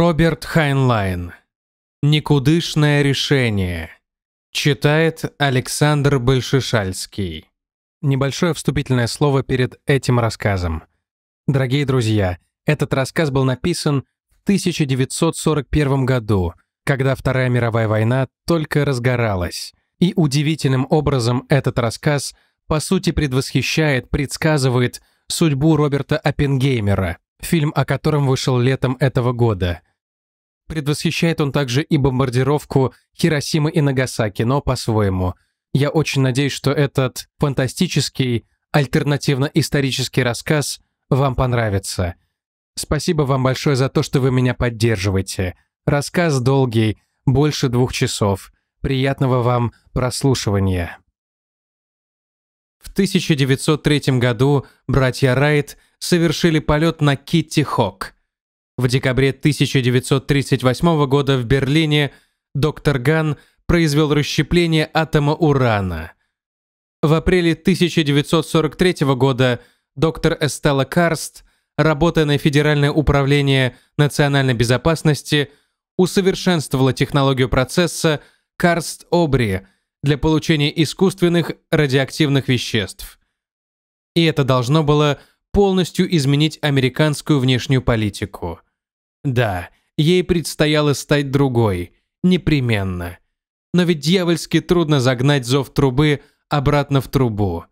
Роберт Хайнлайн. Никудышное решение. Читает Александр Большишальский. Небольшое вступительное слово перед этим рассказом. Дорогие друзья, этот рассказ был написан в 1941 году, когда Вторая мировая война только разгоралась. И удивительным образом этот рассказ, по сути, предвосхищает, предсказывает судьбу Роберта Оппенгеймера, фильм о котором вышел летом этого года. Предвосхищает он также и бомбардировку Хиросимы и Нагасаки, но по-своему. Я очень надеюсь, что этот фантастический, альтернативно-исторический рассказ вам понравится. Спасибо вам большое за то, что вы меня поддерживаете. Рассказ долгий, больше двух часов. Приятного вам прослушивания. В 1903 году братья Райт совершили полет на Китти Хок – в декабре 1938 года в Берлине доктор Ган произвел расщепление атома урана. В апреле 1943 года доктор Эстелла Карст, работая на Федеральное управление национальной безопасности, усовершенствовала технологию процесса Карст-Обри для получения искусственных радиоактивных веществ. И это должно было полностью изменить американскую внешнюю политику. Да, ей предстояло стать другой, непременно. Но ведь дьявольски трудно загнать зов трубы обратно в трубу.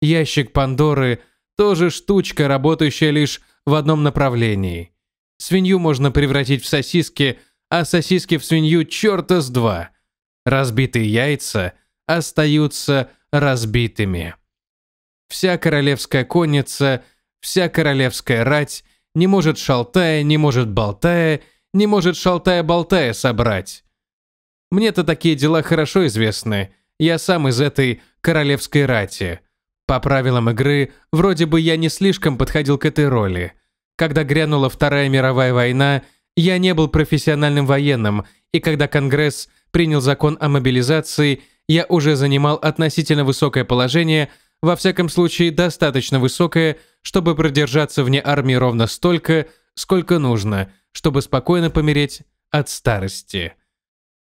Ящик Пандоры – тоже штучка, работающая лишь в одном направлении. Свинью можно превратить в сосиски, а сосиски в свинью черта с два. Разбитые яйца остаются разбитыми. Вся королевская конница, вся королевская рать – не может шалтая, не может болтая, не может шалтая-болтая собрать. Мне-то такие дела хорошо известны. Я сам из этой королевской рати. По правилам игры, вроде бы я не слишком подходил к этой роли. Когда грянула Вторая мировая война, я не был профессиональным военным, и когда Конгресс принял закон о мобилизации, я уже занимал относительно высокое положение – во всяком случае достаточно высокая, чтобы продержаться вне армии ровно столько, сколько нужно, чтобы спокойно помереть от старости.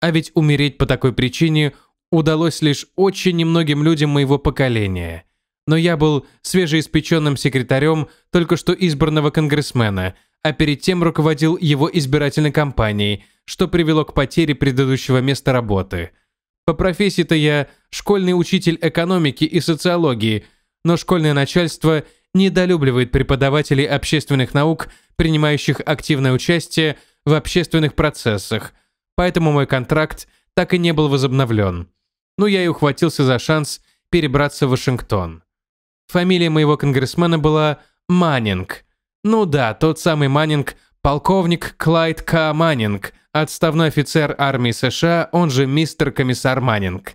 А ведь умереть по такой причине удалось лишь очень немногим людям моего поколения. Но я был свежеиспеченным секретарем только что избранного конгрессмена, а перед тем руководил его избирательной кампанией, что привело к потере предыдущего места работы. По профессии-то я школьный учитель экономики и социологии, но школьное начальство недолюбливает преподавателей общественных наук, принимающих активное участие в общественных процессах, поэтому мой контракт так и не был возобновлен. Но ну, я и ухватился за шанс перебраться в Вашингтон. Фамилия моего конгрессмена была Маннинг. Ну да, тот самый Маннинг, полковник Клайд К. Маннинг, отставной офицер армии США, он же мистер комиссар Маннинг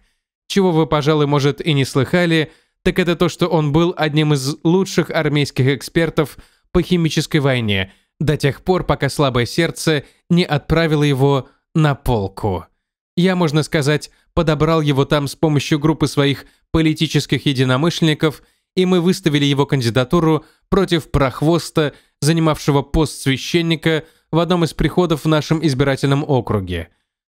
чего вы, пожалуй, может и не слыхали, так это то, что он был одним из лучших армейских экспертов по химической войне до тех пор, пока слабое сердце не отправило его на полку. Я, можно сказать, подобрал его там с помощью группы своих политических единомышленников, и мы выставили его кандидатуру против прохвоста, занимавшего пост священника в одном из приходов в нашем избирательном округе.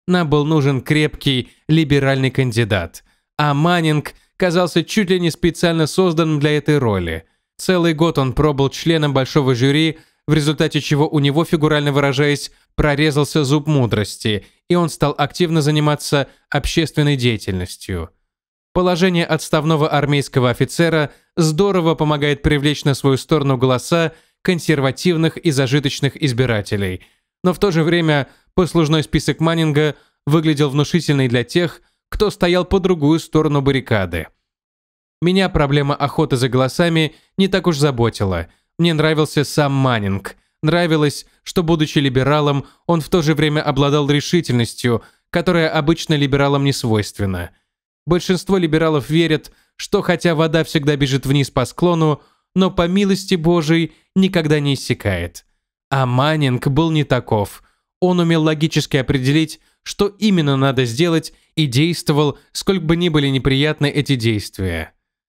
Нам был нужен крепкий, либеральный кандидат – а Маннинг казался чуть ли не специально созданным для этой роли. Целый год он пробыл членом большого жюри, в результате чего у него, фигурально выражаясь, прорезался зуб мудрости, и он стал активно заниматься общественной деятельностью. Положение отставного армейского офицера здорово помогает привлечь на свою сторону голоса консервативных и зажиточных избирателей, но в то же время послужной список Маннинга выглядел внушительный для тех, кто стоял по другую сторону баррикады. Меня проблема охоты за голосами не так уж заботила. Мне нравился сам Маннинг. Нравилось, что, будучи либералом, он в то же время обладал решительностью, которая обычно либералам не свойственна. Большинство либералов верят, что хотя вода всегда бежит вниз по склону, но по милости Божией никогда не иссякает. А Маннинг был не таков. Он умел логически определить, что именно надо сделать, и действовал, сколько бы ни были неприятны эти действия.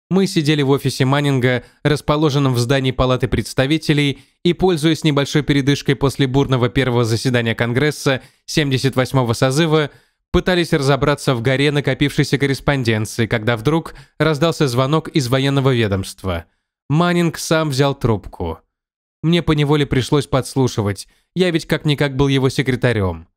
Мы сидели в офисе Маннинга, расположенном в здании Палаты представителей, и, пользуясь небольшой передышкой после бурного первого заседания Конгресса 78-го созыва, пытались разобраться в горе накопившейся корреспонденции, когда вдруг раздался звонок из военного ведомства. Маннинг сам взял трубку. Мне поневоле пришлось подслушивать, я ведь как-никак был его секретарем.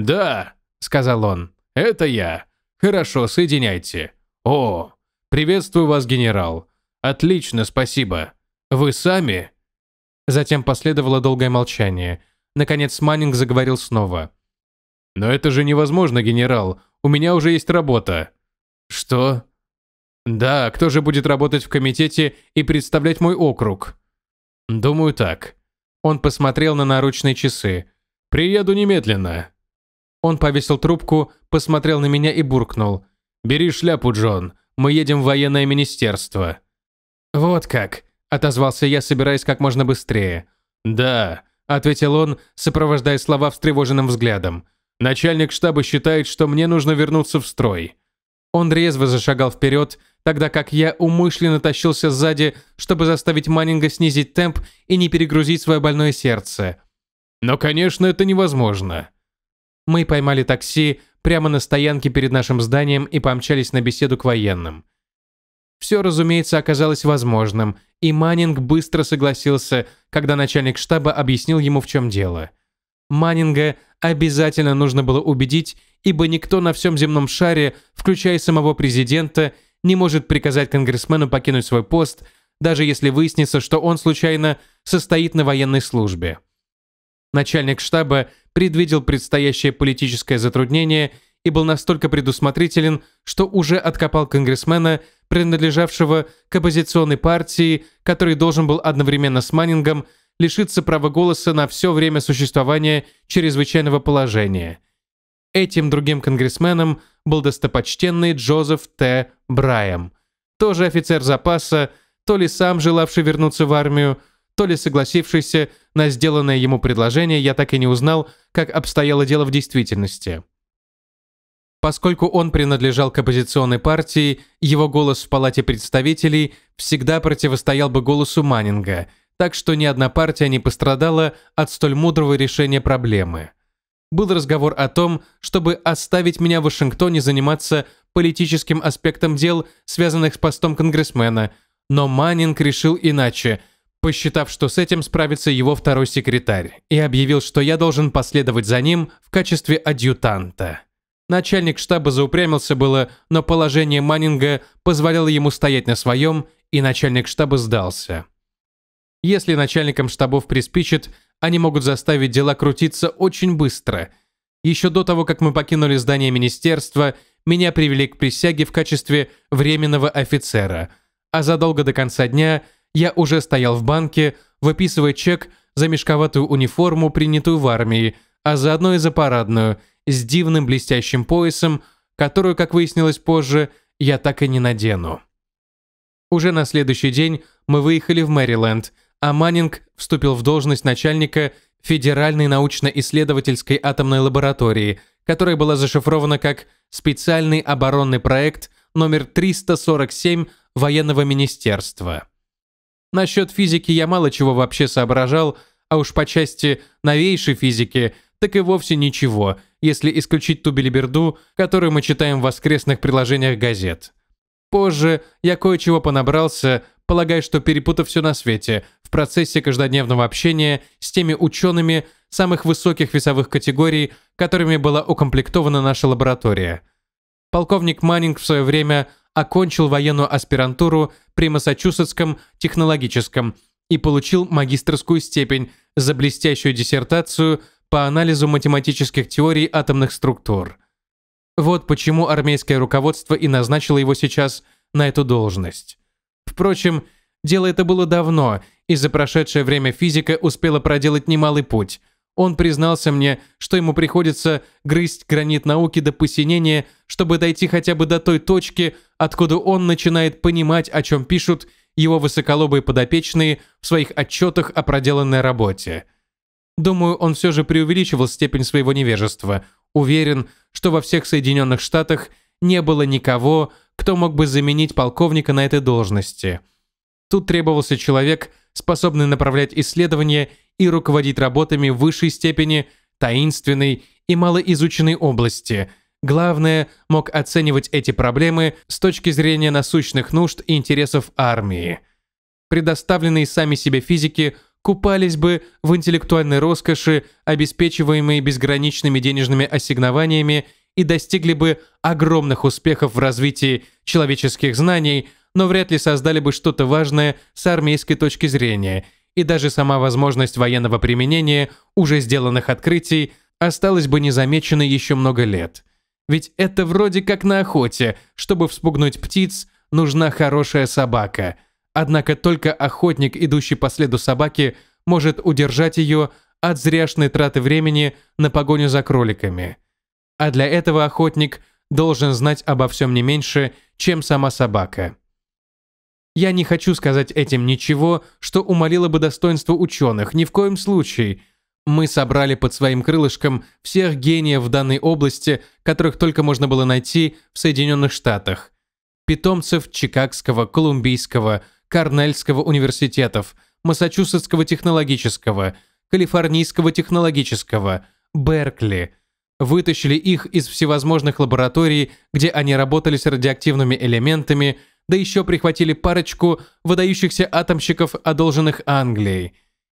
«Да», — сказал он, — «это я. Хорошо, соединяйте. О, приветствую вас, генерал. Отлично, спасибо. Вы сами?» Затем последовало долгое молчание. Наконец Маннинг заговорил снова. «Но это же невозможно, генерал. У меня уже есть работа». «Что?» «Да, кто же будет работать в комитете и представлять мой округ?» «Думаю так». Он посмотрел на наручные часы. «Приеду немедленно». Он повесил трубку, посмотрел на меня и буркнул. «Бери шляпу, Джон. Мы едем в военное министерство». «Вот как», — отозвался я, собираясь как можно быстрее. «Да», — ответил он, сопровождая слова встревоженным взглядом. «Начальник штаба считает, что мне нужно вернуться в строй». Он резво зашагал вперед, тогда как я умышленно тащился сзади, чтобы заставить Маннинга снизить темп и не перегрузить свое больное сердце. «Но, конечно, это невозможно», мы поймали такси прямо на стоянке перед нашим зданием и помчались на беседу к военным. Все, разумеется, оказалось возможным, и Маннинг быстро согласился, когда начальник штаба объяснил ему, в чем дело. Маннинга обязательно нужно было убедить, ибо никто на всем земном шаре, включая самого президента, не может приказать конгрессмену покинуть свой пост, даже если выяснится, что он случайно состоит на военной службе. Начальник штаба предвидел предстоящее политическое затруднение и был настолько предусмотрителен, что уже откопал конгрессмена, принадлежавшего к оппозиционной партии, который должен был одновременно с Маннингом лишиться права голоса на все время существования чрезвычайного положения. Этим другим конгрессменом был достопочтенный Джозеф Т. Брайем, тоже офицер запаса, то ли сам желавший вернуться в армию, то ли согласившийся на сделанное ему предложение, я так и не узнал, как обстояло дело в действительности. Поскольку он принадлежал к оппозиционной партии, его голос в Палате представителей всегда противостоял бы голосу Маннинга, так что ни одна партия не пострадала от столь мудрого решения проблемы. Был разговор о том, чтобы оставить меня в Вашингтоне заниматься политическим аспектом дел, связанных с постом конгрессмена, но Маннинг решил иначе – посчитав, что с этим справится его второй секретарь, и объявил, что я должен последовать за ним в качестве адъютанта. Начальник штаба заупрямился было, но положение Маннинга позволяло ему стоять на своем, и начальник штаба сдался. Если начальникам штабов приспичит, они могут заставить дела крутиться очень быстро. Еще до того, как мы покинули здание министерства, меня привели к присяге в качестве временного офицера, а задолго до конца дня – я уже стоял в банке, выписывая чек за мешковатую униформу, принятую в армии, а заодно и за парадную, с дивным блестящим поясом, которую, как выяснилось позже, я так и не надену. Уже на следующий день мы выехали в Мэриленд, а Маннинг вступил в должность начальника Федеральной научно-исследовательской атомной лаборатории, которая была зашифрована как «Специальный оборонный проект номер 347 военного министерства». Насчет физики я мало чего вообще соображал, а уж по части новейшей физики так и вовсе ничего, если исключить ту белиберду, которую мы читаем в воскресных приложениях газет. Позже я кое-чего понабрался, полагая, что перепутав все на свете, в процессе каждодневного общения с теми учеными самых высоких весовых категорий, которыми была укомплектована наша лаборатория. Полковник Маннинг в свое время – окончил военную аспирантуру при Массачусетском технологическом и получил магистрскую степень за блестящую диссертацию по анализу математических теорий атомных структур. Вот почему армейское руководство и назначило его сейчас на эту должность. Впрочем, дело это было давно, и за прошедшее время физика успела проделать немалый путь – он признался мне, что ему приходится грызть гранит науки до посинения, чтобы дойти хотя бы до той точки, откуда он начинает понимать, о чем пишут его высоколобые подопечные в своих отчетах о проделанной работе. Думаю, он все же преувеличивал степень своего невежества. Уверен, что во всех Соединенных Штатах не было никого, кто мог бы заменить полковника на этой должности. Тут требовался человек, способный направлять исследования и руководить работами в высшей степени таинственной и малоизученной области. Главное, мог оценивать эти проблемы с точки зрения насущных нужд и интересов армии. Предоставленные сами себе физики купались бы в интеллектуальной роскоши, обеспечиваемой безграничными денежными ассигнованиями и достигли бы огромных успехов в развитии человеческих знаний, но вряд ли создали бы что-то важное с армейской точки зрения – и даже сама возможность военного применения уже сделанных открытий осталась бы незамеченной еще много лет. Ведь это вроде как на охоте, чтобы вспугнуть птиц, нужна хорошая собака. Однако только охотник, идущий по следу собаки, может удержать ее от зряшной траты времени на погоню за кроликами. А для этого охотник должен знать обо всем не меньше, чем сама собака. Я не хочу сказать этим ничего, что умолило бы достоинство ученых, ни в коем случае. Мы собрали под своим крылышком всех гениев в данной области, которых только можно было найти в Соединенных Штатах. Питомцев Чикагского, Колумбийского, Корнельского университетов, Массачусетского технологического, Калифорнийского технологического, Беркли. Вытащили их из всевозможных лабораторий, где они работали с радиоактивными элементами – да еще прихватили парочку выдающихся атомщиков, одолженных Англией.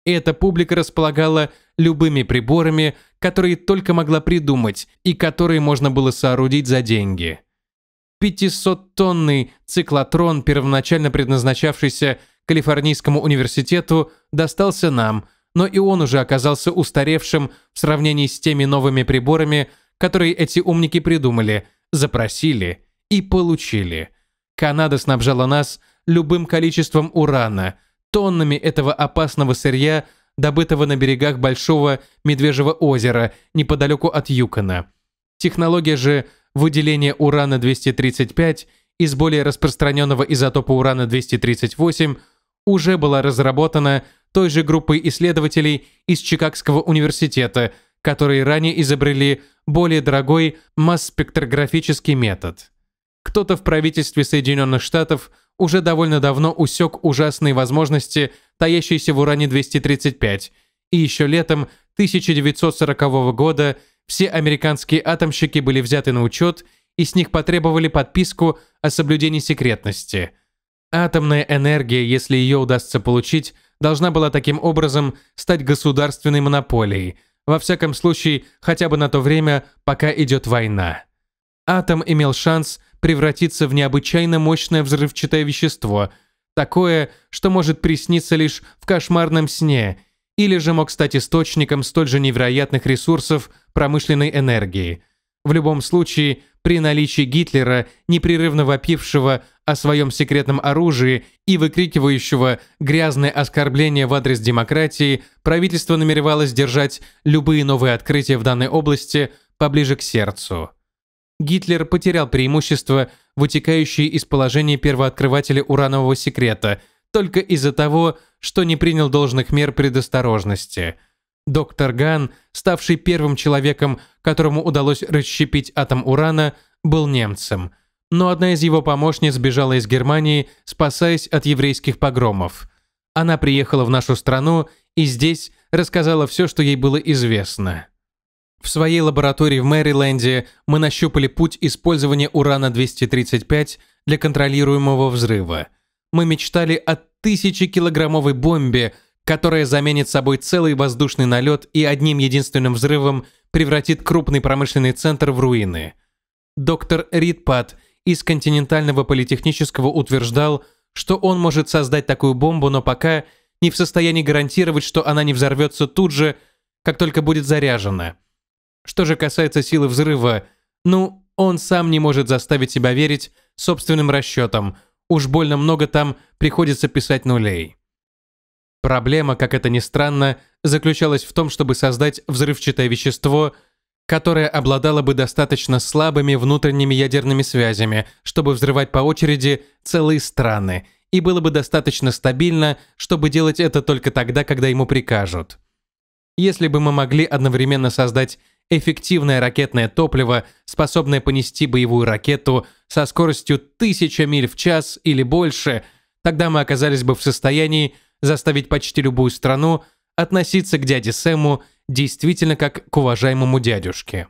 И эта публика располагала любыми приборами, которые только могла придумать и которые можно было соорудить за деньги. 500-тонный циклотрон, первоначально предназначавшийся Калифорнийскому университету, достался нам, но и он уже оказался устаревшим в сравнении с теми новыми приборами, которые эти умники придумали, запросили и получили – Канада снабжала нас любым количеством урана, тоннами этого опасного сырья, добытого на берегах Большого Медвежьего озера неподалеку от Юкона. Технология же выделения урана-235 из более распространенного изотопа урана-238 уже была разработана той же группой исследователей из Чикагского университета, которые ранее изобрели более дорогой масс-спектрографический метод. Кто-то в правительстве Соединенных Штатов уже довольно давно усек ужасные возможности, таящиеся в уране-235, и еще летом 1940 года все американские атомщики были взяты на учет и с них потребовали подписку о соблюдении секретности. Атомная энергия, если ее удастся получить, должна была таким образом стать государственной монополией, во всяком случае, хотя бы на то время, пока идет война. Атом имел шанс – превратиться в необычайно мощное взрывчатое вещество, такое, что может присниться лишь в кошмарном сне, или же мог стать источником столь же невероятных ресурсов промышленной энергии. В любом случае, при наличии Гитлера, непрерывно вопившего о своем секретном оружии и выкрикивающего грязное оскорбление в адрес демократии, правительство намеревалось держать любые новые открытия в данной области поближе к сердцу. Гитлер потерял преимущество, вытекающее из положения первооткрывателя уранового секрета, только из-за того, что не принял должных мер предосторожности. Доктор Ган, ставший первым человеком, которому удалось расщепить атом урана, был немцем. Но одна из его помощниц бежала из Германии, спасаясь от еврейских погромов. Она приехала в нашу страну и здесь рассказала все, что ей было известно. В своей лаборатории в Мэриленде мы нащупали путь использования урана-235 для контролируемого взрыва. Мы мечтали о тысячекилограммовой бомбе, которая заменит собой целый воздушный налет и одним единственным взрывом превратит крупный промышленный центр в руины. Доктор Ридпад из Континентального политехнического утверждал, что он может создать такую бомбу, но пока не в состоянии гарантировать, что она не взорвется тут же, как только будет заряжена – что же касается силы взрыва, ну, он сам не может заставить себя верить собственным расчетам, уж больно много там приходится писать нулей. Проблема, как это ни странно, заключалась в том, чтобы создать взрывчатое вещество, которое обладало бы достаточно слабыми внутренними ядерными связями, чтобы взрывать по очереди целые страны, и было бы достаточно стабильно, чтобы делать это только тогда, когда ему прикажут. Если бы мы могли одновременно создать эффективное ракетное топливо, способное понести боевую ракету со скоростью 1000 миль в час или больше, тогда мы оказались бы в состоянии заставить почти любую страну относиться к дяде Сэму действительно как к уважаемому дядюшке.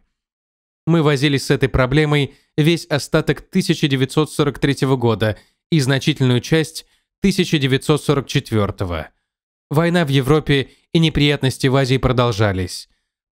Мы возились с этой проблемой весь остаток 1943 года и значительную часть 1944 года. Война в Европе и неприятности в Азии продолжались.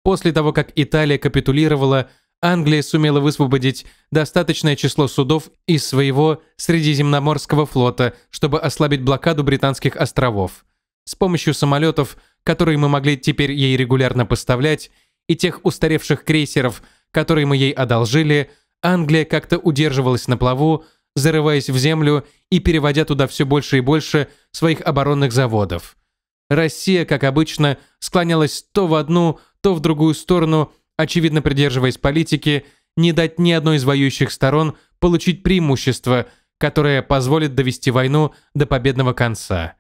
После того, как Италия капитулировала, Англия сумела высвободить достаточное число судов из своего Средиземноморского флота, чтобы ослабить блокаду британских островов. С помощью самолетов, которые мы могли теперь ей регулярно поставлять, и тех устаревших крейсеров, которые мы ей одолжили, Англия как-то удерживалась на плаву, зарываясь в землю и переводя туда все больше и больше своих оборонных заводов. Россия, как обычно, склонялась то в одну, то в другую сторону, очевидно придерживаясь политики, не дать ни одной из воюющих сторон получить преимущество, которое позволит довести войну до победного конца.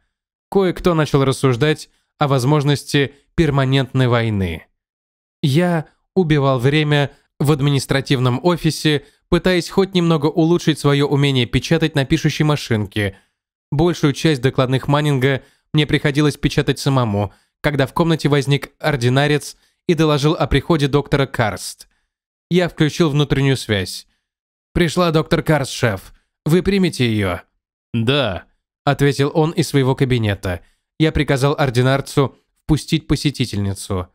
Кое-кто начал рассуждать о возможности перманентной войны. Я убивал время в административном офисе, пытаясь хоть немного улучшить свое умение печатать на пишущей машинке. Большую часть докладных Маннинга мне приходилось печатать самому, когда в комнате возник ординарец и доложил о приходе доктора Карст. Я включил внутреннюю связь. «Пришла доктор Карст, шеф. Вы примете ее?» «Да», — ответил он из своего кабинета. Я приказал ординарцу впустить посетительницу.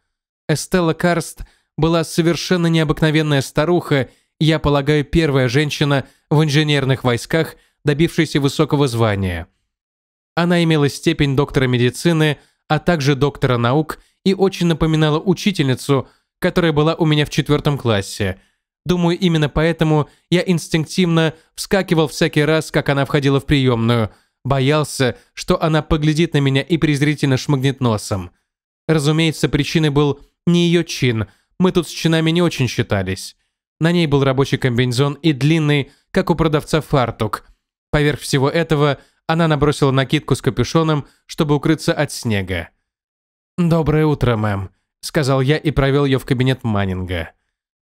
Эстелла Карст была совершенно необыкновенная старуха, я полагаю, первая женщина в инженерных войсках, добившаяся высокого звания. Она имела степень доктора медицины, а также доктора наук – и очень напоминала учительницу, которая была у меня в четвертом классе. Думаю, именно поэтому я инстинктивно вскакивал всякий раз, как она входила в приемную. Боялся, что она поглядит на меня и презрительно шмыгнет носом. Разумеется, причиной был не ее чин, мы тут с чинами не очень считались. На ней был рабочий комбинезон и длинный, как у продавца, фартук. Поверх всего этого она набросила накидку с капюшоном, чтобы укрыться от снега. «Доброе утро, мэм», — сказал я и провел ее в кабинет Маннинга.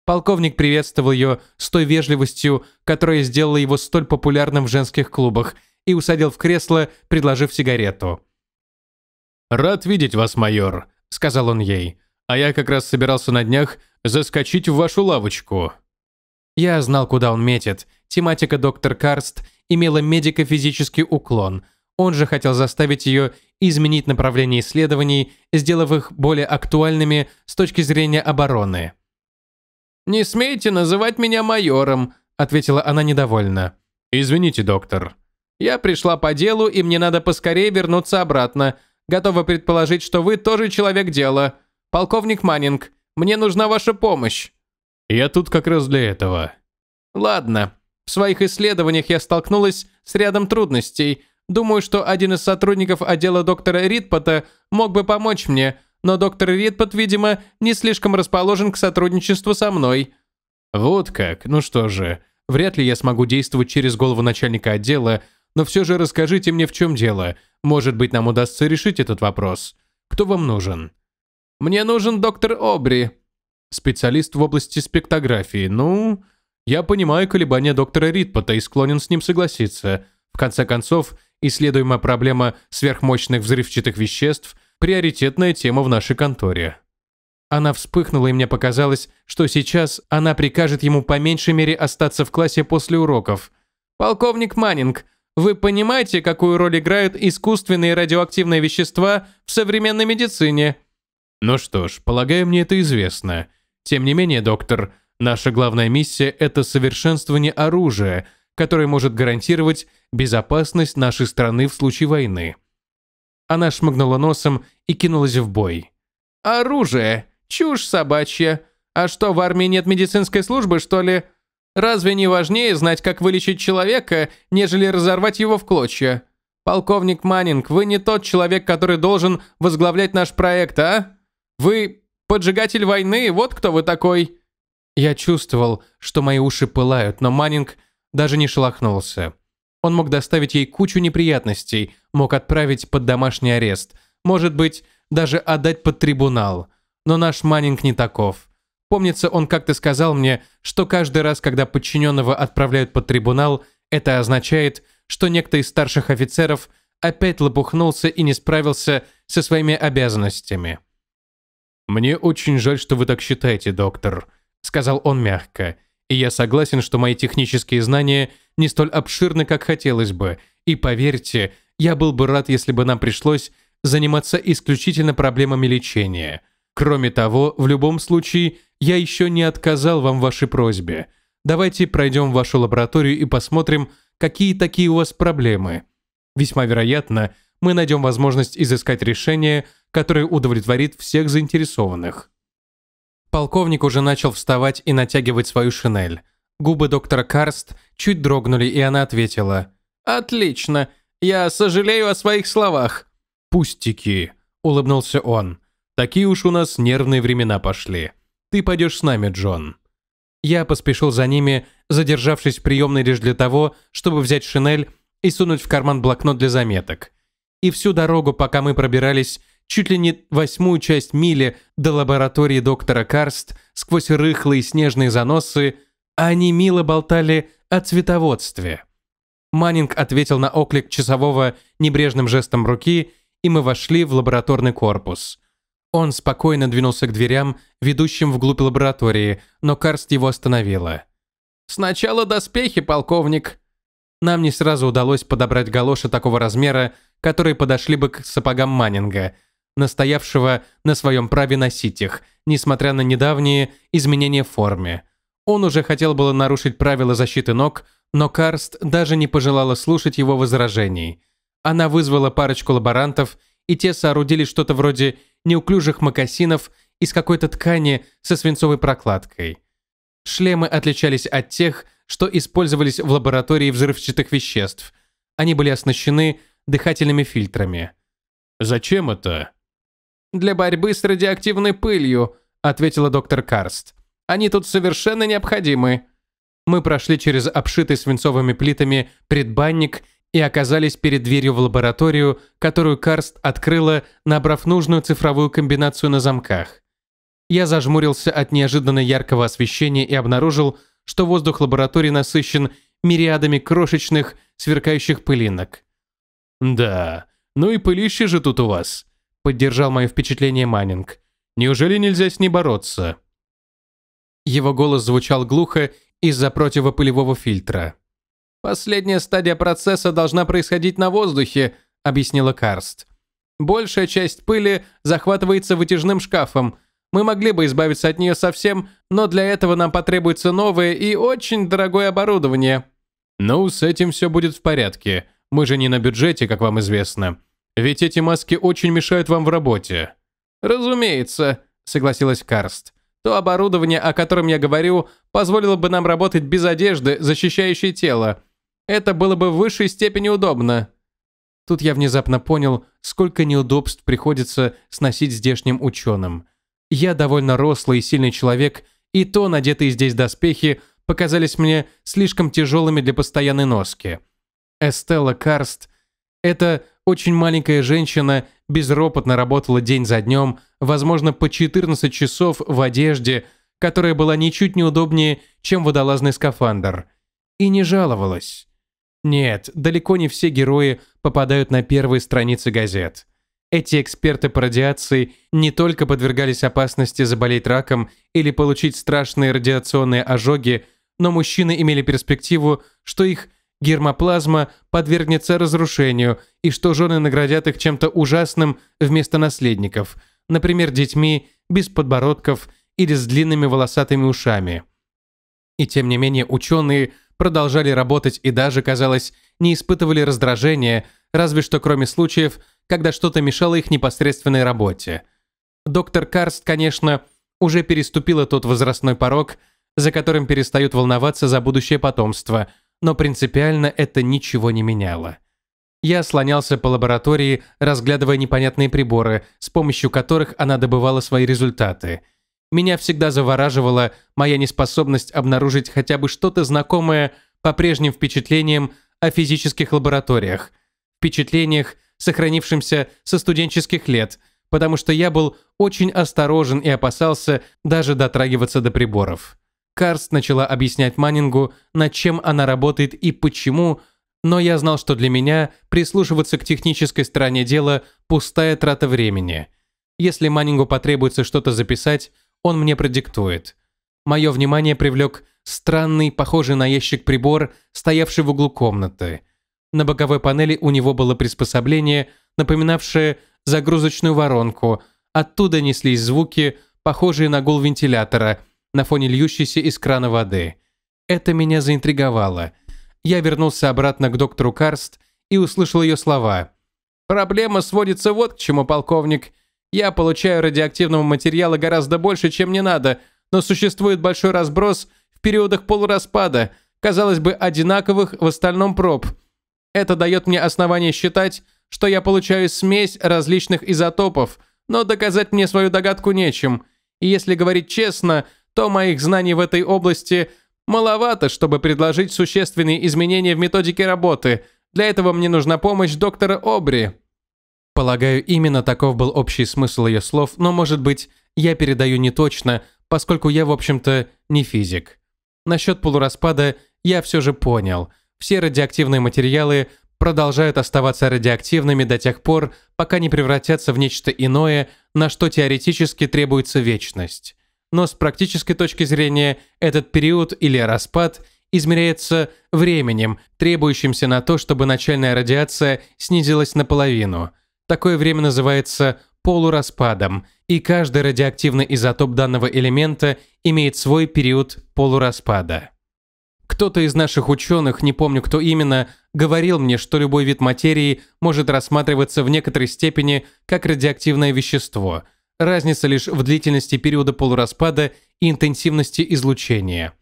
Полковник приветствовал ее с той вежливостью, которая сделала его столь популярным в женских клубах, и усадил в кресло, предложив сигарету. «Рад видеть вас, майор», — сказал он ей. «А я как раз собирался на днях заскочить в вашу лавочку». Я знал, куда он метит. Тематика доктор Карст имела медико-физический уклон. Он же хотел заставить ее изменить направление исследований, сделав их более актуальными с точки зрения обороны. «Не смейте называть меня майором», — ответила она недовольно. «Извините, доктор». «Я пришла по делу, и мне надо поскорее вернуться обратно. Готова предположить, что вы тоже человек дела. Полковник Маннинг, мне нужна ваша помощь». «Я тут как раз для этого». «Ладно. В своих исследованиях я столкнулась с рядом трудностей, Думаю, что один из сотрудников отдела доктора Ридпота мог бы помочь мне, но доктор Ридпот, видимо, не слишком расположен к сотрудничеству со мной». «Вот как. Ну что же, вряд ли я смогу действовать через голову начальника отдела, но все же расскажите мне, в чем дело. Может быть, нам удастся решить этот вопрос. Кто вам нужен?» «Мне нужен доктор Обри». «Специалист в области спектографии. Ну...» «Я понимаю колебания доктора Ридпота и склонен с ним согласиться. В конце концов, Исследуемая проблема сверхмощных взрывчатых веществ – приоритетная тема в нашей конторе. Она вспыхнула, и мне показалось, что сейчас она прикажет ему по меньшей мере остаться в классе после уроков. «Полковник Маннинг, вы понимаете, какую роль играют искусственные радиоактивные вещества в современной медицине?» «Ну что ж, полагаю, мне это известно. Тем не менее, доктор, наша главная миссия – это совершенствование оружия – который может гарантировать безопасность нашей страны в случае войны. Она шмыгнула носом и кинулась в бой. «Оружие! Чушь собачья! А что, в армии нет медицинской службы, что ли? Разве не важнее знать, как вылечить человека, нежели разорвать его в клочья? Полковник Маннинг, вы не тот человек, который должен возглавлять наш проект, а? Вы поджигатель войны, вот кто вы такой!» Я чувствовал, что мои уши пылают, но Маннинг – даже не шелохнулся. Он мог доставить ей кучу неприятностей, мог отправить под домашний арест, может быть, даже отдать под трибунал. Но наш Маннинг не таков. Помнится, он как-то сказал мне, что каждый раз, когда подчиненного отправляют под трибунал, это означает, что некто из старших офицеров опять лопухнулся и не справился со своими обязанностями. «Мне очень жаль, что вы так считаете, доктор», — сказал он мягко. И я согласен, что мои технические знания не столь обширны, как хотелось бы, и поверьте, я был бы рад, если бы нам пришлось заниматься исключительно проблемами лечения. Кроме того, в любом случае, я еще не отказал вам в вашей просьбе. Давайте пройдем в вашу лабораторию и посмотрим, какие такие у вас проблемы. Весьма вероятно, мы найдем возможность изыскать решение, которое удовлетворит всех заинтересованных. Полковник уже начал вставать и натягивать свою шинель. Губы доктора Карст чуть дрогнули, и она ответила. «Отлично. Я сожалею о своих словах». «Пустяки», — улыбнулся он. «Такие уж у нас нервные времена пошли. Ты пойдешь с нами, Джон». Я поспешил за ними, задержавшись в приемной лишь для того, чтобы взять шинель и сунуть в карман блокнот для заметок. И всю дорогу, пока мы пробирались чуть ли не восьмую часть мили до лаборатории доктора Карст сквозь рыхлые снежные заносы, а они мило болтали о цветоводстве. Маннинг ответил на оклик часового небрежным жестом руки, и мы вошли в лабораторный корпус. Он спокойно двинулся к дверям, ведущим вглубь лаборатории, но Карст его остановила. «Сначала доспехи, полковник!» Нам не сразу удалось подобрать галоши такого размера, которые подошли бы к сапогам Маннинга – настоявшего на своем праве носить их, несмотря на недавние изменения в форме. Он уже хотел было нарушить правила защиты ног, но Карст даже не пожелала слушать его возражений. Она вызвала парочку лаборантов, и те соорудили что-то вроде неуклюжих мокасинов из какой-то ткани со свинцовой прокладкой. Шлемы отличались от тех, что использовались в лаборатории взрывчатых веществ. Они были оснащены дыхательными фильтрами. «Зачем это?» для борьбы с радиоактивной пылью», — ответила доктор Карст. «Они тут совершенно необходимы». Мы прошли через обшитый свинцовыми плитами предбанник и оказались перед дверью в лабораторию, которую Карст открыла, набрав нужную цифровую комбинацию на замках. Я зажмурился от неожиданно яркого освещения и обнаружил, что воздух лаборатории насыщен мириадами крошечных, сверкающих пылинок. «Да, ну и пылище же тут у вас», — поддержал мое впечатление Маннинг. «Неужели нельзя с ней бороться?» Его голос звучал глухо из-за противопылевого фильтра. «Последняя стадия процесса должна происходить на воздухе», — объяснила Карст. «Большая часть пыли захватывается вытяжным шкафом. Мы могли бы избавиться от нее совсем, но для этого нам потребуется новое и очень дорогое оборудование». «Ну, с этим все будет в порядке. Мы же не на бюджете, как вам известно. Ведь эти маски очень мешают вам в работе». «Разумеется», — согласилась Карст. «То оборудование, о котором я говорю, позволило бы нам работать без одежды, защищающей тело. Это было бы в высшей степени удобно». Тут я внезапно понял, сколько неудобств приходится сносить здешним ученым. Я довольно рослый и сильный человек, и то надетые здесь доспехи показались мне слишком тяжелыми для постоянной носки. Эстелла Карст – это очень маленькая женщина безропотно работала день за днем, возможно, по 14 часов в одежде, которая была ничуть неудобнее, чем водолазный скафандр. И не жаловалась. Нет, далеко не все герои попадают на первые страницы газет. Эти эксперты по радиации не только подвергались опасности заболеть раком или получить страшные радиационные ожоги, но мужчины имели перспективу, что их – гермоплазма подвергнется разрушению, и что жены наградят их чем-то ужасным вместо наследников, например, детьми, без подбородков или с длинными волосатыми ушами. И тем не менее ученые продолжали работать и даже, казалось, не испытывали раздражения, разве что кроме случаев, когда что-то мешало их непосредственной работе. Доктор Карст, конечно, уже переступила тот возрастной порог, за которым перестают волноваться за будущее потомство – но принципиально это ничего не меняло. Я слонялся по лаборатории, разглядывая непонятные приборы, с помощью которых она добывала свои результаты. Меня всегда завораживала моя неспособность обнаружить хотя бы что-то знакомое по прежним впечатлениям о физических лабораториях, впечатлениях, сохранившимся со студенческих лет, потому что я был очень осторожен и опасался даже дотрагиваться до приборов. Карст начала объяснять Маннингу, над чем она работает и почему, но я знал, что для меня прислушиваться к технической стороне дела – пустая трата времени. Если Маннингу потребуется что-то записать, он мне продиктует. Мое внимание привлек странный, похожий на ящик прибор, стоявший в углу комнаты. На боковой панели у него было приспособление, напоминавшее загрузочную воронку. Оттуда неслись звуки, похожие на гул вентилятора – на фоне льющейся из крана воды. Это меня заинтриговало. Я вернулся обратно к доктору Карст и услышал ее слова. «Проблема сводится вот к чему, полковник. Я получаю радиоактивного материала гораздо больше, чем мне надо, но существует большой разброс в периодах полураспада, казалось бы, одинаковых в остальном проб. Это дает мне основание считать, что я получаю смесь различных изотопов, но доказать мне свою догадку нечем. И если говорить честно, то моих знаний в этой области маловато, чтобы предложить существенные изменения в методике работы. Для этого мне нужна помощь доктора Обри». Полагаю, именно таков был общий смысл ее слов, но, может быть, я передаю не точно, поскольку я, в общем-то, не физик. Насчет полураспада я все же понял. Все радиоактивные материалы продолжают оставаться радиоактивными до тех пор, пока не превратятся в нечто иное, на что теоретически требуется вечность но с практической точки зрения этот период или распад измеряется временем, требующимся на то, чтобы начальная радиация снизилась наполовину. Такое время называется полураспадом, и каждый радиоактивный изотоп данного элемента имеет свой период полураспада. Кто-то из наших ученых, не помню кто именно, говорил мне, что любой вид материи может рассматриваться в некоторой степени как радиоактивное вещество – Разница лишь в длительности периода полураспада и интенсивности излучения.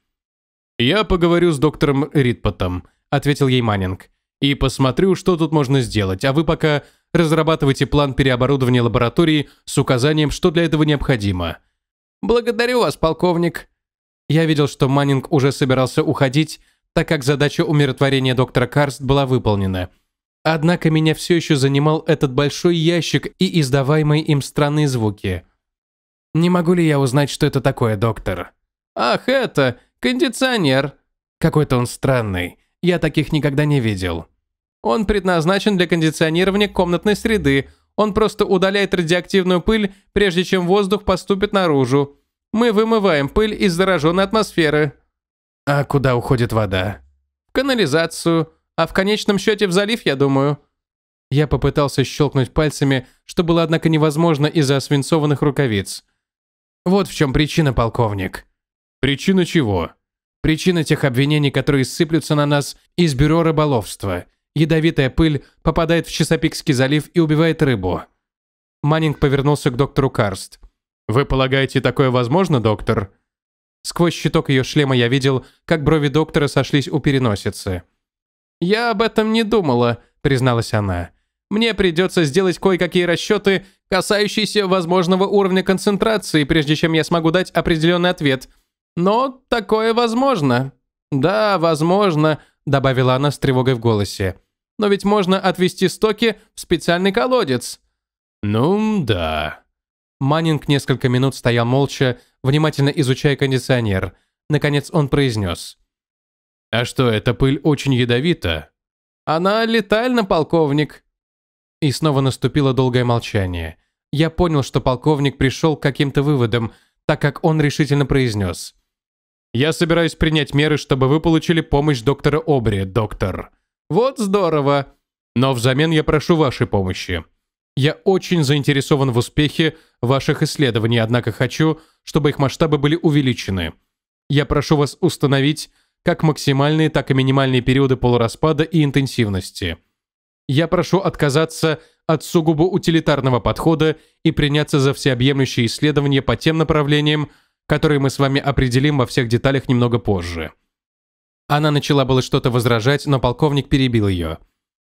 «Я поговорю с доктором Ритпотом», — ответил ей Маннинг. «И посмотрю, что тут можно сделать, а вы пока разрабатывайте план переоборудования лаборатории с указанием, что для этого необходимо». «Благодарю вас, полковник». Я видел, что Маннинг уже собирался уходить, так как задача умиротворения доктора Карст была выполнена, Однако меня все еще занимал этот большой ящик и издаваемые им странные звуки. «Не могу ли я узнать, что это такое, доктор?» «Ах, это! Кондиционер!» «Какой-то он странный. Я таких никогда не видел». «Он предназначен для кондиционирования комнатной среды. Он просто удаляет радиоактивную пыль, прежде чем воздух поступит наружу. Мы вымываем пыль из зараженной атмосферы». «А куда уходит вода?» «В канализацию» а в конечном счете в залив, я думаю». Я попытался щелкнуть пальцами, что было, однако, невозможно из-за свинцованных рукавиц. «Вот в чем причина, полковник». «Причина чего?» «Причина тех обвинений, которые сыплются на нас из бюро рыболовства. Ядовитая пыль попадает в Чесопикский залив и убивает рыбу». Маннинг повернулся к доктору Карст. «Вы полагаете, такое возможно, доктор?» Сквозь щиток ее шлема я видел, как брови доктора сошлись у переносицы. «Я об этом не думала», — призналась она. «Мне придется сделать кое-какие расчеты, касающиеся возможного уровня концентрации, прежде чем я смогу дать определенный ответ. Но такое возможно». «Да, возможно», — добавила она с тревогой в голосе. «Но ведь можно отвести стоки в специальный колодец». «Ну, да». Маннинг несколько минут стоял молча, внимательно изучая кондиционер. Наконец он произнес. А что, эта пыль очень ядовита? Она летальна, полковник. И снова наступило долгое молчание. Я понял, что полковник пришел к каким-то выводам, так как он решительно произнес. «Я собираюсь принять меры, чтобы вы получили помощь доктора Обри, доктор». «Вот здорово!» «Но взамен я прошу вашей помощи. Я очень заинтересован в успехе ваших исследований, однако хочу, чтобы их масштабы были увеличены. Я прошу вас установить, как максимальные, так и минимальные периоды полураспада и интенсивности. Я прошу отказаться от сугубо утилитарного подхода и приняться за всеобъемлющие исследования по тем направлениям, которые мы с вами определим во всех деталях немного позже. Она начала было что-то возражать, но полковник перебил ее.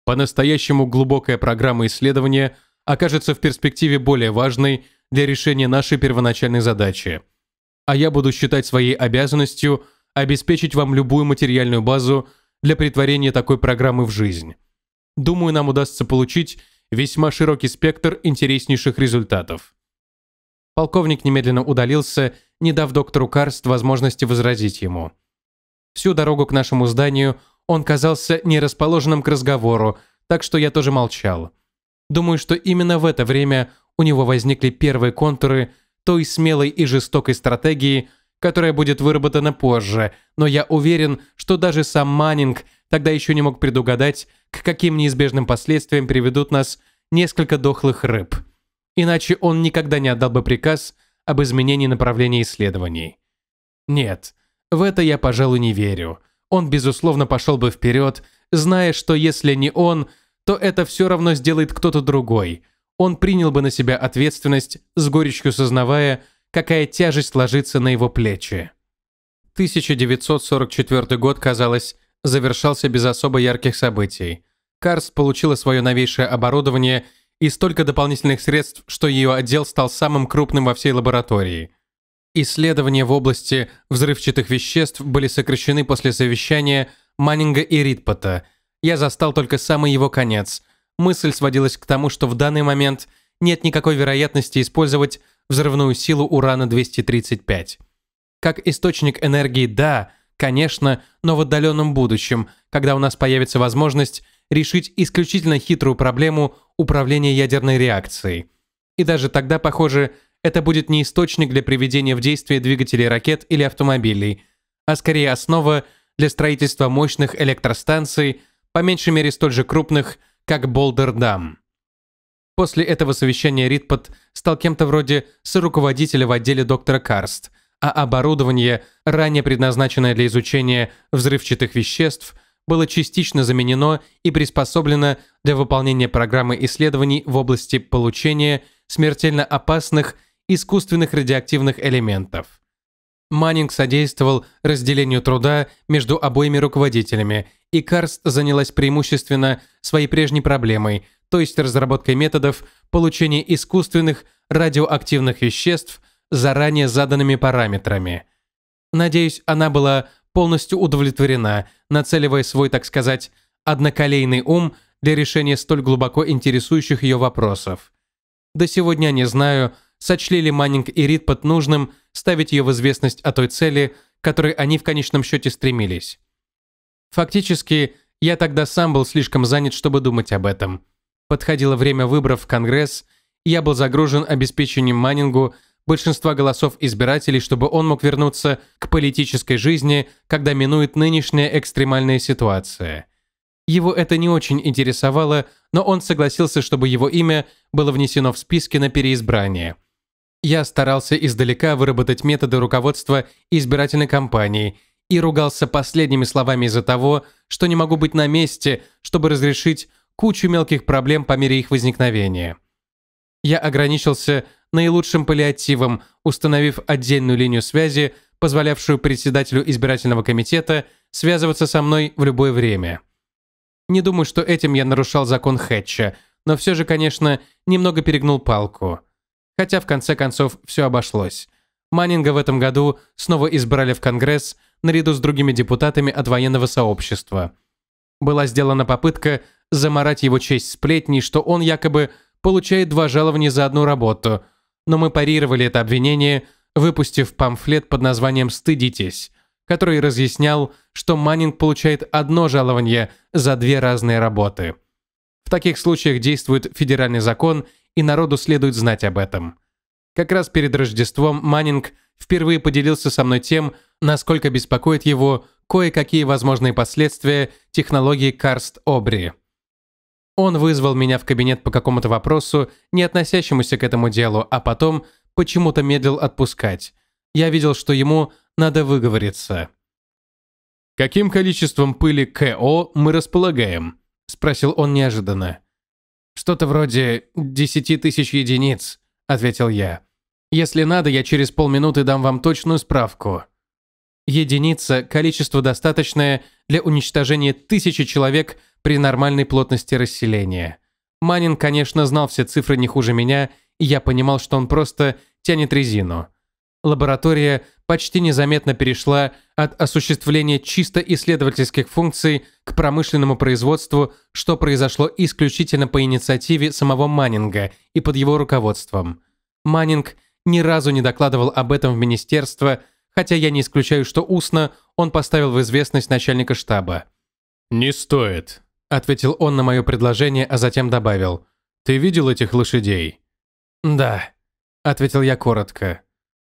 По-настоящему глубокая программа исследования окажется в перспективе более важной для решения нашей первоначальной задачи. А я буду считать своей обязанностью – обеспечить вам любую материальную базу для притворения такой программы в жизнь. Думаю, нам удастся получить весьма широкий спектр интереснейших результатов. Полковник немедленно удалился, не дав доктору Карст возможности возразить ему. Всю дорогу к нашему зданию он казался не расположенным к разговору, так что я тоже молчал. Думаю, что именно в это время у него возникли первые контуры той смелой и жестокой стратегии, которая будет выработана позже, но я уверен, что даже сам Маннинг тогда еще не мог предугадать, к каким неизбежным последствиям приведут нас несколько дохлых рыб. Иначе он никогда не отдал бы приказ об изменении направления исследований. Нет, в это я, пожалуй, не верю. Он, безусловно, пошел бы вперед, зная, что если не он, то это все равно сделает кто-то другой. Он принял бы на себя ответственность, с горечью сознавая, какая тяжесть ложится на его плечи. 1944 год, казалось, завершался без особо ярких событий. Карс получила свое новейшее оборудование и столько дополнительных средств, что ее отдел стал самым крупным во всей лаборатории. Исследования в области взрывчатых веществ были сокращены после совещания Маннинга и Ритпота. Я застал только самый его конец. Мысль сводилась к тому, что в данный момент нет никакой вероятности использовать взрывную силу урана-235. Как источник энергии – да, конечно, но в отдаленном будущем, когда у нас появится возможность решить исключительно хитрую проблему управления ядерной реакцией. И даже тогда, похоже, это будет не источник для приведения в действие двигателей ракет или автомобилей, а скорее основа для строительства мощных электростанций, по меньшей мере столь же крупных, как Болдердам. После этого совещания Ритпот стал кем-то вроде соруководителя в отделе доктора Карст, а оборудование, ранее предназначенное для изучения взрывчатых веществ, было частично заменено и приспособлено для выполнения программы исследований в области получения смертельно опасных искусственных радиоактивных элементов. Маннинг содействовал разделению труда между обоими руководителями, и Карст занялась преимущественно своей прежней проблемой – то есть разработкой методов получения искусственных радиоактивных веществ заранее заданными параметрами. Надеюсь, она была полностью удовлетворена, нацеливая свой, так сказать, одноколейный ум для решения столь глубоко интересующих ее вопросов. До сегодня не знаю, сочли ли Маннинг и Ритпот нужным ставить ее в известность о той цели, к которой они в конечном счете стремились. Фактически, я тогда сам был слишком занят, чтобы думать об этом. Подходило время выборов в Конгресс, и я был загружен обеспечением Маннингу большинства голосов избирателей, чтобы он мог вернуться к политической жизни, когда минует нынешняя экстремальная ситуация. Его это не очень интересовало, но он согласился, чтобы его имя было внесено в списки на переизбрание. Я старался издалека выработать методы руководства избирательной кампании и ругался последними словами из-за того, что не могу быть на месте, чтобы разрешить кучу мелких проблем по мере их возникновения. Я ограничился наилучшим паллиативом, установив отдельную линию связи, позволявшую председателю избирательного комитета связываться со мной в любое время. Не думаю, что этим я нарушал закон Хэтча, но все же, конечно, немного перегнул палку. Хотя, в конце концов, все обошлось. Маннинга в этом году снова избрали в Конгресс наряду с другими депутатами от военного сообщества – была сделана попытка заморать его честь сплетней, что он якобы получает два жалования за одну работу, но мы парировали это обвинение, выпустив памфлет под названием «Стыдитесь», который разъяснял, что Маннинг получает одно жалование за две разные работы. В таких случаях действует федеральный закон, и народу следует знать об этом. Как раз перед Рождеством Маннинг впервые поделился со мной тем, насколько беспокоит его кое-какие возможные последствия технологии Карст-Обри. Он вызвал меня в кабинет по какому-то вопросу, не относящемуся к этому делу, а потом почему-то медлил отпускать. Я видел, что ему надо выговориться. «Каким количеством пыли КО мы располагаем?» – спросил он неожиданно. «Что-то вроде десяти тысяч единиц», – ответил я. «Если надо, я через полминуты дам вам точную справку» единица – количество достаточное для уничтожения тысячи человек при нормальной плотности расселения. Манин, конечно, знал все цифры не хуже меня, и я понимал, что он просто тянет резину. Лаборатория почти незаметно перешла от осуществления чисто исследовательских функций к промышленному производству, что произошло исключительно по инициативе самого Маннинга и под его руководством. Маннинг ни разу не докладывал об этом в министерство – хотя я не исключаю, что устно он поставил в известность начальника штаба. «Не стоит», — ответил он на мое предложение, а затем добавил. «Ты видел этих лошадей?» «Да», — ответил я коротко.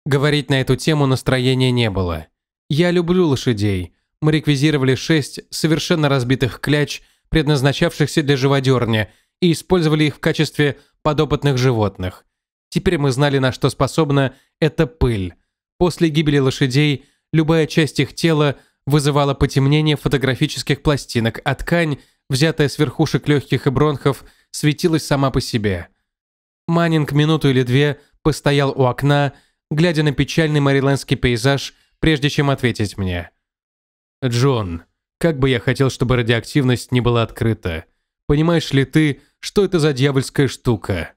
Говорить на эту тему настроения не было. «Я люблю лошадей. Мы реквизировали шесть совершенно разбитых кляч, предназначавшихся для живодерни, и использовали их в качестве подопытных животных. Теперь мы знали, на что способна эта пыль, После гибели лошадей любая часть их тела вызывала потемнение фотографических пластинок, а ткань, взятая с верхушек легких и бронхов, светилась сама по себе. Маннинг минуту или две постоял у окна, глядя на печальный марилендский пейзаж, прежде чем ответить мне. «Джон, как бы я хотел, чтобы радиоактивность не была открыта. Понимаешь ли ты, что это за дьявольская штука?»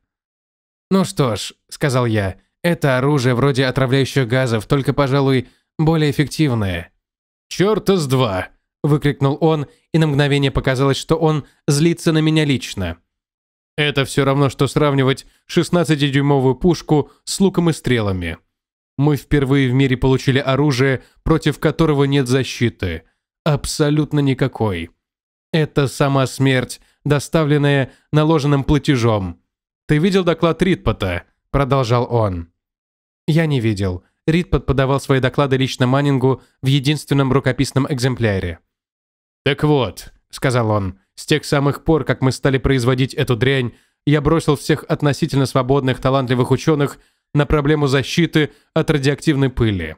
«Ну что ж», — сказал я, это оружие вроде отравляющих газов, только, пожалуй, более эффективное. «Чёрта с два!» – выкрикнул он, и на мгновение показалось, что он злится на меня лично. Это все равно, что сравнивать 16-дюймовую пушку с луком и стрелами. Мы впервые в мире получили оружие, против которого нет защиты. Абсолютно никакой. Это сама смерть, доставленная наложенным платежом. «Ты видел доклад Ритпота?» – продолжал он. Я не видел. Рид подподавал свои доклады лично Маннингу в единственном рукописном экземпляре. «Так вот», — сказал он, — «с тех самых пор, как мы стали производить эту дрянь, я бросил всех относительно свободных талантливых ученых на проблему защиты от радиоактивной пыли.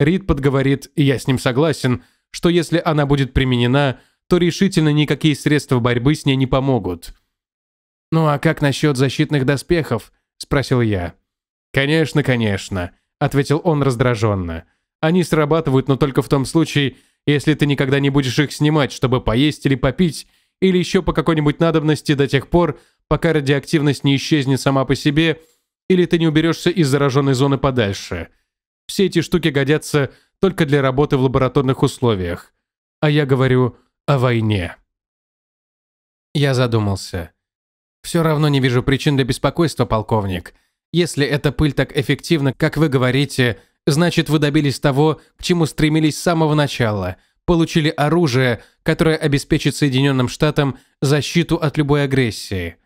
Рид подговорит, и я с ним согласен, что если она будет применена, то решительно никакие средства борьбы с ней не помогут. «Ну а как насчет защитных доспехов?» – спросил я. «Конечно, конечно», — ответил он раздраженно. «Они срабатывают, но только в том случае, если ты никогда не будешь их снимать, чтобы поесть или попить, или еще по какой-нибудь надобности до тех пор, пока радиоактивность не исчезнет сама по себе, или ты не уберешься из зараженной зоны подальше. Все эти штуки годятся только для работы в лабораторных условиях. А я говорю о войне. Я задумался. Все равно не вижу причин для беспокойства, полковник. Если эта пыль так эффективна, как вы говорите, значит вы добились того, к чему стремились с самого начала, получили оружие, которое обеспечит Соединенным Штатам защиту от любой агрессии.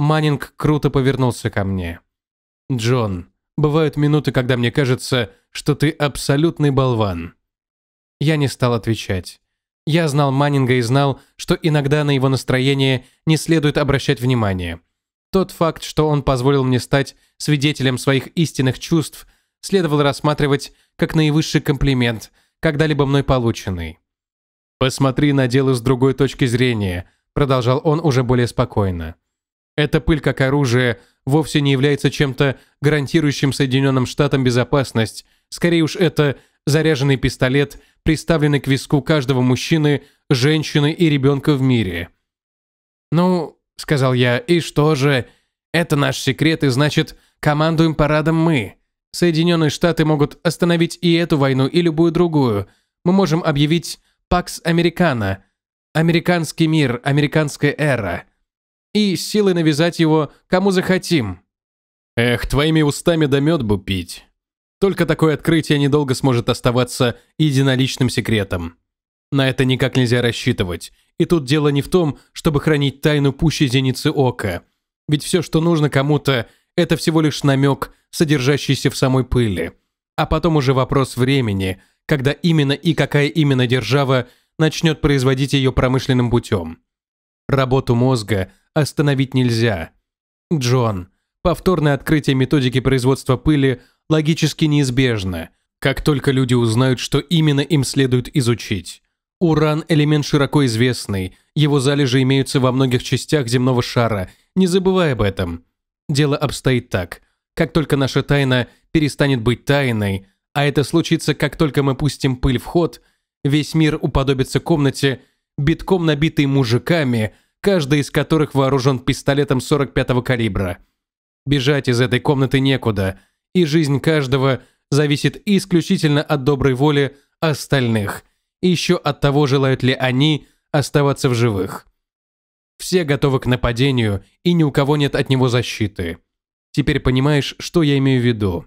Маннинг круто повернулся ко мне. «Джон, бывают минуты, когда мне кажется, что ты абсолютный болван». Я не стал отвечать. Я знал Маннинга и знал, что иногда на его настроение не следует обращать внимания. Тот факт, что он позволил мне стать свидетелем своих истинных чувств, следовало рассматривать как наивысший комплимент, когда-либо мной полученный. «Посмотри на дело с другой точки зрения», — продолжал он уже более спокойно. «Эта пыль как оружие вовсе не является чем-то гарантирующим Соединенным Штатам безопасность, скорее уж это заряженный пистолет, приставленный к виску каждого мужчины, женщины и ребенка в мире». «Ну, — сказал я. «И что же? Это наш секрет, и значит, командуем парадом мы. Соединенные Штаты могут остановить и эту войну, и любую другую. Мы можем объявить «Пакс Американо», «Американский мир», «Американская эра» и силой навязать его кому захотим». «Эх, твоими устами да мед бы пить. Только такое открытие недолго сможет оставаться единоличным секретом. На это никак нельзя рассчитывать, и тут дело не в том, чтобы хранить тайну пуще зеницы ока. Ведь все, что нужно кому-то, это всего лишь намек, содержащийся в самой пыли. А потом уже вопрос времени, когда именно и какая именно держава начнет производить ее промышленным путем. Работу мозга остановить нельзя. Джон, повторное открытие методики производства пыли логически неизбежно, как только люди узнают, что именно им следует изучить. Уран – элемент широко известный, его залежи имеются во многих частях земного шара, не забывай об этом. Дело обстоит так. Как только наша тайна перестанет быть тайной, а это случится, как только мы пустим пыль в ход, весь мир уподобится комнате, битком набитой мужиками, каждый из которых вооружен пистолетом 45-го калибра. Бежать из этой комнаты некуда, и жизнь каждого зависит исключительно от доброй воли остальных, и еще от того, желают ли они оставаться в живых. Все готовы к нападению, и ни у кого нет от него защиты. Теперь понимаешь, что я имею в виду.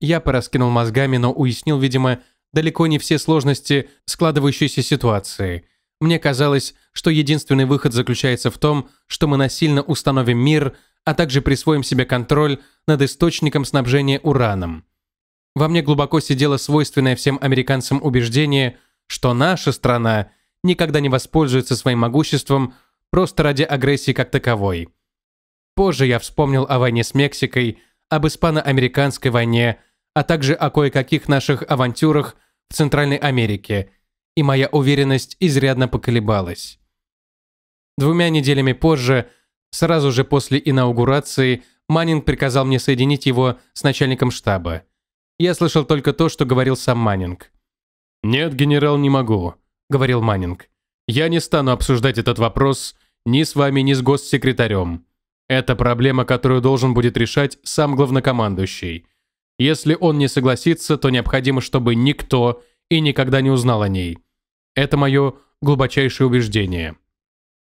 Я пораскинул мозгами, но уяснил, видимо, далеко не все сложности складывающейся ситуации. Мне казалось, что единственный выход заключается в том, что мы насильно установим мир, а также присвоим себе контроль над источником снабжения ураном. Во мне глубоко сидело свойственное всем американцам убеждение, что наша страна никогда не воспользуется своим могуществом просто ради агрессии как таковой. Позже я вспомнил о войне с Мексикой, об испано-американской войне, а также о кое-каких наших авантюрах в Центральной Америке, и моя уверенность изрядно поколебалась. Двумя неделями позже, сразу же после инаугурации, Маннинг приказал мне соединить его с начальником штаба. Я слышал только то, что говорил сам Маннинг. «Нет, генерал, не могу», — говорил Маннинг. «Я не стану обсуждать этот вопрос ни с вами, ни с госсекретарем. Это проблема, которую должен будет решать сам главнокомандующий. Если он не согласится, то необходимо, чтобы никто и никогда не узнал о ней. Это мое глубочайшее убеждение».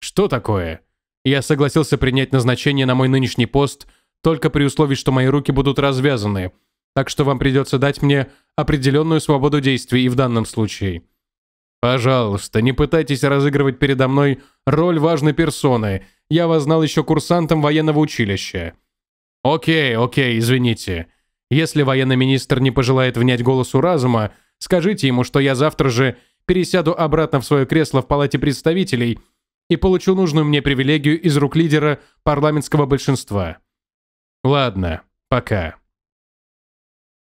«Что такое?» Я согласился принять назначение на мой нынешний пост только при условии, что мои руки будут развязаны — так что вам придется дать мне определенную свободу действий и в данном случае. Пожалуйста, не пытайтесь разыгрывать передо мной роль важной персоны. Я вас знал еще курсантом военного училища. Окей, окей, извините. Если военный министр не пожелает внять голосу разума, скажите ему, что я завтра же пересяду обратно в свое кресло в Палате представителей и получу нужную мне привилегию из рук лидера парламентского большинства. Ладно, пока.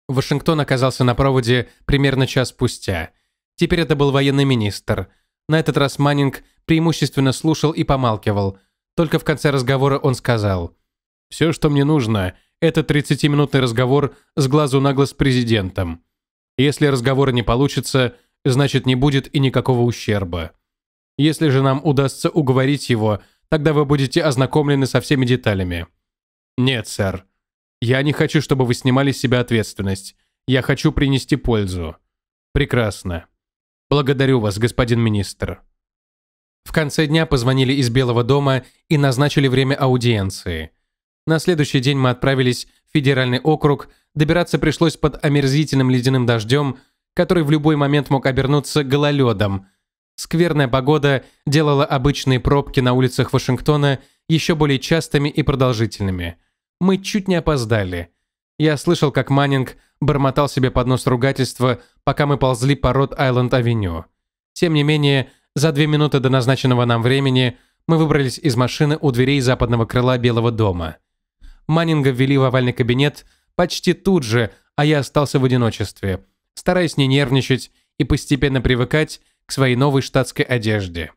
Вашингтон оказался на проводе примерно час спустя. Теперь это был военный министр. На этот раз Маннинг преимущественно слушал и помалкивал. Только в конце разговора он сказал. «Все, что мне нужно, это 30-минутный разговор с глазу на глаз президентом. Если разговор не получится, значит не будет и никакого ущерба. Если же нам удастся уговорить его, тогда вы будете ознакомлены со всеми деталями». «Нет, сэр», я не хочу, чтобы вы снимали с себя ответственность. Я хочу принести пользу. Прекрасно. Благодарю вас, господин министр. В конце дня позвонили из Белого дома и назначили время аудиенции. На следующий день мы отправились в федеральный округ, добираться пришлось под омерзительным ледяным дождем, который в любой момент мог обернуться гололедом. Скверная погода делала обычные пробки на улицах Вашингтона еще более частыми и продолжительными мы чуть не опоздали. Я слышал, как Маннинг бормотал себе под нос ругательства, пока мы ползли по Рот-Айленд-авеню. Тем не менее, за две минуты до назначенного нам времени мы выбрались из машины у дверей западного крыла Белого дома. Маннинга ввели в овальный кабинет почти тут же, а я остался в одиночестве, стараясь не нервничать и постепенно привыкать к своей новой штатской одежде.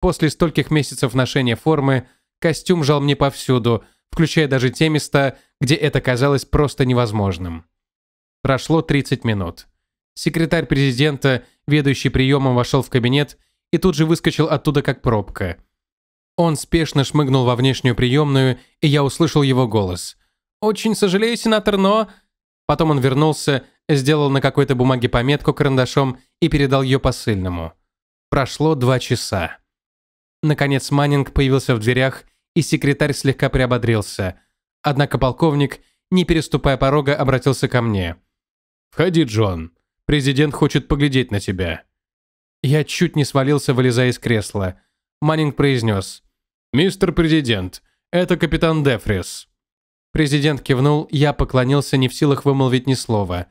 После стольких месяцев ношения формы костюм жал мне повсюду – включая даже те места, где это казалось просто невозможным. Прошло 30 минут. Секретарь президента, ведущий приемом, вошел в кабинет и тут же выскочил оттуда как пробка. Он спешно шмыгнул во внешнюю приемную, и я услышал его голос. «Очень сожалею, сенатор, но...» Потом он вернулся, сделал на какой-то бумаге пометку карандашом и передал ее посыльному. Прошло два часа. Наконец Маннинг появился в дверях и секретарь слегка приободрился. Однако полковник, не переступая порога, обратился ко мне. «Входи, Джон. Президент хочет поглядеть на тебя». Я чуть не свалился, вылезая из кресла. Маннинг произнес. «Мистер президент, это капитан Дефрис». Президент кивнул, я поклонился, не в силах вымолвить ни слова.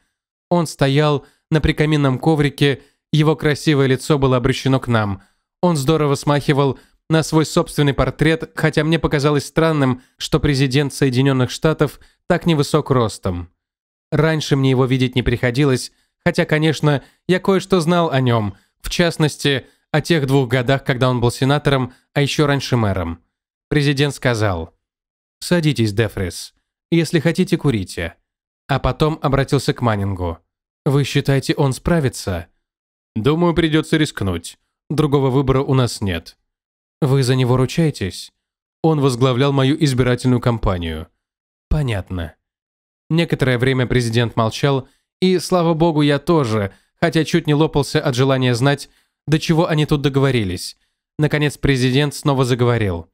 Он стоял на прикаминном коврике, его красивое лицо было обращено к нам. Он здорово смахивал на свой собственный портрет, хотя мне показалось странным, что президент Соединенных Штатов так невысок ростом. Раньше мне его видеть не приходилось, хотя, конечно, я кое-что знал о нем, в частности, о тех двух годах, когда он был сенатором, а еще раньше мэром. Президент сказал, «Садитесь, Дефрис. Если хотите, курите». А потом обратился к Маннингу. «Вы считаете, он справится?» «Думаю, придется рискнуть. Другого выбора у нас нет». Вы за него ручаетесь? Он возглавлял мою избирательную кампанию. Понятно. Некоторое время президент молчал, и, слава богу, я тоже, хотя чуть не лопался от желания знать, до чего они тут договорились. Наконец президент снова заговорил.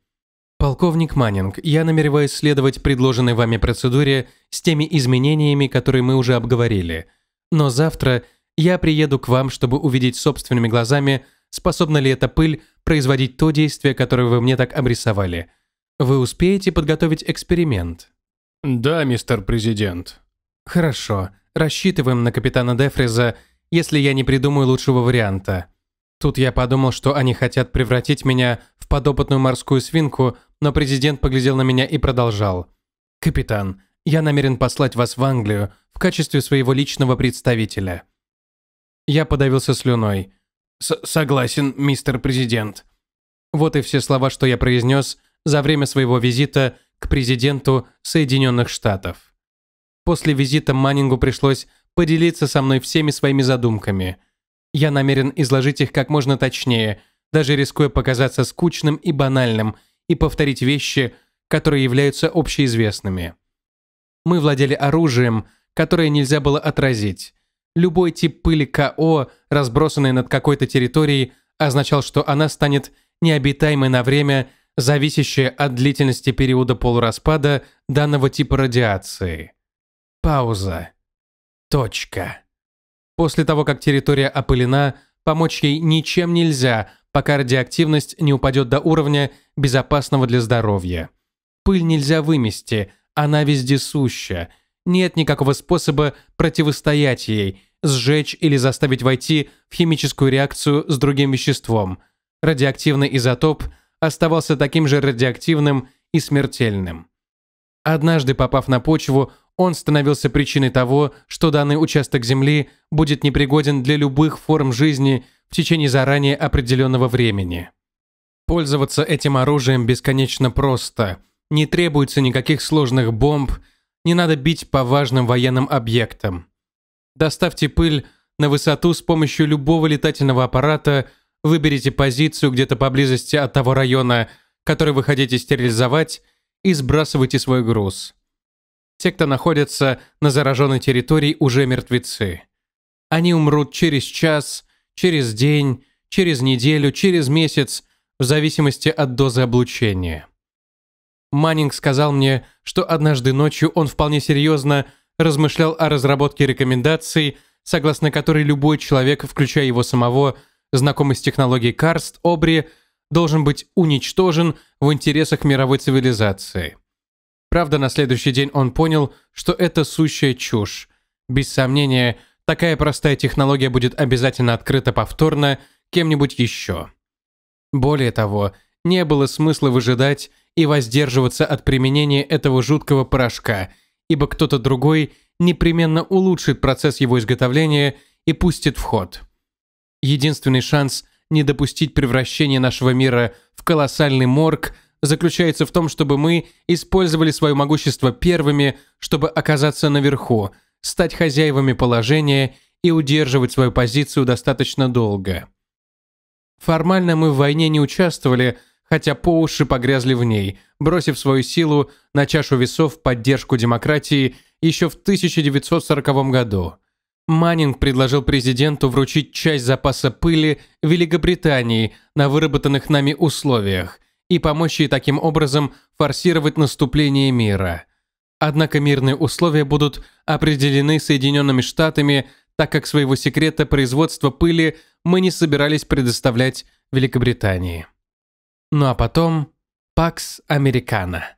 «Полковник Маннинг, я намереваюсь следовать предложенной вами процедуре с теми изменениями, которые мы уже обговорили. Но завтра я приеду к вам, чтобы увидеть собственными глазами, способна ли эта пыль производить то действие, которое вы мне так обрисовали. Вы успеете подготовить эксперимент?» «Да, мистер президент». «Хорошо. Рассчитываем на капитана Дефриза, если я не придумаю лучшего варианта. Тут я подумал, что они хотят превратить меня в подопытную морскую свинку, но президент поглядел на меня и продолжал. «Капитан, я намерен послать вас в Англию в качестве своего личного представителя». Я подавился слюной. С «Согласен, мистер президент». Вот и все слова, что я произнес за время своего визита к президенту Соединенных Штатов. После визита Маннингу пришлось поделиться со мной всеми своими задумками. Я намерен изложить их как можно точнее, даже рискуя показаться скучным и банальным, и повторить вещи, которые являются общеизвестными. Мы владели оружием, которое нельзя было отразить, Любой тип пыли КО, разбросанный над какой-то территорией, означал, что она станет необитаемой на время, зависящее от длительности периода полураспада данного типа радиации. Пауза. Точка. После того, как территория опылена, помочь ей ничем нельзя, пока радиоактивность не упадет до уровня, безопасного для здоровья. Пыль нельзя вымести, она вездесуща – нет никакого способа противостоять ей, сжечь или заставить войти в химическую реакцию с другим веществом. Радиоактивный изотоп оставался таким же радиоактивным и смертельным. Однажды попав на почву, он становился причиной того, что данный участок Земли будет непригоден для любых форм жизни в течение заранее определенного времени. Пользоваться этим оружием бесконечно просто. Не требуется никаких сложных бомб не надо бить по важным военным объектам. Доставьте пыль на высоту с помощью любого летательного аппарата, выберите позицию где-то поблизости от того района, который вы хотите стерилизовать, и сбрасывайте свой груз. Те, кто находится на зараженной территории, уже мертвецы. Они умрут через час, через день, через неделю, через месяц, в зависимости от дозы облучения. Маннинг сказал мне, что однажды ночью он вполне серьезно размышлял о разработке рекомендаций, согласно которой любой человек, включая его самого, знакомый с технологией Карст, Обри, должен быть уничтожен в интересах мировой цивилизации. Правда, на следующий день он понял, что это сущая чушь. Без сомнения, такая простая технология будет обязательно открыта повторно кем-нибудь еще. Более того, не было смысла выжидать, и воздерживаться от применения этого жуткого порошка, ибо кто-то другой непременно улучшит процесс его изготовления и пустит в ход. Единственный шанс не допустить превращения нашего мира в колоссальный морг заключается в том, чтобы мы использовали свое могущество первыми, чтобы оказаться наверху, стать хозяевами положения и удерживать свою позицию достаточно долго. Формально мы в войне не участвовали – хотя по уши погрязли в ней, бросив свою силу на чашу весов поддержку демократии еще в 1940 году. Маннинг предложил президенту вручить часть запаса пыли Великобритании на выработанных нами условиях и помочь ей таким образом форсировать наступление мира. Однако мирные условия будут определены Соединенными Штатами, так как своего секрета производства пыли мы не собирались предоставлять Великобритании. Ну а потом «Пакс Американо».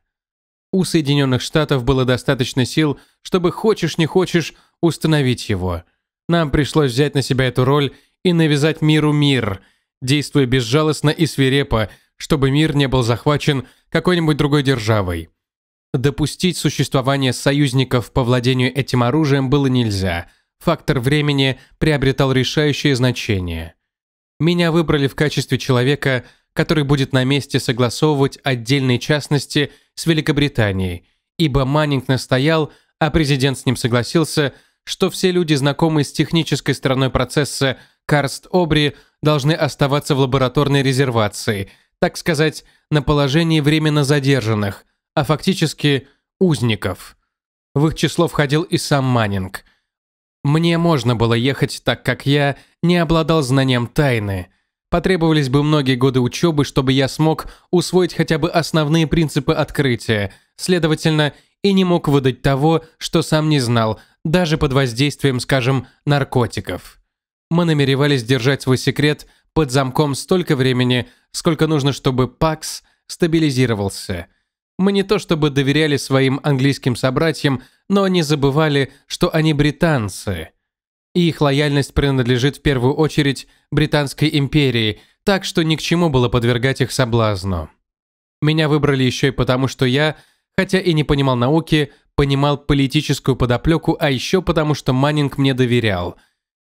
У Соединенных Штатов было достаточно сил, чтобы хочешь не хочешь установить его. Нам пришлось взять на себя эту роль и навязать миру мир, действуя безжалостно и свирепо, чтобы мир не был захвачен какой-нибудь другой державой. Допустить существование союзников по владению этим оружием было нельзя. Фактор времени приобретал решающее значение. Меня выбрали в качестве человека – который будет на месте согласовывать отдельные частности с Великобританией, ибо Маннинг настоял, а президент с ним согласился, что все люди, знакомые с технической стороной процесса Карст-Обри, должны оставаться в лабораторной резервации, так сказать, на положении временно задержанных, а фактически узников. В их число входил и сам Маннинг. Мне можно было ехать, так как я не обладал знанием тайны – потребовались бы многие годы учебы, чтобы я смог усвоить хотя бы основные принципы открытия, следовательно, и не мог выдать того, что сам не знал, даже под воздействием, скажем, наркотиков. Мы намеревались держать свой секрет под замком столько времени, сколько нужно, чтобы Пакс стабилизировался. Мы не то чтобы доверяли своим английским собратьям, но они забывали, что они британцы – и их лояльность принадлежит в первую очередь Британской империи, так что ни к чему было подвергать их соблазну. Меня выбрали еще и потому, что я, хотя и не понимал науки, понимал политическую подоплеку, а еще потому, что Маннинг мне доверял.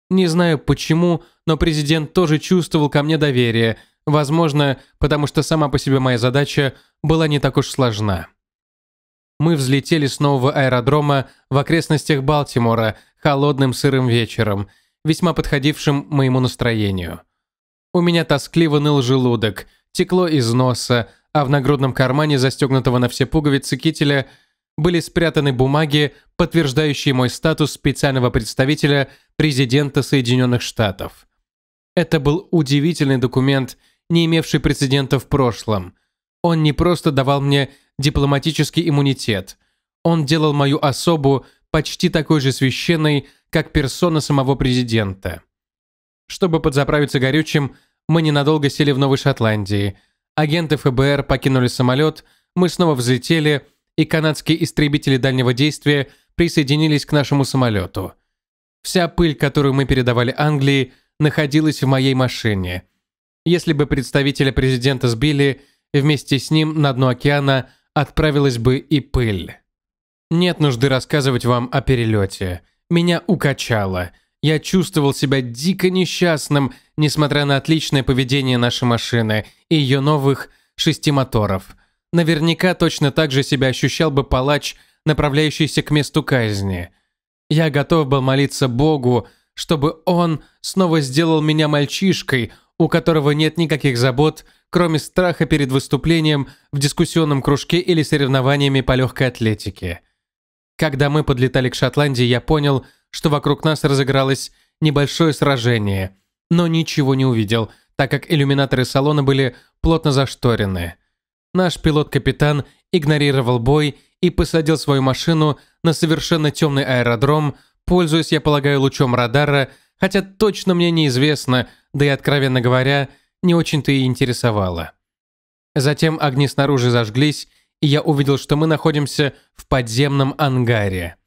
Не знаю почему, но президент тоже чувствовал ко мне доверие, возможно, потому что сама по себе моя задача была не так уж сложна мы взлетели с нового аэродрома в окрестностях Балтимора холодным сырым вечером, весьма подходившим моему настроению. У меня тоскливо ныл желудок, текло из носа, а в нагрудном кармане, застегнутого на все пуговицы кителя, были спрятаны бумаги, подтверждающие мой статус специального представителя президента Соединенных Штатов. Это был удивительный документ, не имевший прецедента в прошлом. Он не просто давал мне дипломатический иммунитет. Он делал мою особу почти такой же священной, как персона самого президента. Чтобы подзаправиться горючим, мы ненадолго сели в Новой Шотландии. Агенты ФБР покинули самолет, мы снова взлетели, и канадские истребители дальнего действия присоединились к нашему самолету. Вся пыль, которую мы передавали Англии, находилась в моей машине. Если бы представителя президента сбили, вместе с ним на дно океана – отправилась бы и пыль. Нет нужды рассказывать вам о перелете. Меня укачало. Я чувствовал себя дико несчастным, несмотря на отличное поведение нашей машины и ее новых шести моторов. Наверняка точно так же себя ощущал бы палач, направляющийся к месту казни. Я готов был молиться Богу, чтобы он снова сделал меня мальчишкой, у которого нет никаких забот, кроме страха перед выступлением в дискуссионном кружке или соревнованиями по легкой атлетике. Когда мы подлетали к Шотландии, я понял, что вокруг нас разыгралось небольшое сражение, но ничего не увидел, так как иллюминаторы салона были плотно зашторены. Наш пилот-капитан игнорировал бой и посадил свою машину на совершенно темный аэродром, пользуясь, я полагаю, лучом радара, хотя точно мне неизвестно, да и, откровенно говоря, не очень-то и интересовало. Затем огни снаружи зажглись, и я увидел, что мы находимся в подземном ангаре.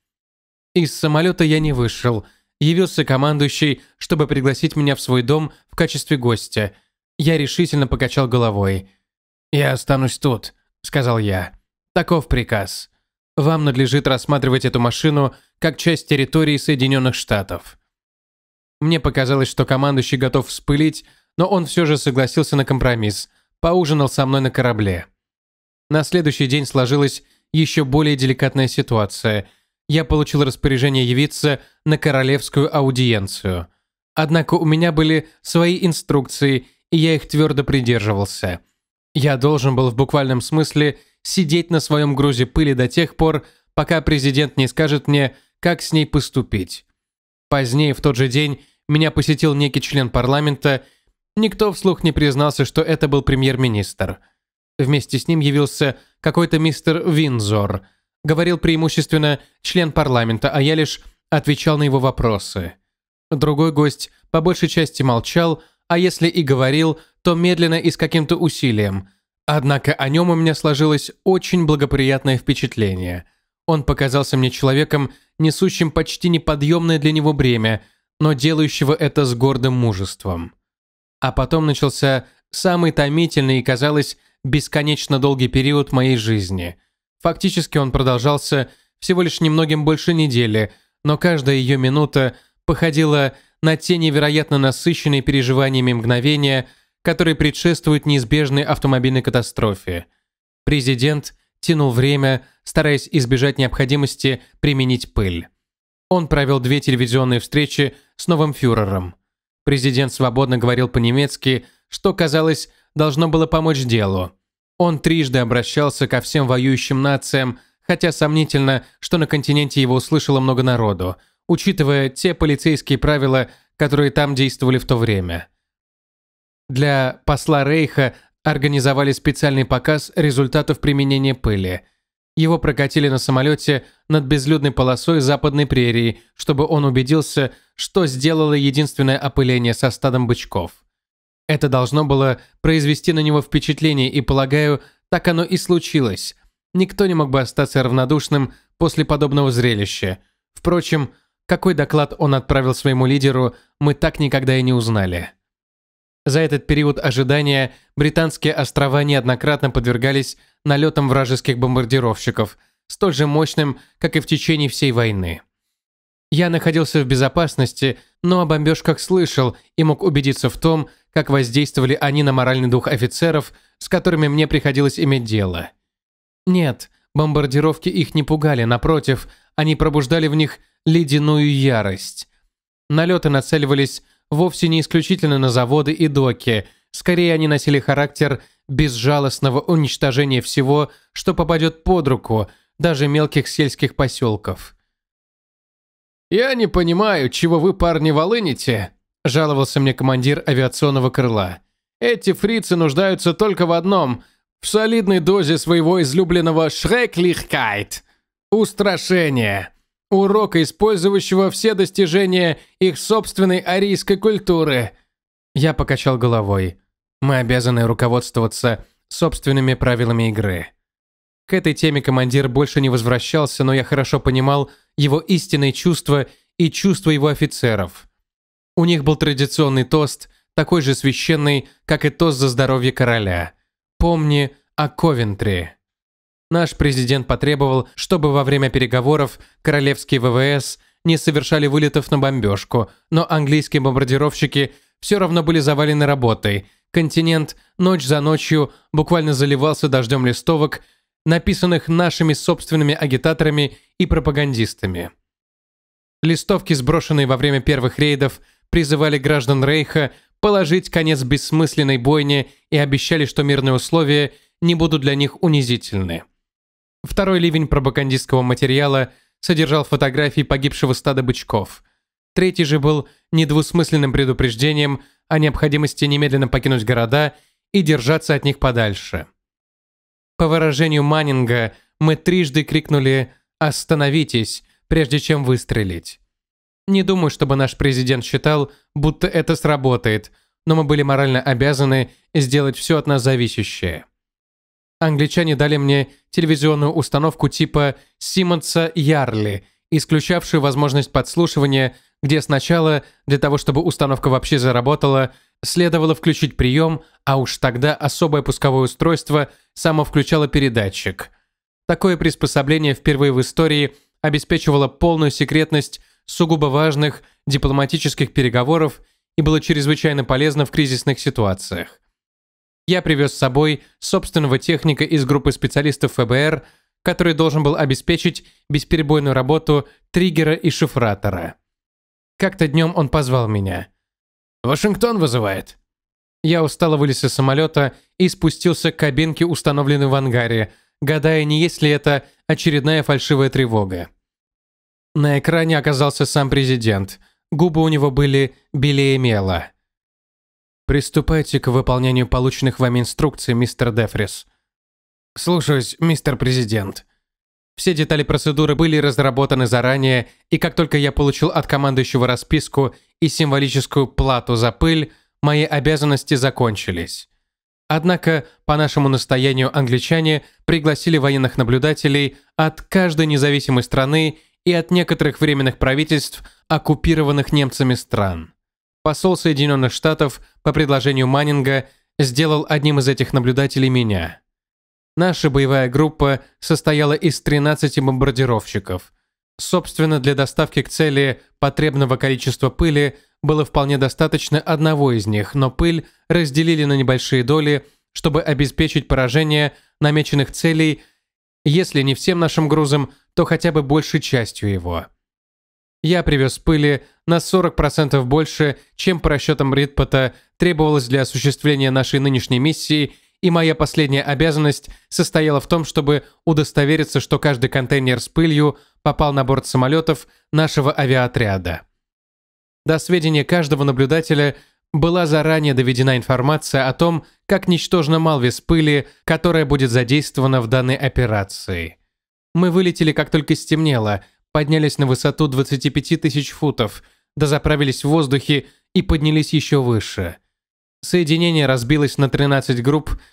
Из самолета я не вышел, явился командующий, чтобы пригласить меня в свой дом в качестве гостя. Я решительно покачал головой. «Я останусь тут», — сказал я. «Таков приказ. Вам надлежит рассматривать эту машину как часть территории Соединенных Штатов». Мне показалось, что командующий готов вспылить, но он все же согласился на компромисс, поужинал со мной на корабле. На следующий день сложилась еще более деликатная ситуация. Я получил распоряжение явиться на королевскую аудиенцию. Однако у меня были свои инструкции, и я их твердо придерживался. Я должен был в буквальном смысле сидеть на своем грузе пыли до тех пор, пока президент не скажет мне, как с ней поступить. Позднее, в тот же день, меня посетил некий член парламента – Никто вслух не признался, что это был премьер-министр. Вместе с ним явился какой-то мистер Винзор. Говорил преимущественно член парламента, а я лишь отвечал на его вопросы. Другой гость по большей части молчал, а если и говорил, то медленно и с каким-то усилием. Однако о нем у меня сложилось очень благоприятное впечатление. Он показался мне человеком, несущим почти неподъемное для него бремя, но делающего это с гордым мужеством. А потом начался самый томительный и, казалось, бесконечно долгий период моей жизни. Фактически он продолжался всего лишь немногим больше недели, но каждая ее минута походила на те невероятно насыщенные переживаниями мгновения, которые предшествуют неизбежной автомобильной катастрофе. Президент тянул время, стараясь избежать необходимости применить пыль. Он провел две телевизионные встречи с новым фюрером – Президент свободно говорил по-немецки, что, казалось, должно было помочь делу. Он трижды обращался ко всем воюющим нациям, хотя сомнительно, что на континенте его услышало много народу, учитывая те полицейские правила, которые там действовали в то время. Для посла Рейха организовали специальный показ результатов применения пыли. Его прокатили на самолете над безлюдной полосой западной прерии, чтобы он убедился, что сделало единственное опыление со стадом бычков. Это должно было произвести на него впечатление, и, полагаю, так оно и случилось. Никто не мог бы остаться равнодушным после подобного зрелища. Впрочем, какой доклад он отправил своему лидеру, мы так никогда и не узнали. За этот период ожидания британские острова неоднократно подвергались налетам вражеских бомбардировщиков, столь же мощным, как и в течение всей войны. Я находился в безопасности, но о бомбежках слышал и мог убедиться в том, как воздействовали они на моральный дух офицеров, с которыми мне приходилось иметь дело. Нет, бомбардировки их не пугали, напротив, они пробуждали в них ледяную ярость. Налеты нацеливались вовсе не исключительно на заводы и доки, скорее они носили характер безжалостного уничтожения всего, что попадет под руку, даже мелких сельских поселков. «Я не понимаю, чего вы, парни, волыните», – жаловался мне командир авиационного крыла. «Эти фрицы нуждаются только в одном – в солидной дозе своего излюбленного «шреклихкайт» – устрашения, урока, использующего все достижения их собственной арийской культуры». Я покачал головой. Мы обязаны руководствоваться собственными правилами игры. К этой теме командир больше не возвращался, но я хорошо понимал, его истинные чувства и чувства его офицеров. У них был традиционный тост, такой же священный, как и тост за здоровье короля. «Помни о Ковентри». Наш президент потребовал, чтобы во время переговоров королевские ВВС не совершали вылетов на бомбежку, но английские бомбардировщики все равно были завалены работой. Континент ночь за ночью буквально заливался дождем листовок – написанных нашими собственными агитаторами и пропагандистами. Листовки, сброшенные во время первых рейдов, призывали граждан Рейха положить конец бессмысленной бойне и обещали, что мирные условия не будут для них унизительны. Второй ливень пропагандистского материала содержал фотографии погибшего стада бычков. Третий же был недвусмысленным предупреждением о необходимости немедленно покинуть города и держаться от них подальше. По выражению Маннинга, мы трижды крикнули «Остановитесь!», прежде чем выстрелить. Не думаю, чтобы наш президент считал, будто это сработает, но мы были морально обязаны сделать все от нас зависящее. Англичане дали мне телевизионную установку типа Симмонса Ярли, исключавшую возможность подслушивания, где сначала, для того чтобы установка вообще заработала, следовало включить прием, а уж тогда особое пусковое устройство само включало передатчик. Такое приспособление впервые в истории обеспечивало полную секретность сугубо важных дипломатических переговоров и было чрезвычайно полезно в кризисных ситуациях. Я привез с собой собственного техника из группы специалистов ФБР, который должен был обеспечить бесперебойную работу триггера и шифратора. Как-то днем он позвал меня – Вашингтон вызывает». Я устало вылез из самолета и спустился к кабинке, установленной в ангаре, гадая, не есть ли это очередная фальшивая тревога. На экране оказался сам президент. Губы у него были белее мела. «Приступайте к выполнению полученных вами инструкций, мистер Дефрис». «Слушаюсь, мистер президент», все детали процедуры были разработаны заранее, и как только я получил от командующего расписку и символическую плату за пыль, мои обязанности закончились. Однако, по нашему настоянию, англичане пригласили военных наблюдателей от каждой независимой страны и от некоторых временных правительств оккупированных немцами стран. Посол Соединенных Штатов по предложению Маннинга сделал одним из этих наблюдателей меня – Наша боевая группа состояла из 13 бомбардировщиков. Собственно, для доставки к цели потребного количества пыли было вполне достаточно одного из них, но пыль разделили на небольшие доли, чтобы обеспечить поражение намеченных целей, если не всем нашим грузом, то хотя бы большей частью его. Я привез пыли на 40% больше, чем по расчетам Ритпота требовалось для осуществления нашей нынешней миссии – и моя последняя обязанность состояла в том, чтобы удостовериться, что каждый контейнер с пылью попал на борт самолетов нашего авиаотряда. До сведения каждого наблюдателя была заранее доведена информация о том, как ничтожно мал вес пыли, которая будет задействована в данной операции. Мы вылетели, как только стемнело, поднялись на высоту 25 тысяч футов, дозаправились в воздухе и поднялись еще выше. Соединение разбилось на 13 групп –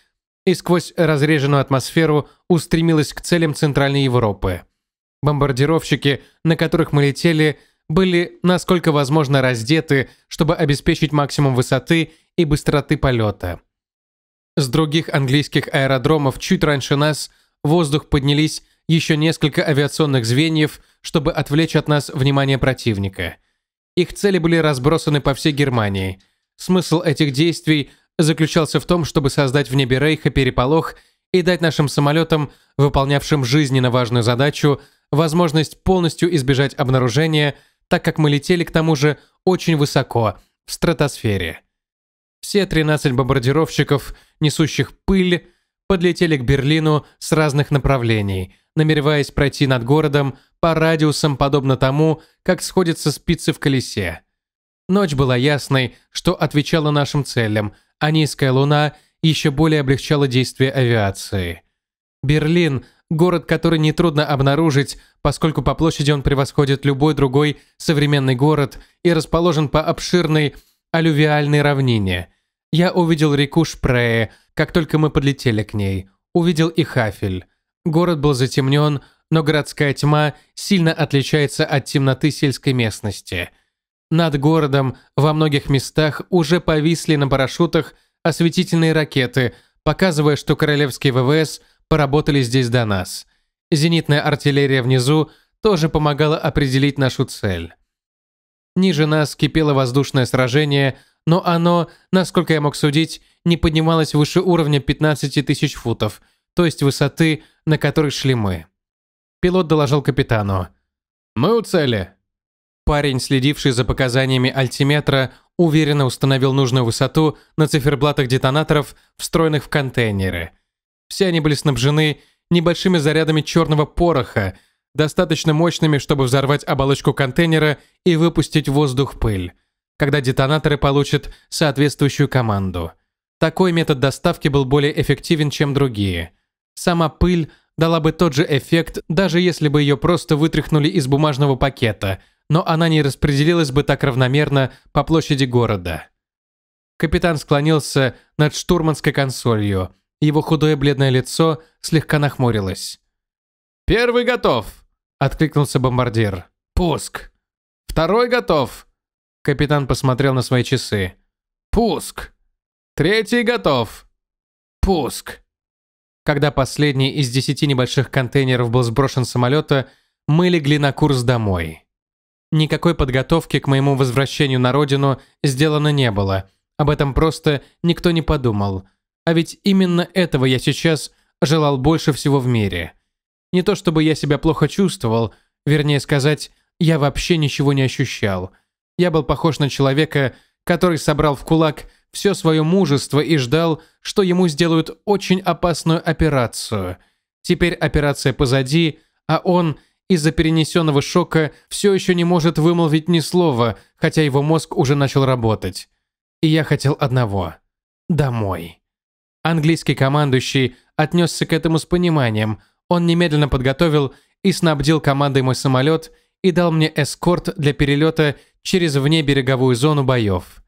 и сквозь разреженную атмосферу устремилась к целям Центральной Европы. Бомбардировщики, на которых мы летели, были насколько возможно раздеты, чтобы обеспечить максимум высоты и быстроты полета. С других английских аэродромов чуть раньше нас в воздух поднялись еще несколько авиационных звеньев, чтобы отвлечь от нас внимание противника. Их цели были разбросаны по всей Германии. Смысл этих действий заключался в том, чтобы создать в небе Рейха переполох и дать нашим самолетам, выполнявшим жизненно важную задачу, возможность полностью избежать обнаружения, так как мы летели к тому же очень высоко, в стратосфере. Все 13 бомбардировщиков, несущих пыль, подлетели к Берлину с разных направлений, намереваясь пройти над городом по радиусам, подобно тому, как сходятся спицы в колесе. Ночь была ясной, что отвечала нашим целям, а низкая луна еще более облегчала действие авиации. Берлин – город, который нетрудно обнаружить, поскольку по площади он превосходит любой другой современный город и расположен по обширной алювиальной равнине. Я увидел реку Шпрее, как только мы подлетели к ней. Увидел и Хафель. Город был затемнен, но городская тьма сильно отличается от темноты сельской местности – над городом во многих местах уже повисли на парашютах осветительные ракеты, показывая, что королевские ВВС поработали здесь до нас. Зенитная артиллерия внизу тоже помогала определить нашу цель. Ниже нас кипело воздушное сражение, но оно, насколько я мог судить, не поднималось выше уровня 15 тысяч футов, то есть высоты, на которой шли мы. Пилот доложил капитану. «Мы у цели. Парень, следивший за показаниями альтиметра, уверенно установил нужную высоту на циферблатах детонаторов, встроенных в контейнеры. Все они были снабжены небольшими зарядами черного пороха, достаточно мощными, чтобы взорвать оболочку контейнера и выпустить воздух пыль, когда детонаторы получат соответствующую команду. Такой метод доставки был более эффективен, чем другие. Сама пыль дала бы тот же эффект, даже если бы ее просто вытряхнули из бумажного пакета – но она не распределилась бы так равномерно по площади города. Капитан склонился над штурманской консолью. Его худое бледное лицо слегка нахмурилось. «Первый готов!» – откликнулся бомбардир. «Пуск!» «Второй готов!» Капитан посмотрел на свои часы. «Пуск!» «Третий готов!» «Пуск!» Когда последний из десяти небольших контейнеров был сброшен с самолета, мы легли на курс домой. Никакой подготовки к моему возвращению на родину сделано не было. Об этом просто никто не подумал. А ведь именно этого я сейчас желал больше всего в мире. Не то чтобы я себя плохо чувствовал, вернее сказать, я вообще ничего не ощущал. Я был похож на человека, который собрал в кулак все свое мужество и ждал, что ему сделают очень опасную операцию. Теперь операция позади, а он – из-за перенесенного шока все еще не может вымолвить ни слова, хотя его мозг уже начал работать. И я хотел одного – домой. Английский командующий отнесся к этому с пониманием. Он немедленно подготовил и снабдил командой мой самолет и дал мне эскорт для перелета через внебереговую зону боев.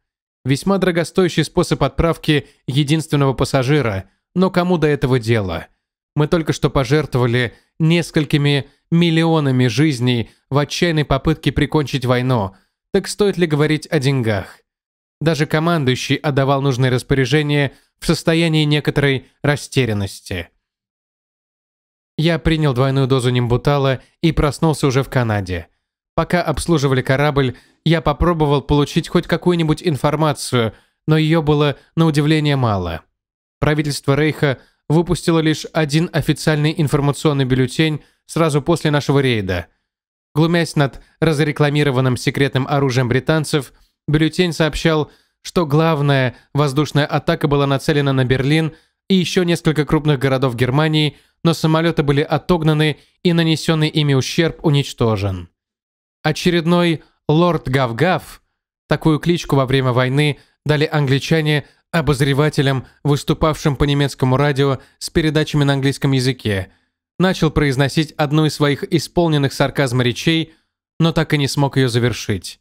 Весьма дорогостоящий способ отправки единственного пассажира, но кому до этого дело? Мы только что пожертвовали несколькими миллионами жизней в отчаянной попытке прикончить войну, так стоит ли говорить о деньгах? Даже командующий отдавал нужные распоряжения в состоянии некоторой растерянности. Я принял двойную дозу нимбутала и проснулся уже в Канаде. Пока обслуживали корабль, я попробовал получить хоть какую-нибудь информацию, но ее было на удивление мало. Правительство Рейха выпустило лишь один официальный информационный бюллетень сразу после нашего рейда. Глумясь над разрекламированным секретным оружием британцев, бюллетень сообщал, что главная воздушная атака была нацелена на Берлин и еще несколько крупных городов Германии, но самолеты были отогнаны и нанесенный ими ущерб уничтожен. Очередной «Лорд Гав-Гав» такую кличку во время войны дали англичане обозревателям, выступавшим по немецкому радио с передачами на английском языке – начал произносить одну из своих исполненных сарказма речей, но так и не смог ее завершить.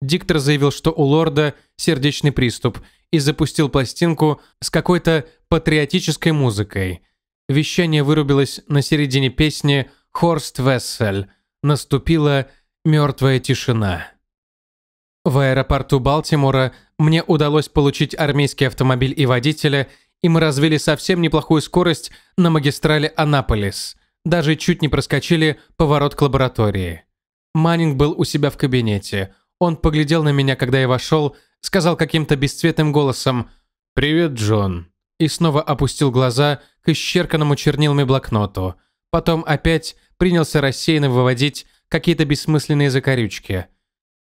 Диктор заявил, что у лорда сердечный приступ, и запустил пластинку с какой-то патриотической музыкой. Вещание вырубилось на середине песни «Хорст Вессель». Наступила мертвая тишина. В аэропорту Балтимора мне удалось получить армейский автомобиль и водителя – и мы развили совсем неплохую скорость на магистрали Анаполис. Даже чуть не проскочили поворот к лаборатории. Маннинг был у себя в кабинете. Он поглядел на меня, когда я вошел, сказал каким-то бесцветным голосом «Привет, Джон», и снова опустил глаза к исчерканному чернилами блокноту. Потом опять принялся рассеянно выводить какие-то бессмысленные закорючки.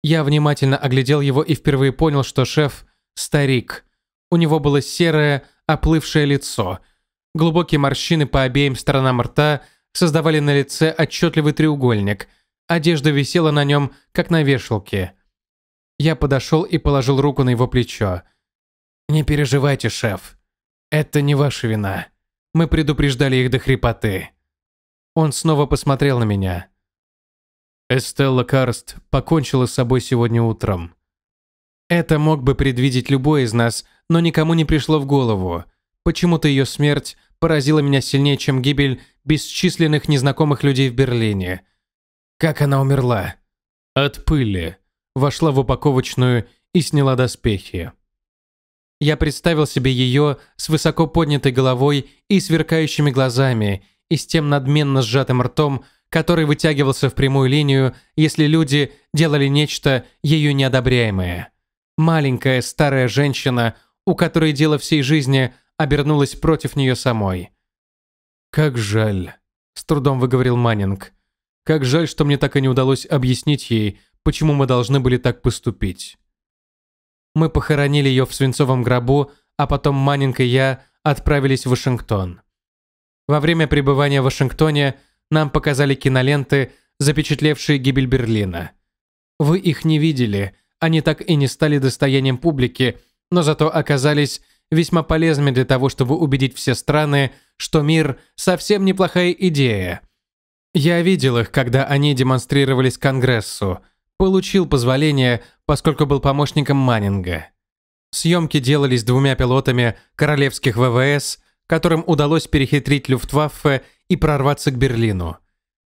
Я внимательно оглядел его и впервые понял, что шеф – старик. У него было серое, оплывшее лицо. Глубокие морщины по обеим сторонам рта создавали на лице отчетливый треугольник. Одежда висела на нем, как на вешалке. Я подошел и положил руку на его плечо. «Не переживайте, шеф. Это не ваша вина. Мы предупреждали их до хрипоты». Он снова посмотрел на меня. Эстелла Карст покончила с собой сегодня утром. Это мог бы предвидеть любой из нас, но никому не пришло в голову. Почему-то ее смерть поразила меня сильнее, чем гибель бесчисленных незнакомых людей в Берлине. Как она умерла? От пыли. Вошла в упаковочную и сняла доспехи. Я представил себе ее с высоко поднятой головой и сверкающими глазами, и с тем надменно сжатым ртом, который вытягивался в прямую линию, если люди делали нечто ее неодобряемое. Маленькая старая женщина, у которой дело всей жизни обернулось против нее самой. «Как жаль», — с трудом выговорил Маннинг. «Как жаль, что мне так и не удалось объяснить ей, почему мы должны были так поступить». Мы похоронили ее в свинцовом гробу, а потом Маннинг и я отправились в Вашингтон. Во время пребывания в Вашингтоне нам показали киноленты, запечатлевшие гибель Берлина. Вы их не видели, они так и не стали достоянием публики, но зато оказались весьма полезными для того, чтобы убедить все страны, что мир – совсем неплохая идея. Я видел их, когда они демонстрировались Конгрессу. Получил позволение, поскольку был помощником Маннинга. Съемки делались двумя пилотами королевских ВВС, которым удалось перехитрить Люфтваффе и прорваться к Берлину.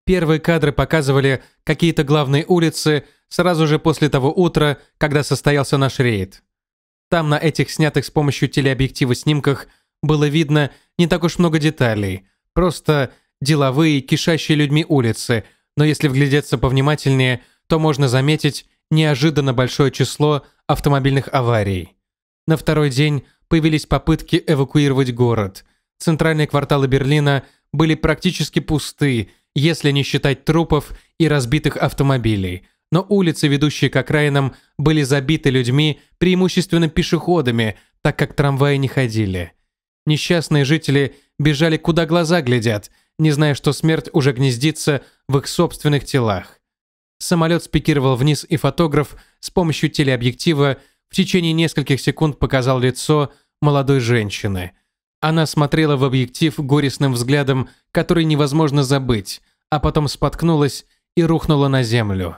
Первые кадры показывали какие-то главные улицы, сразу же после того утра, когда состоялся наш рейд. Там на этих снятых с помощью телеобъектива снимках было видно не так уж много деталей, просто деловые, кишащие людьми улицы, но если вглядеться повнимательнее, то можно заметить неожиданно большое число автомобильных аварий. На второй день появились попытки эвакуировать город. Центральные кварталы Берлина были практически пусты, если не считать трупов и разбитых автомобилей – но улицы, ведущие к окраинам, были забиты людьми, преимущественно пешеходами, так как трамваи не ходили. Несчастные жители бежали, куда глаза глядят, не зная, что смерть уже гнездится в их собственных телах. Самолет спикировал вниз, и фотограф с помощью телеобъектива в течение нескольких секунд показал лицо молодой женщины. Она смотрела в объектив горестным взглядом, который невозможно забыть, а потом споткнулась и рухнула на землю.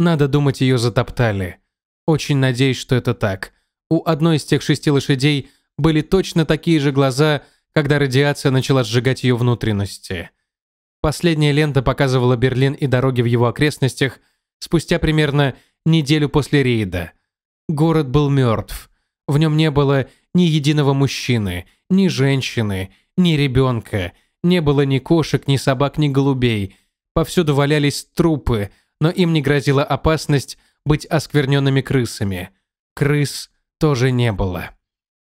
Надо думать, ее затоптали. Очень надеюсь, что это так. У одной из тех шести лошадей были точно такие же глаза, когда радиация начала сжигать ее внутренности. Последняя лента показывала Берлин и дороги в его окрестностях спустя примерно неделю после рейда. Город был мертв. В нем не было ни единого мужчины, ни женщины, ни ребенка. Не было ни кошек, ни собак, ни голубей. Повсюду валялись трупы, но им не грозила опасность быть оскверненными крысами. Крыс тоже не было.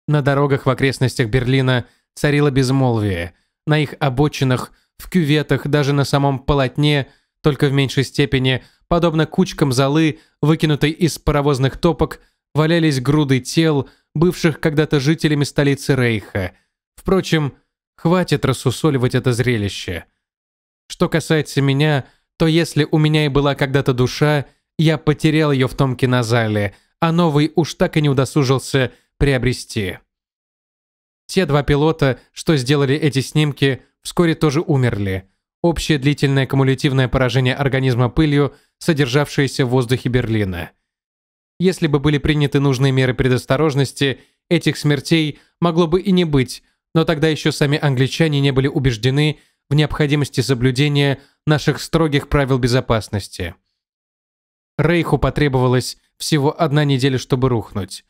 На дорогах в окрестностях Берлина царило безмолвие. На их обочинах, в кюветах, даже на самом полотне, только в меньшей степени, подобно кучкам золы, выкинутой из паровозных топок, валялись груды тел, бывших когда-то жителями столицы Рейха. Впрочем, хватит рассусоливать это зрелище. Что касается меня, то если у меня и была когда-то душа, я потерял ее в том кинозале, а новый уж так и не удосужился приобрести. Те два пилота, что сделали эти снимки, вскоре тоже умерли. Общее длительное кумулятивное поражение организма пылью, содержавшееся в воздухе Берлина. Если бы были приняты нужные меры предосторожности, этих смертей могло бы и не быть, но тогда еще сами англичане не были убеждены, в необходимости соблюдения наших строгих правил безопасности. Рейху потребовалось всего одна неделя, чтобы рухнуть.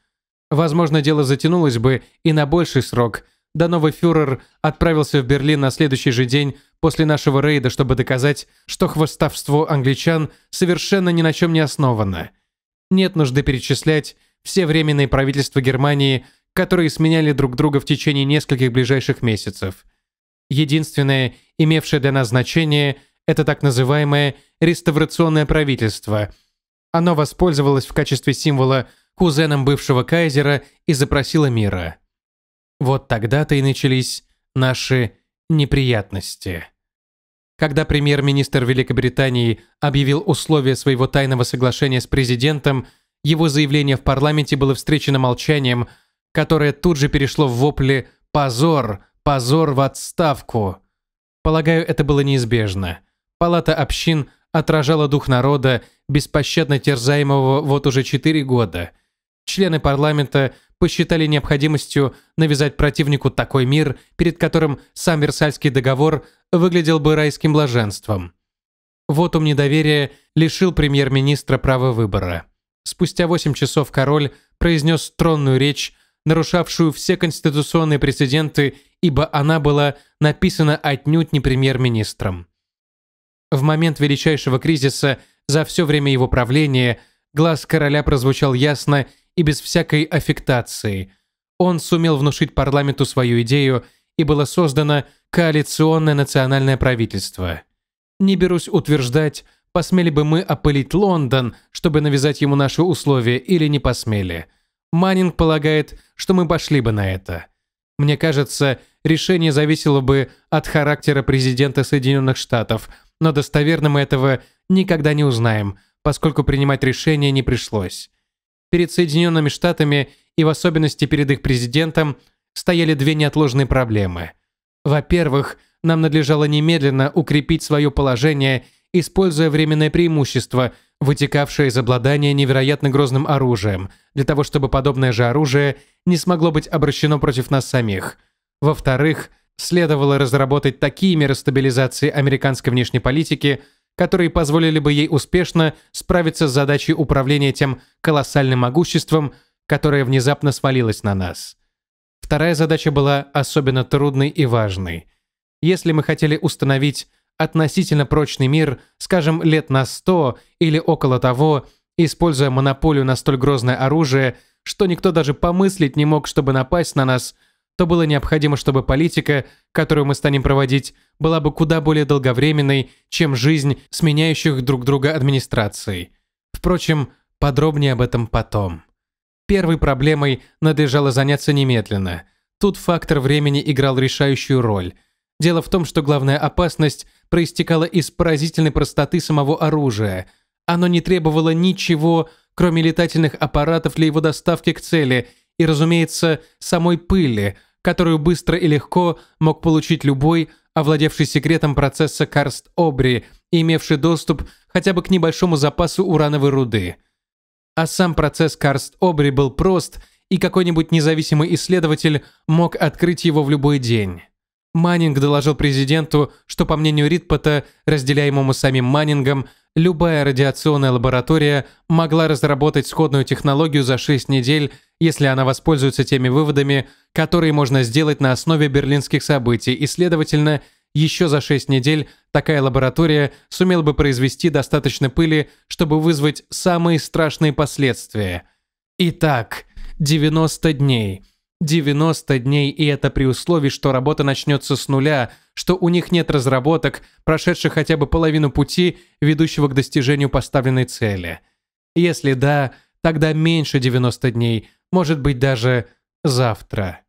Возможно, дело затянулось бы и на больший срок, да новый фюрер отправился в Берлин на следующий же день после нашего рейда, чтобы доказать, что хвостовство англичан совершенно ни на чем не основано. Нет нужды перечислять все временные правительства Германии, которые сменяли друг друга в течение нескольких ближайших месяцев – Единственное, имевшее для нас значение, это так называемое «реставрационное правительство». Оно воспользовалось в качестве символа кузеном бывшего кайзера и запросило мира. Вот тогда-то и начались наши неприятности. Когда премьер-министр Великобритании объявил условия своего тайного соглашения с президентом, его заявление в парламенте было встречено молчанием, которое тут же перешло в вопли «Позор! Позор в отставку. Полагаю, это было неизбежно. Палата общин отражала дух народа, беспощадно терзаемого вот уже четыре года. Члены парламента посчитали необходимостью навязать противнику такой мир, перед которым сам Версальский договор выглядел бы райским блаженством. Вот ум недоверия лишил премьер-министра права выбора. Спустя восемь часов король произнес тронную речь нарушавшую все конституционные прецеденты, ибо она была написана отнюдь не премьер-министром. В момент величайшего кризиса за все время его правления глаз короля прозвучал ясно и без всякой аффектации. Он сумел внушить парламенту свою идею, и было создано коалиционное национальное правительство. Не берусь утверждать, посмели бы мы опылить Лондон, чтобы навязать ему наши условия, или не посмели. Маннинг полагает, что мы пошли бы на это. Мне кажется, решение зависело бы от характера президента Соединенных Штатов, но достоверно мы этого никогда не узнаем, поскольку принимать решение не пришлось. Перед Соединенными Штатами и в особенности перед их президентом стояли две неотложные проблемы. Во-первых, нам надлежало немедленно укрепить свое положение, используя временное преимущество – вытекавшее из обладания невероятно грозным оружием, для того чтобы подобное же оружие не смогло быть обращено против нас самих. Во-вторых, следовало разработать такие меры стабилизации американской внешней политики, которые позволили бы ей успешно справиться с задачей управления тем колоссальным могуществом, которое внезапно свалилось на нас. Вторая задача была особенно трудной и важной. Если мы хотели установить относительно прочный мир, скажем, лет на 100 или около того, используя монополию на столь грозное оружие, что никто даже помыслить не мог, чтобы напасть на нас, то было необходимо, чтобы политика, которую мы станем проводить, была бы куда более долговременной, чем жизнь сменяющих друг друга администраций. Впрочем, подробнее об этом потом. Первой проблемой надлежало заняться немедленно. Тут фактор времени играл решающую роль. Дело в том, что главная опасность Проистекала из поразительной простоты самого оружия. Оно не требовало ничего, кроме летательных аппаратов для его доставки к цели и, разумеется, самой пыли, которую быстро и легко мог получить любой, овладевший секретом процесса Карст-Обри и имевший доступ хотя бы к небольшому запасу урановой руды. А сам процесс Карст-Обри был прост, и какой-нибудь независимый исследователь мог открыть его в любой день. Маннинг доложил президенту, что, по мнению Ритпота, разделяемому самим Маннингом, любая радиационная лаборатория могла разработать сходную технологию за 6 недель, если она воспользуется теми выводами, которые можно сделать на основе берлинских событий, и, следовательно, еще за 6 недель такая лаборатория сумела бы произвести достаточно пыли, чтобы вызвать самые страшные последствия. Итак, 90 дней – 90 дней, и это при условии, что работа начнется с нуля, что у них нет разработок, прошедших хотя бы половину пути, ведущего к достижению поставленной цели. Если да, тогда меньше 90 дней, может быть даже завтра.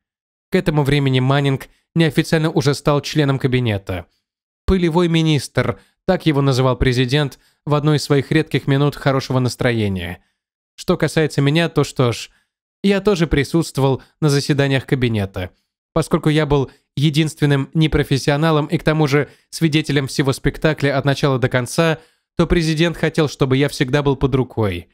К этому времени Маннинг неофициально уже стал членом кабинета. «Пылевой министр», так его называл президент в одной из своих редких минут хорошего настроения. Что касается меня, то что ж, я тоже присутствовал на заседаниях кабинета, поскольку я был единственным непрофессионалом и к тому же свидетелем всего спектакля от начала до конца, то президент хотел, чтобы я всегда был под рукой.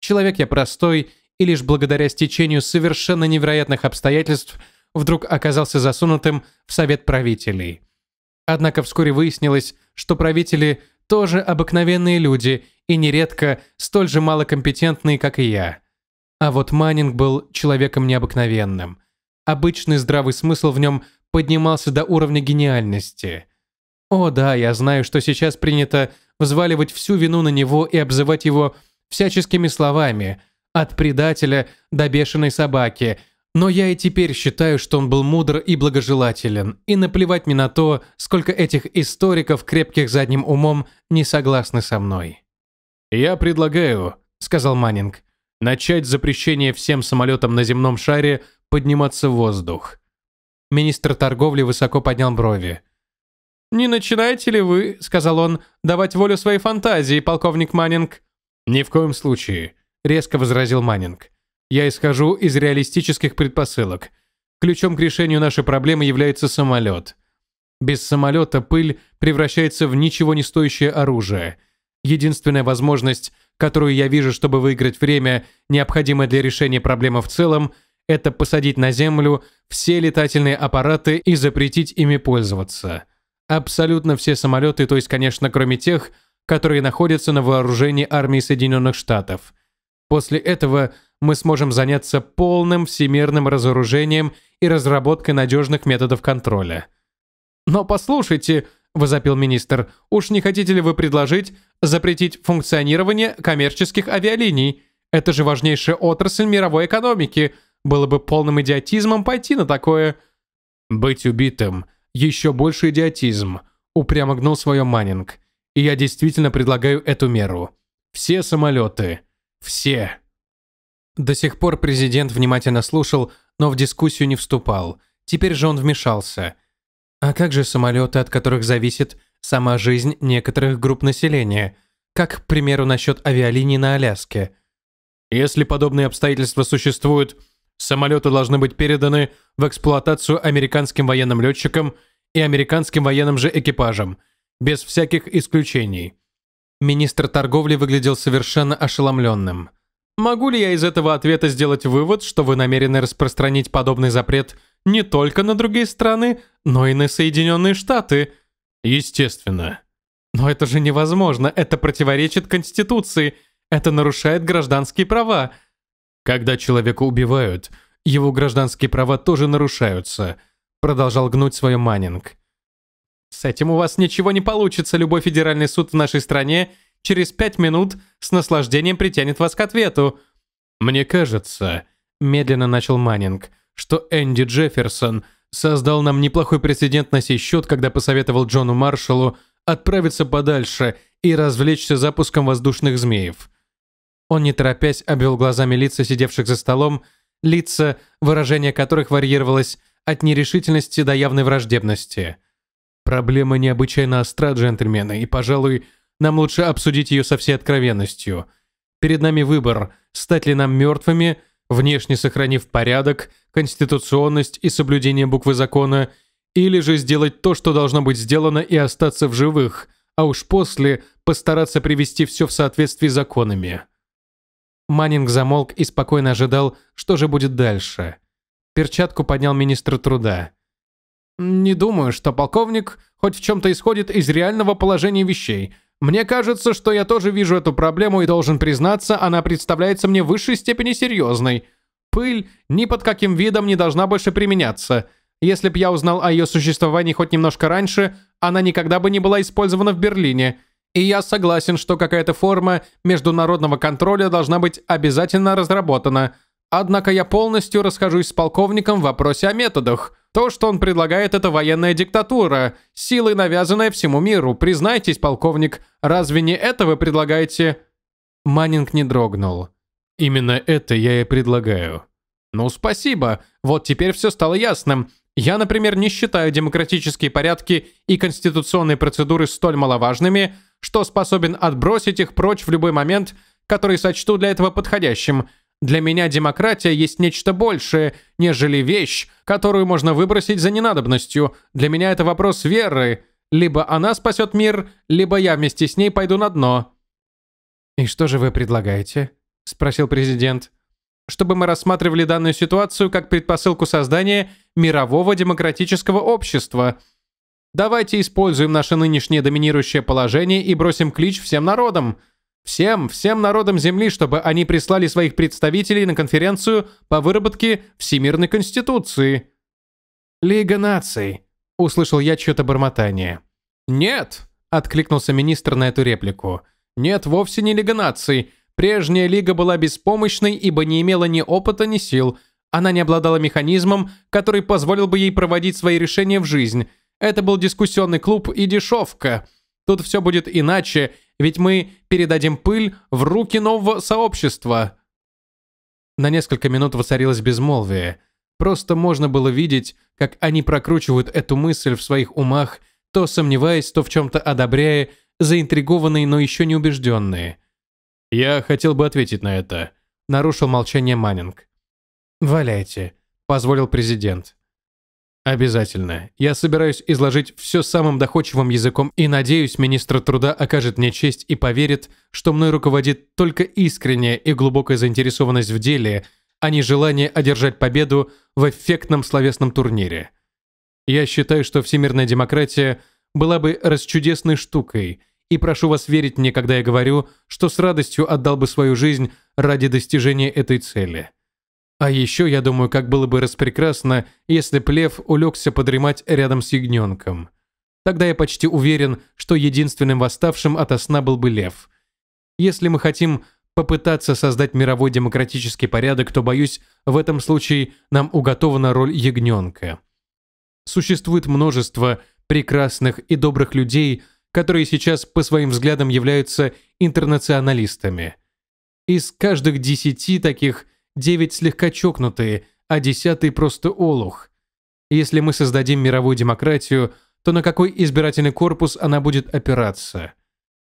Человек я простой, и лишь благодаря стечению совершенно невероятных обстоятельств вдруг оказался засунутым в совет правителей. Однако вскоре выяснилось, что правители тоже обыкновенные люди и нередко столь же малокомпетентные, как и я – а вот Маннинг был человеком необыкновенным. Обычный здравый смысл в нем поднимался до уровня гениальности. О да, я знаю, что сейчас принято взваливать всю вину на него и обзывать его всяческими словами, от предателя до бешеной собаки, но я и теперь считаю, что он был мудр и благожелателен, и наплевать мне на то, сколько этих историков, крепких задним умом, не согласны со мной. «Я предлагаю», — сказал Маннинг, — начать запрещение всем самолетам на земном шаре подниматься в воздух. Министр торговли высоко поднял брови. «Не начинаете ли вы, — сказал он, — давать волю своей фантазии, полковник Маннинг?» «Ни в коем случае», — резко возразил Маннинг. «Я исхожу из реалистических предпосылок. Ключом к решению нашей проблемы является самолет. Без самолета пыль превращается в ничего не стоящее оружие. Единственная возможность которую я вижу, чтобы выиграть время, необходимое для решения проблемы в целом, это посадить на землю все летательные аппараты и запретить ими пользоваться. Абсолютно все самолеты, то есть, конечно, кроме тех, которые находятся на вооружении армии Соединенных Штатов. После этого мы сможем заняться полным всемирным разоружением и разработкой надежных методов контроля. «Но послушайте», – возопил министр, – «уж не хотите ли вы предложить Запретить функционирование коммерческих авиалиний. Это же важнейшая отрасль мировой экономики. Было бы полным идиотизмом пойти на такое. Быть убитым – еще больше идиотизм, упрямо гнул свое Маннинг. И я действительно предлагаю эту меру. Все самолеты. Все. До сих пор президент внимательно слушал, но в дискуссию не вступал. Теперь же он вмешался. А как же самолеты, от которых зависит сама жизнь некоторых групп населения, как, к примеру, насчет авиалиний на Аляске. Если подобные обстоятельства существуют, самолеты должны быть переданы в эксплуатацию американским военным летчикам и американским военным же экипажам, без всяких исключений. Министр торговли выглядел совершенно ошеломленным. Могу ли я из этого ответа сделать вывод, что вы намерены распространить подобный запрет не только на другие страны, но и на Соединенные Штаты? Естественно. Но это же невозможно, это противоречит Конституции, это нарушает гражданские права. Когда человека убивают, его гражданские права тоже нарушаются, продолжал гнуть свою Маннинг. С этим у вас ничего не получится, любой федеральный суд в нашей стране через пять минут с наслаждением притянет вас к ответу. Мне кажется, медленно начал Маннинг, что Энди Джефферсон – создал нам неплохой прецедент на сей счет, когда посоветовал Джону Маршаллу отправиться подальше и развлечься запуском воздушных змеев. Он, не торопясь, обвел глазами лица сидевших за столом, лица, выражение которых варьировалось от нерешительности до явной враждебности. Проблема необычайно остра, джентльмены, и, пожалуй, нам лучше обсудить ее со всей откровенностью. Перед нами выбор, стать ли нам мертвыми – внешне сохранив порядок, конституционность и соблюдение буквы закона, или же сделать то, что должно быть сделано и остаться в живых, а уж после постараться привести все в соответствии с законами. Маннинг замолк и спокойно ожидал, что же будет дальше. Перчатку поднял министр труда. «Не думаю, что полковник хоть в чем-то исходит из реального положения вещей. Мне кажется, что я тоже вижу эту проблему и должен признаться, она представляется мне в высшей степени серьезной. Пыль ни под каким видом не должна больше применяться. Если б я узнал о ее существовании хоть немножко раньше, она никогда бы не была использована в Берлине. И я согласен, что какая-то форма международного контроля должна быть обязательно разработана. Однако я полностью расхожусь с полковником в вопросе о методах. То, что он предлагает, это военная диктатура, силой навязанная всему миру. Признайтесь, полковник, разве не это вы предлагаете?» Маннинг не дрогнул. «Именно это я и предлагаю». «Ну, спасибо. Вот теперь все стало ясным. Я, например, не считаю демократические порядки и конституционные процедуры столь маловажными, что способен отбросить их прочь в любой момент, который сочту для этого подходящим – для меня демократия есть нечто большее, нежели вещь, которую можно выбросить за ненадобностью. Для меня это вопрос веры. Либо она спасет мир, либо я вместе с ней пойду на дно». «И что же вы предлагаете?» – спросил президент. «Чтобы мы рассматривали данную ситуацию как предпосылку создания мирового демократического общества», Давайте используем наше нынешнее доминирующее положение и бросим клич всем народам. Всем, всем народам Земли, чтобы они прислали своих представителей на конференцию по выработке Всемирной Конституции. «Лига наций», — услышал я чье-то бормотание. «Нет», — откликнулся министр на эту реплику. «Нет, вовсе не Лига наций. Прежняя Лига была беспомощной, ибо не имела ни опыта, ни сил. Она не обладала механизмом, который позволил бы ей проводить свои решения в жизнь. Это был дискуссионный клуб и дешевка. Тут все будет иначе, ведь мы передадим пыль в руки нового сообщества. На несколько минут воцарилось безмолвие. Просто можно было видеть, как они прокручивают эту мысль в своих умах, то сомневаясь, то в чем-то одобряя, заинтригованные, но еще не убежденные. «Я хотел бы ответить на это», — нарушил молчание Маннинг. «Валяйте», — позволил президент. Обязательно. Я собираюсь изложить все самым доходчивым языком и надеюсь, министр труда окажет мне честь и поверит, что мной руководит только искренняя и глубокая заинтересованность в деле, а не желание одержать победу в эффектном словесном турнире. Я считаю, что всемирная демократия была бы расчудесной штукой, и прошу вас верить мне, когда я говорю, что с радостью отдал бы свою жизнь ради достижения этой цели. А еще, я думаю, как было бы распрекрасно, если б лев улегся подремать рядом с ягненком. Тогда я почти уверен, что единственным восставшим ото сна был бы лев. Если мы хотим попытаться создать мировой демократический порядок, то, боюсь, в этом случае нам уготована роль ягненка. Существует множество прекрасных и добрых людей, которые сейчас по своим взглядам являются интернационалистами. Из каждых десяти таких девять слегка чокнутые, а десятый просто олух. Если мы создадим мировую демократию, то на какой избирательный корпус она будет опираться?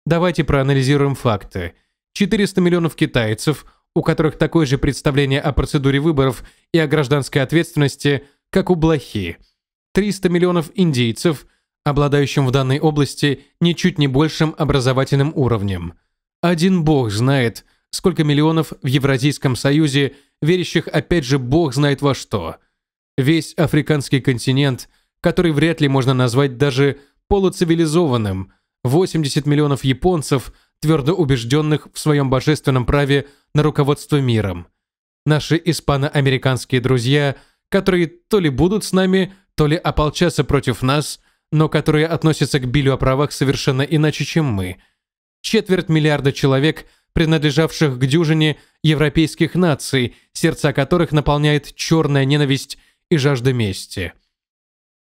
Давайте проанализируем факты. 400 миллионов китайцев, у которых такое же представление о процедуре выборов и о гражданской ответственности, как у блохи. 300 миллионов индейцев, обладающим в данной области ничуть не большим образовательным уровнем. Один бог знает, сколько миллионов в Евразийском Союзе, верящих опять же бог знает во что. Весь африканский континент, который вряд ли можно назвать даже полуцивилизованным, 80 миллионов японцев, твердо убежденных в своем божественном праве на руководство миром. Наши испано-американские друзья, которые то ли будут с нами, то ли ополчатся против нас, но которые относятся к Билю о правах совершенно иначе, чем мы. Четверть миллиарда человек – принадлежавших к дюжине европейских наций, сердца которых наполняет черная ненависть и жажда мести.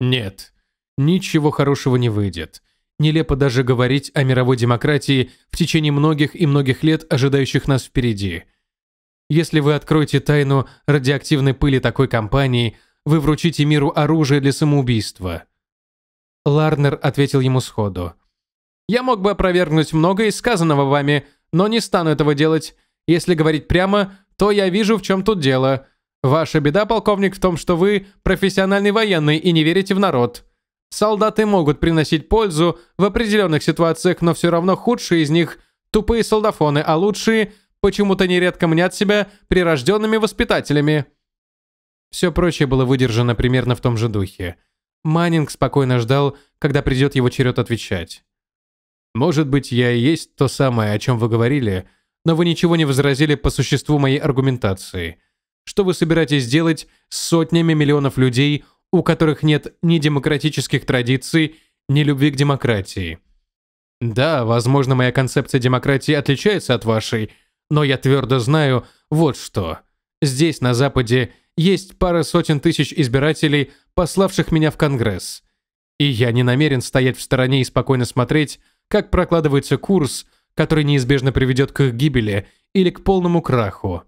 Нет, ничего хорошего не выйдет. Нелепо даже говорить о мировой демократии в течение многих и многих лет, ожидающих нас впереди. Если вы откроете тайну радиоактивной пыли такой компании, вы вручите миру оружие для самоубийства. Ларнер ответил ему сходу. «Я мог бы опровергнуть многое из сказанного вами, но не стану этого делать. Если говорить прямо, то я вижу, в чем тут дело. Ваша беда, полковник, в том, что вы профессиональный военный и не верите в народ. Солдаты могут приносить пользу в определенных ситуациях, но все равно худшие из них – тупые солдафоны, а лучшие почему-то нередко мнят себя прирожденными воспитателями. Все прочее было выдержано примерно в том же духе. Маннинг спокойно ждал, когда придет его черед отвечать. Может быть, я и есть то самое, о чем вы говорили, но вы ничего не возразили по существу моей аргументации. Что вы собираетесь делать с сотнями миллионов людей, у которых нет ни демократических традиций, ни любви к демократии? Да, возможно, моя концепция демократии отличается от вашей, но я твердо знаю вот что. Здесь, на Западе, есть пара сотен тысяч избирателей, пославших меня в Конгресс. И я не намерен стоять в стороне и спокойно смотреть, как прокладывается курс, который неизбежно приведет к их гибели или к полному краху.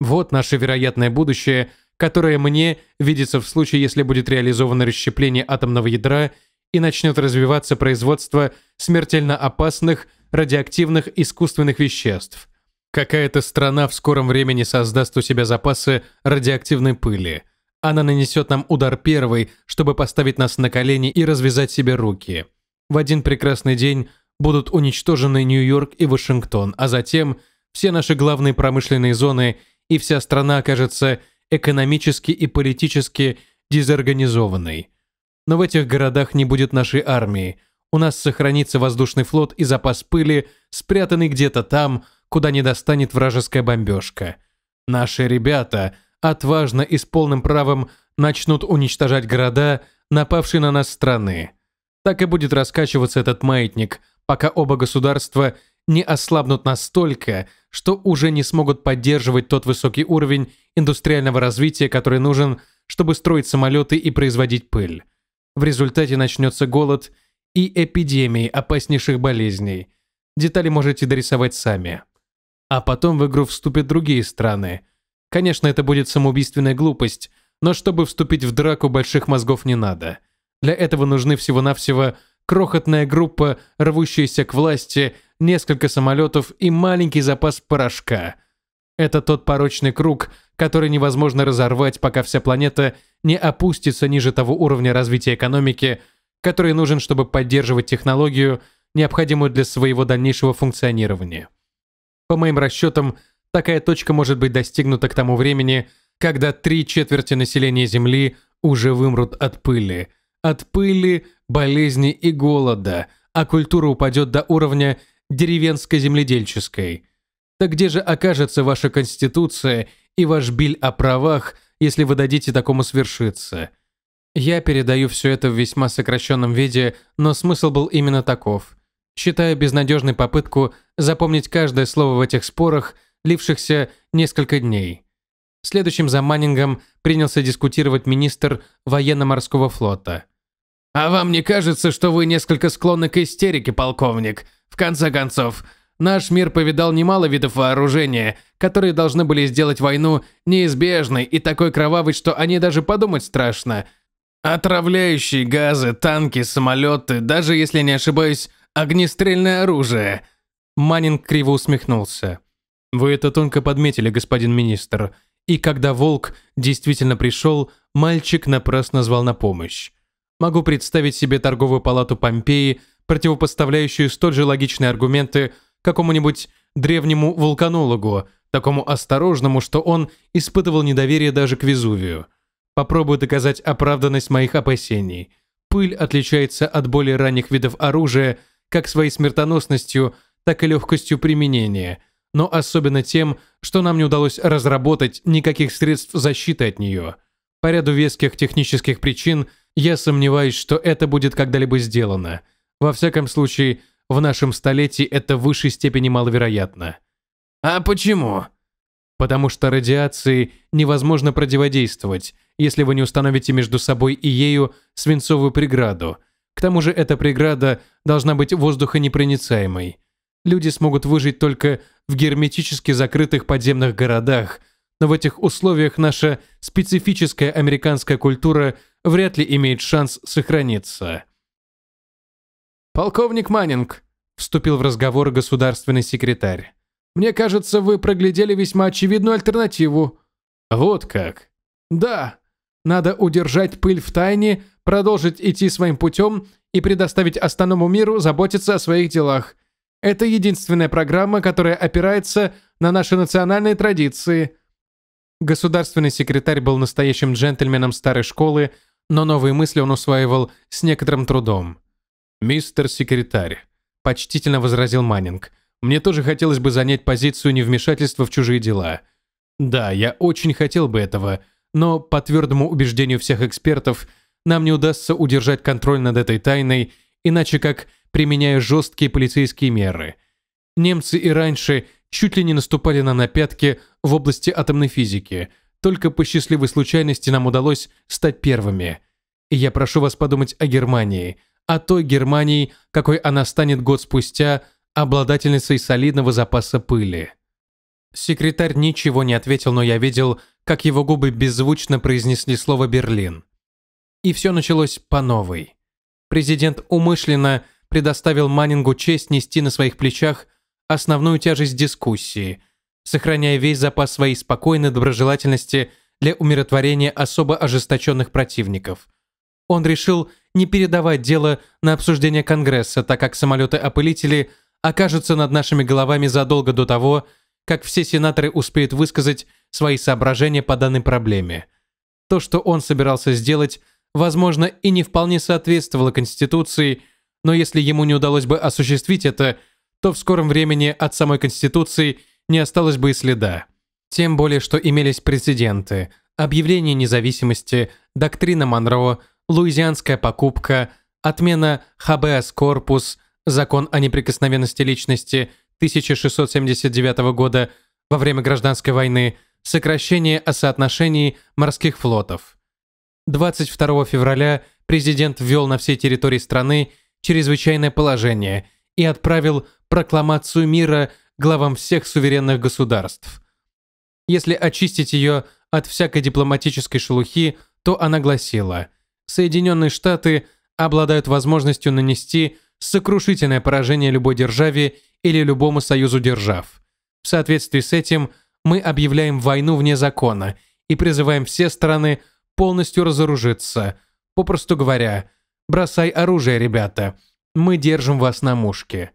Вот наше вероятное будущее, которое мне видится в случае, если будет реализовано расщепление атомного ядра и начнет развиваться производство смертельно опасных радиоактивных искусственных веществ. Какая-то страна в скором времени создаст у себя запасы радиоактивной пыли. Она нанесет нам удар первый, чтобы поставить нас на колени и развязать себе руки. В один прекрасный день будут уничтожены Нью-Йорк и Вашингтон, а затем все наши главные промышленные зоны и вся страна окажется экономически и политически дезорганизованной. Но в этих городах не будет нашей армии. У нас сохранится воздушный флот и запас пыли, спрятанный где-то там, куда не достанет вражеская бомбежка. Наши ребята отважно и с полным правом начнут уничтожать города, напавшие на нас страны так и будет раскачиваться этот маятник, пока оба государства не ослабнут настолько, что уже не смогут поддерживать тот высокий уровень индустриального развития, который нужен, чтобы строить самолеты и производить пыль. В результате начнется голод и эпидемии опаснейших болезней. Детали можете дорисовать сами. А потом в игру вступят другие страны. Конечно, это будет самоубийственная глупость, но чтобы вступить в драку, больших мозгов не надо. Для этого нужны всего-навсего крохотная группа, рвущаяся к власти, несколько самолетов и маленький запас порошка. Это тот порочный круг, который невозможно разорвать, пока вся планета не опустится ниже того уровня развития экономики, который нужен, чтобы поддерживать технологию, необходимую для своего дальнейшего функционирования. По моим расчетам, такая точка может быть достигнута к тому времени, когда три четверти населения Земли уже вымрут от пыли, от пыли, болезни и голода, а культура упадет до уровня деревенско-земледельческой. Так где же окажется ваша конституция и ваш биль о правах, если вы дадите такому свершиться? Я передаю все это в весьма сокращенном виде, но смысл был именно таков. Считаю безнадежной попытку запомнить каждое слово в этих спорах, лившихся несколько дней. Следующим за Маннингом принялся дискутировать министр военно-морского флота – а вам не кажется, что вы несколько склонны к истерике, полковник? В конце концов, наш мир повидал немало видов вооружения, которые должны были сделать войну неизбежной и такой кровавой, что о ней даже подумать страшно. Отравляющие газы, танки, самолеты, даже, если не ошибаюсь, огнестрельное оружие. Маннинг криво усмехнулся. Вы это тонко подметили, господин министр. И когда волк действительно пришел, мальчик напрасно звал на помощь. Могу представить себе торговую палату Помпеи, противопоставляющую столь же логичные аргументы какому-нибудь древнему вулканологу, такому осторожному, что он испытывал недоверие даже к Везувию. Попробую доказать оправданность моих опасений. Пыль отличается от более ранних видов оружия как своей смертоносностью, так и легкостью применения, но особенно тем, что нам не удалось разработать никаких средств защиты от нее. По ряду веских технических причин – я сомневаюсь, что это будет когда-либо сделано. Во всяком случае, в нашем столетии это в высшей степени маловероятно. А почему? Потому что радиации невозможно противодействовать, если вы не установите между собой и ею свинцовую преграду. К тому же эта преграда должна быть воздухонепроницаемой. Люди смогут выжить только в герметически закрытых подземных городах, но в этих условиях наша специфическая американская культура – вряд ли имеет шанс сохраниться. «Полковник Маннинг», — вступил в разговор государственный секретарь, «мне кажется, вы проглядели весьма очевидную альтернативу». «Вот как?» «Да. Надо удержать пыль в тайне, продолжить идти своим путем и предоставить остальному миру заботиться о своих делах. Это единственная программа, которая опирается на наши национальные традиции». Государственный секретарь был настоящим джентльменом старой школы, но новые мысли он усваивал с некоторым трудом. «Мистер секретарь», – почтительно возразил Маннинг, – «мне тоже хотелось бы занять позицию невмешательства в чужие дела. Да, я очень хотел бы этого, но, по твердому убеждению всех экспертов, нам не удастся удержать контроль над этой тайной, иначе как применяя жесткие полицейские меры. Немцы и раньше чуть ли не наступали нам на пятки в области атомной физики – только по счастливой случайности нам удалось стать первыми. И я прошу вас подумать о Германии, о той Германии, какой она станет год спустя, обладательницей солидного запаса пыли. Секретарь ничего не ответил, но я видел, как его губы беззвучно произнесли слово «Берлин». И все началось по новой. Президент умышленно предоставил Маннингу честь нести на своих плечах основную тяжесть дискуссии, сохраняя весь запас своей спокойной доброжелательности для умиротворения особо ожесточенных противников. Он решил не передавать дело на обсуждение Конгресса, так как самолеты-опылители окажутся над нашими головами задолго до того, как все сенаторы успеют высказать свои соображения по данной проблеме. То, что он собирался сделать, возможно, и не вполне соответствовало Конституции, но если ему не удалось бы осуществить это, то в скором времени от самой Конституции – не осталось бы и следа. Тем более, что имелись прецеденты – объявление независимости, доктрина Монро, луизианская покупка, отмена хбс корпус, закон о неприкосновенности личности 1679 года во время гражданской войны, сокращение о соотношении морских флотов. 22 февраля президент ввел на всей территории страны чрезвычайное положение и отправил прокламацию мира главам всех суверенных государств. Если очистить ее от всякой дипломатической шелухи, то она гласила «Соединенные Штаты обладают возможностью нанести сокрушительное поражение любой державе или любому союзу держав. В соответствии с этим мы объявляем войну вне закона и призываем все страны полностью разоружиться. Попросту говоря, бросай оружие, ребята. Мы держим вас на мушке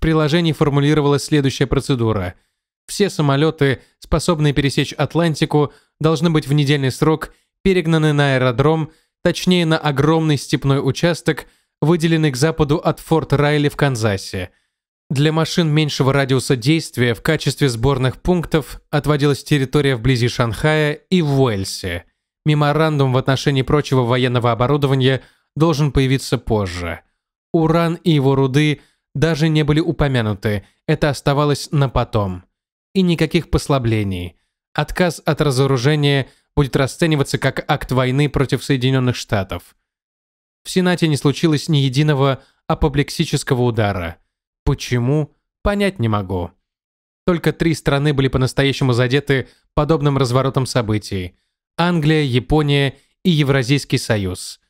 приложении формулировалась следующая процедура. Все самолеты, способные пересечь Атлантику, должны быть в недельный срок перегнаны на аэродром, точнее на огромный степной участок, выделенный к западу от Форт Райли в Канзасе. Для машин меньшего радиуса действия в качестве сборных пунктов отводилась территория вблизи Шанхая и в Уэльсе. Меморандум в отношении прочего военного оборудования должен появиться позже. Уран и его руды даже не были упомянуты, это оставалось на потом. И никаких послаблений. Отказ от разоружения будет расцениваться как акт войны против Соединенных Штатов. В Сенате не случилось ни единого апоплексического удара. Почему? Понять не могу. Только три страны были по-настоящему задеты подобным разворотом событий. Англия, Япония и Евразийский союз.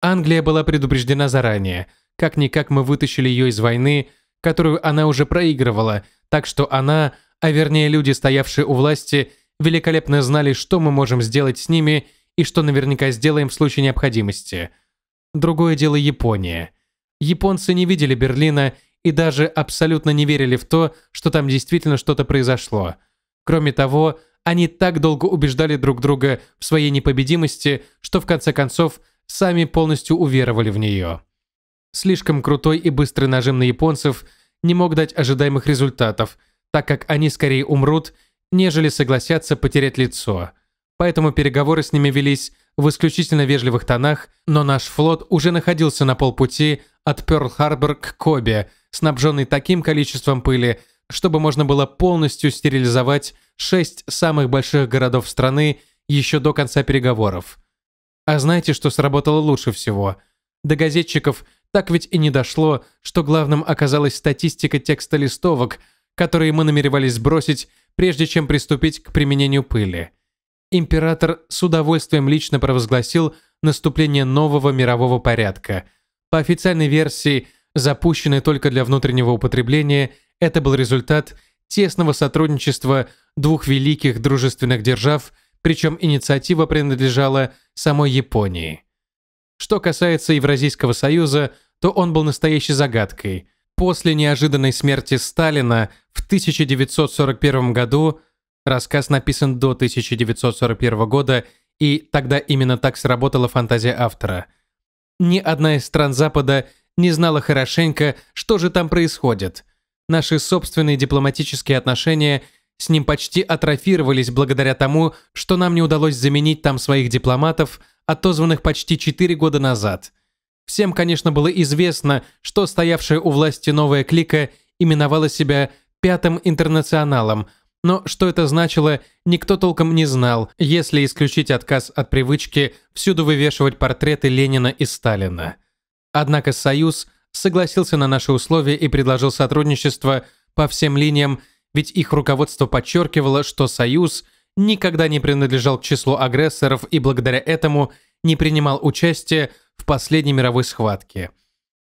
Англия была предупреждена заранее – как-никак мы вытащили ее из войны, которую она уже проигрывала, так что она, а вернее люди, стоявшие у власти, великолепно знали, что мы можем сделать с ними и что наверняка сделаем в случае необходимости. Другое дело Япония. Японцы не видели Берлина и даже абсолютно не верили в то, что там действительно что-то произошло. Кроме того, они так долго убеждали друг друга в своей непобедимости, что в конце концов сами полностью уверовали в нее. Слишком крутой и быстрый нажим на японцев не мог дать ожидаемых результатов, так как они скорее умрут, нежели согласятся потерять лицо. Поэтому переговоры с ними велись в исключительно вежливых тонах, но наш флот уже находился на полпути от Пёрл-Харбор к Кобе, снабженный таким количеством пыли, чтобы можно было полностью стерилизовать шесть самых больших городов страны еще до конца переговоров. А знаете, что сработало лучше всего? До газетчиков так ведь и не дошло, что главным оказалась статистика текста листовок, которые мы намеревались сбросить, прежде чем приступить к применению пыли. Император с удовольствием лично провозгласил наступление нового мирового порядка. По официальной версии, запущенной только для внутреннего употребления, это был результат тесного сотрудничества двух великих дружественных держав, причем инициатива принадлежала самой Японии. Что касается Евразийского союза, то он был настоящей загадкой. После неожиданной смерти Сталина в 1941 году рассказ написан до 1941 года, и тогда именно так сработала фантазия автора. Ни одна из стран Запада не знала хорошенько, что же там происходит. Наши собственные дипломатические отношения с ним почти атрофировались благодаря тому, что нам не удалось заменить там своих дипломатов – отозванных почти 4 года назад. Всем, конечно, было известно, что стоявшая у власти новая клика именовала себя «Пятым интернационалом», но что это значило, никто толком не знал, если исключить отказ от привычки всюду вывешивать портреты Ленина и Сталина. Однако Союз согласился на наши условия и предложил сотрудничество по всем линиям, ведь их руководство подчеркивало, что Союз – никогда не принадлежал к числу агрессоров и благодаря этому не принимал участия в последней мировой схватке.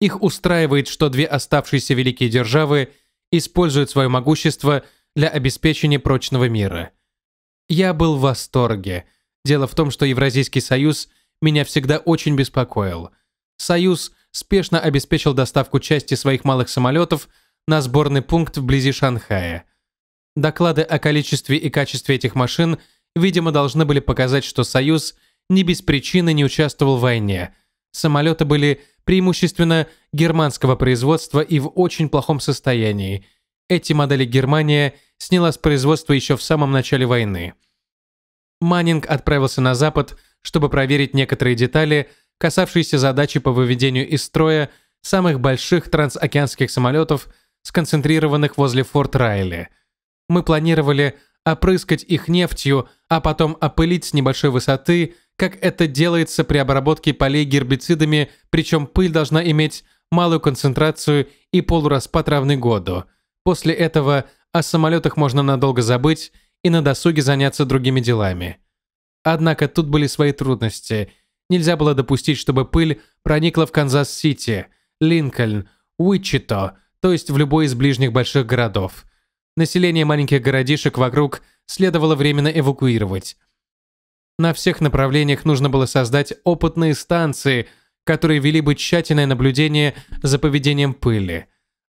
Их устраивает, что две оставшиеся великие державы используют свое могущество для обеспечения прочного мира. Я был в восторге. Дело в том, что Евразийский союз меня всегда очень беспокоил. Союз спешно обеспечил доставку части своих малых самолетов на сборный пункт вблизи Шанхая – Доклады о количестве и качестве этих машин, видимо, должны были показать, что Союз не без причины не участвовал в войне. Самолеты были преимущественно германского производства и в очень плохом состоянии. Эти модели Германия сняла с производства еще в самом начале войны. Маннинг отправился на Запад, чтобы проверить некоторые детали, касавшиеся задачи по выведению из строя самых больших трансокеанских самолетов, сконцентрированных возле Форт Райли – мы планировали опрыскать их нефтью, а потом опылить с небольшой высоты, как это делается при обработке полей гербицидами, причем пыль должна иметь малую концентрацию и полураспад равны году. После этого о самолетах можно надолго забыть и на досуге заняться другими делами. Однако тут были свои трудности. Нельзя было допустить, чтобы пыль проникла в Канзас-Сити, Линкольн, Уичито, то есть в любой из ближних больших городов. Население маленьких городишек вокруг следовало временно эвакуировать. На всех направлениях нужно было создать опытные станции, которые вели бы тщательное наблюдение за поведением пыли.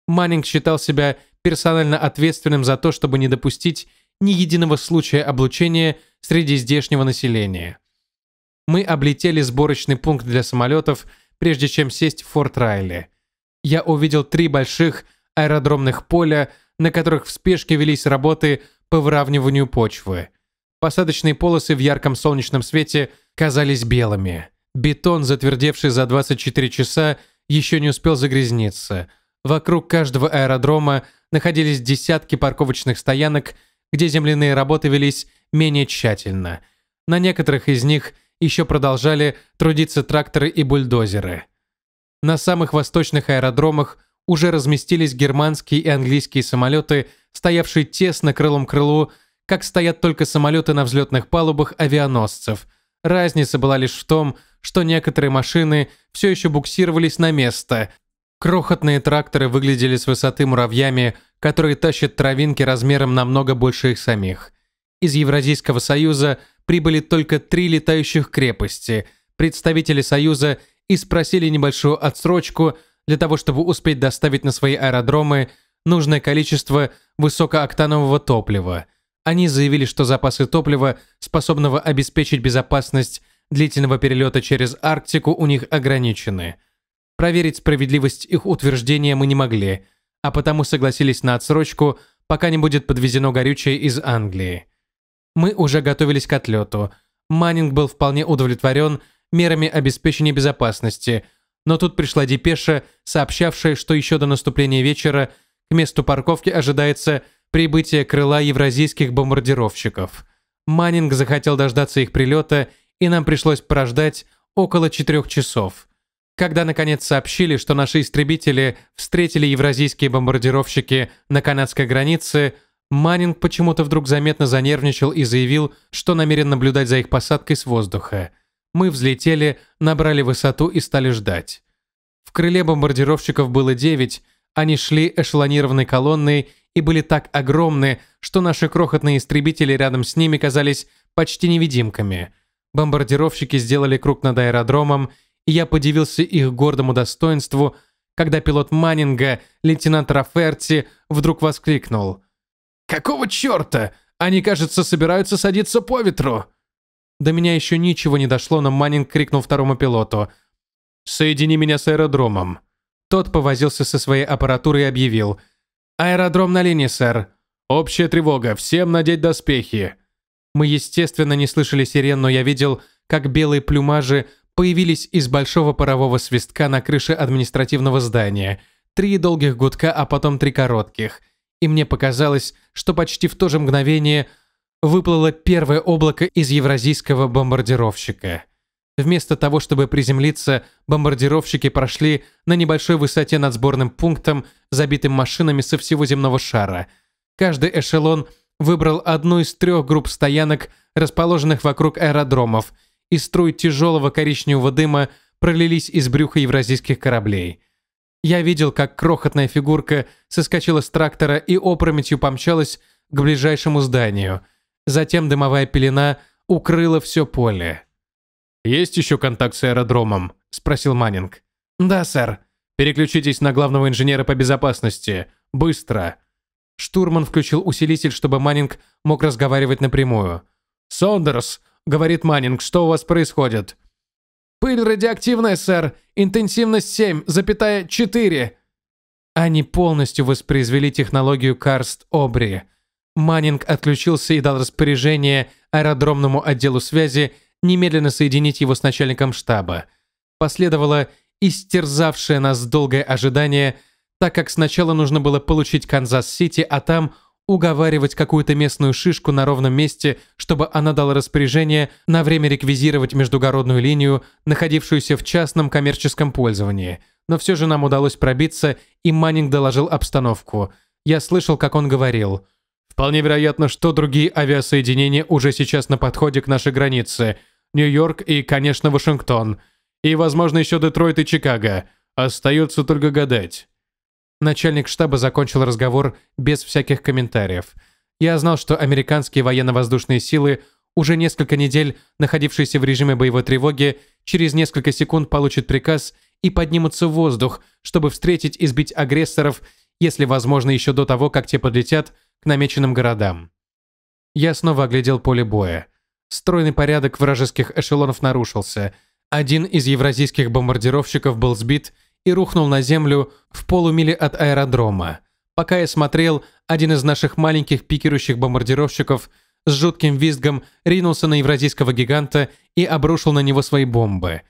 Маннинг считал себя персонально ответственным за то, чтобы не допустить ни единого случая облучения среди здешнего населения. Мы облетели сборочный пункт для самолетов, прежде чем сесть в Форт Райли. Я увидел три больших аэродромных поля, на которых в спешке велись работы по выравниванию почвы. Посадочные полосы в ярком солнечном свете казались белыми. Бетон, затвердевший за 24 часа, еще не успел загрязниться. Вокруг каждого аэродрома находились десятки парковочных стоянок, где земляные работы велись менее тщательно. На некоторых из них еще продолжали трудиться тракторы и бульдозеры. На самых восточных аэродромах уже разместились германские и английские самолеты, стоявшие тесно крылом к крылу, как стоят только самолеты на взлетных палубах авианосцев. Разница была лишь в том, что некоторые машины все еще буксировались на место. Крохотные тракторы выглядели с высоты муравьями, которые тащат травинки размером намного больше их самих. Из Евразийского союза прибыли только три летающих крепости. Представители союза и спросили небольшую отсрочку, для того, чтобы успеть доставить на свои аэродромы нужное количество высокооктанового топлива. Они заявили, что запасы топлива, способного обеспечить безопасность длительного перелета через Арктику, у них ограничены. Проверить справедливость их утверждения мы не могли, а потому согласились на отсрочку, пока не будет подвезено горючее из Англии. Мы уже готовились к отлету. Маннинг был вполне удовлетворен мерами обеспечения безопасности – но тут пришла депеша, сообщавшая, что еще до наступления вечера к месту парковки ожидается прибытие крыла евразийских бомбардировщиков. Маннинг захотел дождаться их прилета, и нам пришлось прождать около четырех часов. Когда наконец сообщили, что наши истребители встретили евразийские бомбардировщики на канадской границе, Маннинг почему-то вдруг заметно занервничал и заявил, что намерен наблюдать за их посадкой с воздуха – мы взлетели, набрали высоту и стали ждать. В крыле бомбардировщиков было девять. они шли эшелонированной колонной и были так огромны, что наши крохотные истребители рядом с ними казались почти невидимками. Бомбардировщики сделали круг над аэродромом, и я подивился их гордому достоинству, когда пилот Маннинга, лейтенант Раферти, вдруг воскликнул. «Какого черта? Они, кажется, собираются садиться по ветру!» До меня еще ничего не дошло, но Маннинг крикнул второму пилоту. «Соедини меня с аэродромом». Тот повозился со своей аппаратурой и объявил. «Аэродром на линии, сэр». «Общая тревога. Всем надеть доспехи». Мы, естественно, не слышали сирен, но я видел, как белые плюмажи появились из большого парового свистка на крыше административного здания. Три долгих гудка, а потом три коротких. И мне показалось, что почти в то же мгновение – выплыло первое облако из евразийского бомбардировщика. Вместо того, чтобы приземлиться, бомбардировщики прошли на небольшой высоте над сборным пунктом, забитым машинами со всего земного шара. Каждый эшелон выбрал одну из трех групп стоянок, расположенных вокруг аэродромов, и струй тяжелого коричневого дыма пролились из брюха евразийских кораблей. Я видел, как крохотная фигурка соскочила с трактора и опрометью помчалась к ближайшему зданию – Затем дымовая пелена укрыла все поле. «Есть еще контакт с аэродромом?» – спросил Маннинг. «Да, сэр». «Переключитесь на главного инженера по безопасности. Быстро». Штурман включил усилитель, чтобы Маннинг мог разговаривать напрямую. «Сондерс», — говорит Маннинг, — «что у вас происходит?» «Пыль радиоактивная, сэр. Интенсивность 7, запятая 4». Они полностью воспроизвели технологию Карст-Обри. Маннинг отключился и дал распоряжение аэродромному отделу связи немедленно соединить его с начальником штаба. Последовало истерзавшее нас долгое ожидание, так как сначала нужно было получить Канзас-Сити, а там уговаривать какую-то местную шишку на ровном месте, чтобы она дала распоряжение на время реквизировать междугородную линию, находившуюся в частном коммерческом пользовании. Но все же нам удалось пробиться, и Маннинг доложил обстановку. Я слышал, как он говорил – Вполне вероятно, что другие авиасоединения уже сейчас на подходе к нашей границе. Нью-Йорк и, конечно, Вашингтон. И, возможно, еще Детройт и Чикаго. Остается только гадать. Начальник штаба закончил разговор без всяких комментариев. Я знал, что американские военно-воздушные силы, уже несколько недель находившиеся в режиме боевой тревоги, через несколько секунд получат приказ и поднимутся в воздух, чтобы встретить и сбить агрессоров, если возможно еще до того, как те подлетят – к намеченным городам. Я снова оглядел поле боя. Стройный порядок вражеских эшелонов нарушился. Один из евразийских бомбардировщиков был сбит и рухнул на землю в полумиле от аэродрома. Пока я смотрел, один из наших маленьких пикирующих бомбардировщиков с жутким визгом ринулся на евразийского гиганта и обрушил на него свои бомбы.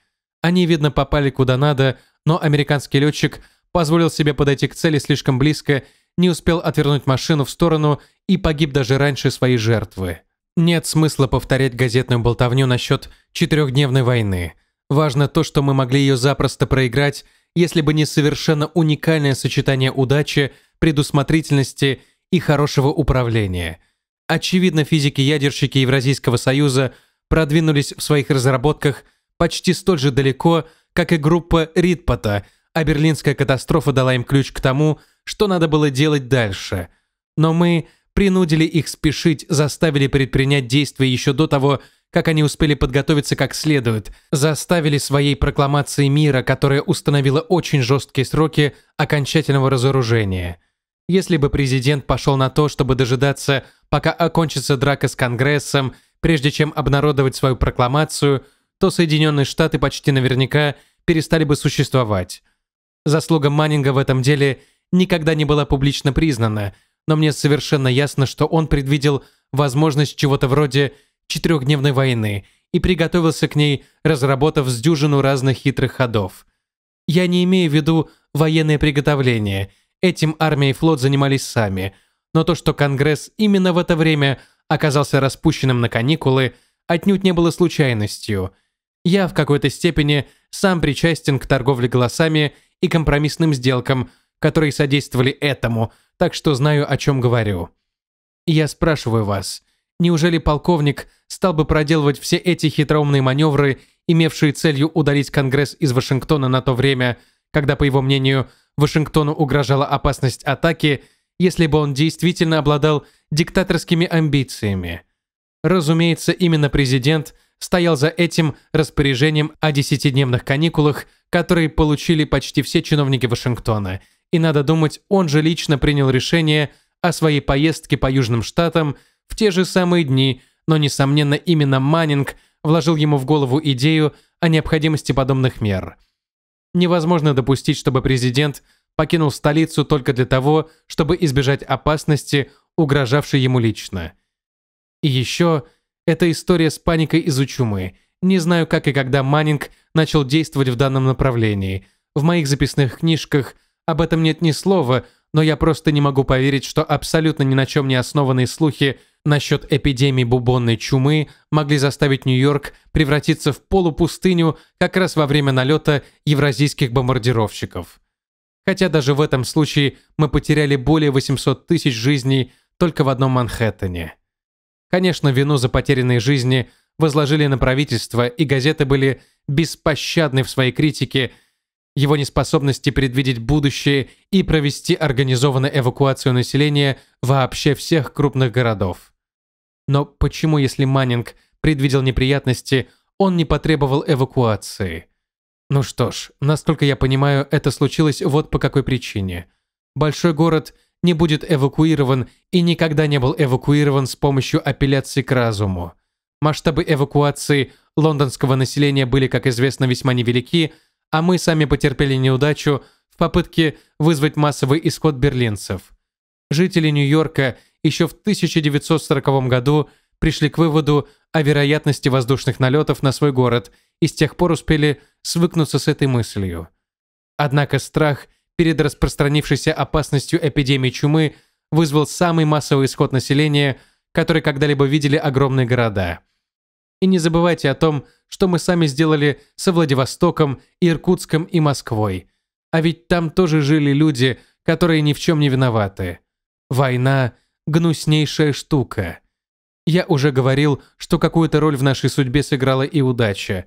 Они, видно, попали куда надо, но американский летчик позволил себе подойти к цели слишком близко не успел отвернуть машину в сторону и погиб даже раньше своей жертвы. Нет смысла повторять газетную болтовню насчет четырехдневной войны. Важно то, что мы могли ее запросто проиграть, если бы не совершенно уникальное сочетание удачи, предусмотрительности и хорошего управления. Очевидно, физики-ядерщики Евразийского союза продвинулись в своих разработках почти столь же далеко, как и группа Ридпота – а берлинская катастрофа дала им ключ к тому, что надо было делать дальше. Но мы принудили их спешить, заставили предпринять действия еще до того, как они успели подготовиться как следует, заставили своей прокламацией мира, которая установила очень жесткие сроки окончательного разоружения. Если бы президент пошел на то, чтобы дожидаться, пока окончится драка с Конгрессом, прежде чем обнародовать свою прокламацию, то Соединенные Штаты почти наверняка перестали бы существовать. Заслуга Маннинга в этом деле никогда не была публично признана, но мне совершенно ясно, что он предвидел возможность чего-то вроде четырехдневной войны и приготовился к ней, разработав с дюжину разных хитрых ходов. Я не имею в виду военное приготовление, этим армия и флот занимались сами, но то, что Конгресс именно в это время оказался распущенным на каникулы, отнюдь не было случайностью. Я в какой-то степени сам причастен к торговле голосами и компромиссным сделкам, которые содействовали этому, так что знаю, о чем говорю. я спрашиваю вас, неужели полковник стал бы проделывать все эти хитроумные маневры, имевшие целью удалить Конгресс из Вашингтона на то время, когда, по его мнению, Вашингтону угрожала опасность атаки, если бы он действительно обладал диктаторскими амбициями. Разумеется, именно президент стоял за этим распоряжением о десятидневных каникулах которые получили почти все чиновники Вашингтона, и, надо думать, он же лично принял решение о своей поездке по Южным Штатам в те же самые дни, но, несомненно, именно Маннинг вложил ему в голову идею о необходимости подобных мер. Невозможно допустить, чтобы президент покинул столицу только для того, чтобы избежать опасности, угрожавшей ему лично. И еще эта история с паникой из Учумы – не знаю, как и когда Маннинг начал действовать в данном направлении. В моих записных книжках об этом нет ни слова, но я просто не могу поверить, что абсолютно ни на чем не основанные слухи насчет эпидемии бубонной чумы могли заставить Нью-Йорк превратиться в полупустыню как раз во время налета евразийских бомбардировщиков. Хотя даже в этом случае мы потеряли более 800 тысяч жизней только в одном Манхэттене. Конечно, вину за потерянные жизни – возложили на правительство, и газеты были беспощадны в своей критике его неспособности предвидеть будущее и провести организованную эвакуацию населения вообще всех крупных городов. Но почему, если Маннинг предвидел неприятности, он не потребовал эвакуации? Ну что ж, насколько я понимаю, это случилось вот по какой причине. Большой город не будет эвакуирован и никогда не был эвакуирован с помощью апелляции к разуму. Масштабы эвакуации лондонского населения были, как известно, весьма невелики, а мы сами потерпели неудачу в попытке вызвать массовый исход берлинцев. Жители Нью-Йорка еще в 1940 году пришли к выводу о вероятности воздушных налетов на свой город и с тех пор успели свыкнуться с этой мыслью. Однако страх перед распространившейся опасностью эпидемии чумы вызвал самый массовый исход населения, который когда-либо видели огромные города – и не забывайте о том, что мы сами сделали со Владивостоком, Иркутском и Москвой. А ведь там тоже жили люди, которые ни в чем не виноваты. Война – гнуснейшая штука. Я уже говорил, что какую-то роль в нашей судьбе сыграла и удача.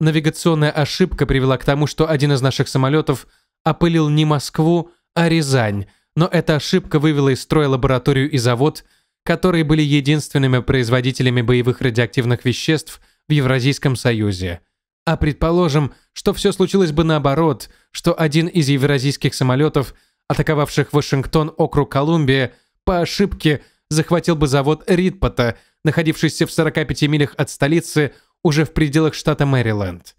Навигационная ошибка привела к тому, что один из наших самолетов опылил не Москву, а Рязань, но эта ошибка вывела из строя лабораторию и завод – которые были единственными производителями боевых радиоактивных веществ в Евразийском Союзе. А предположим, что все случилось бы наоборот, что один из евразийских самолетов, атаковавших Вашингтон округ Колумбия, по ошибке захватил бы завод Ридпота, находившийся в 45 милях от столицы, уже в пределах штата Мэриленд.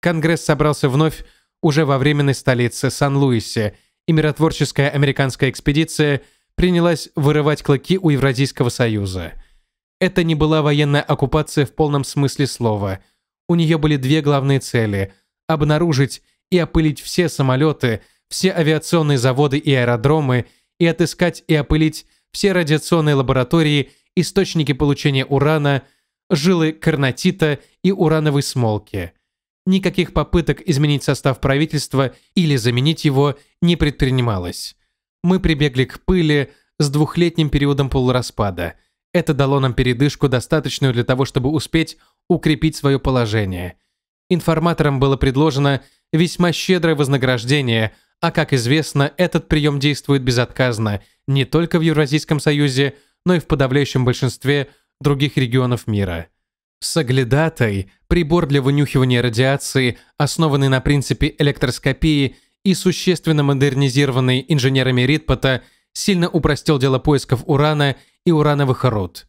Конгресс собрался вновь уже во временной столице Сан-Луисе, и миротворческая американская экспедиция – принялась вырывать клыки у Евразийского союза. Это не была военная оккупация в полном смысле слова. У нее были две главные цели – обнаружить и опылить все самолеты, все авиационные заводы и аэродромы, и отыскать и опылить все радиационные лаборатории, источники получения урана, жилы карнатита и урановой смолки. Никаких попыток изменить состав правительства или заменить его не предпринималось. Мы прибегли к пыли с двухлетним периодом полураспада. Это дало нам передышку, достаточную для того, чтобы успеть укрепить свое положение. Информаторам было предложено весьма щедрое вознаграждение, а, как известно, этот прием действует безотказно не только в Евразийском Союзе, но и в подавляющем большинстве других регионов мира. Соглядатай, прибор для вынюхивания радиации, основанный на принципе электроскопии, и существенно модернизированный инженерами Ритпота сильно упростил дело поисков урана и урановых руд.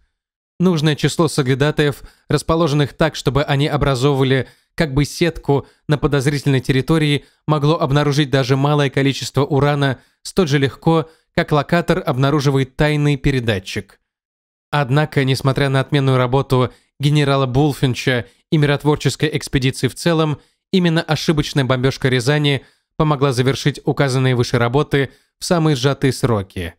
Нужное число соглядатаев, расположенных так, чтобы они образовывали как бы сетку на подозрительной территории, могло обнаружить даже малое количество урана столь же легко, как локатор обнаруживает тайный передатчик. Однако, несмотря на отменную работу генерала Булфинча и миротворческой экспедиции в целом, именно ошибочная бомбежка Рязани – помогла завершить указанные выше работы в самые сжатые сроки.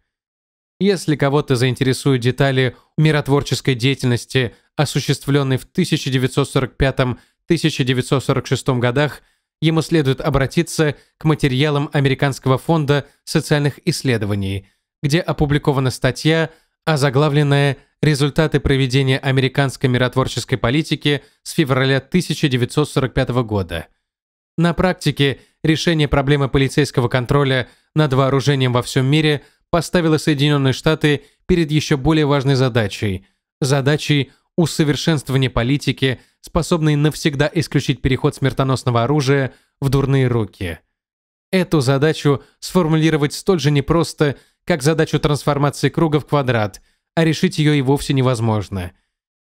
Если кого-то заинтересуют детали миротворческой деятельности, осуществленной в 1945-1946 годах, ему следует обратиться к материалам Американского фонда социальных исследований, где опубликована статья, озаглавленная «Результаты проведения американской миротворческой политики с февраля 1945 года», на практике решение проблемы полицейского контроля над вооружением во всем мире поставило Соединенные Штаты перед еще более важной задачей – задачей усовершенствования политики, способной навсегда исключить переход смертоносного оружия в дурные руки. Эту задачу сформулировать столь же непросто, как задачу трансформации круга в квадрат, а решить ее и вовсе невозможно.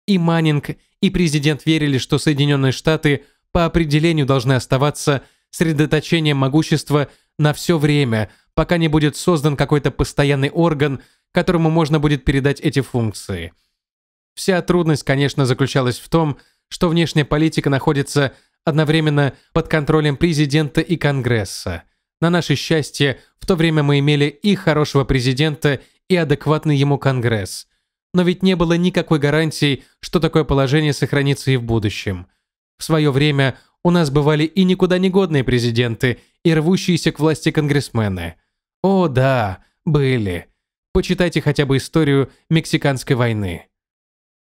И Маннинг, и президент верили, что Соединенные Штаты по определению должны оставаться средоточением могущества на все время, пока не будет создан какой-то постоянный орган, которому можно будет передать эти функции. Вся трудность, конечно, заключалась в том, что внешняя политика находится одновременно под контролем президента и Конгресса. На наше счастье, в то время мы имели и хорошего президента, и адекватный ему Конгресс. Но ведь не было никакой гарантии, что такое положение сохранится и в будущем – в свое время у нас бывали и никуда не годные президенты, и рвущиеся к власти конгрессмены. О да, были. Почитайте хотя бы историю Мексиканской войны.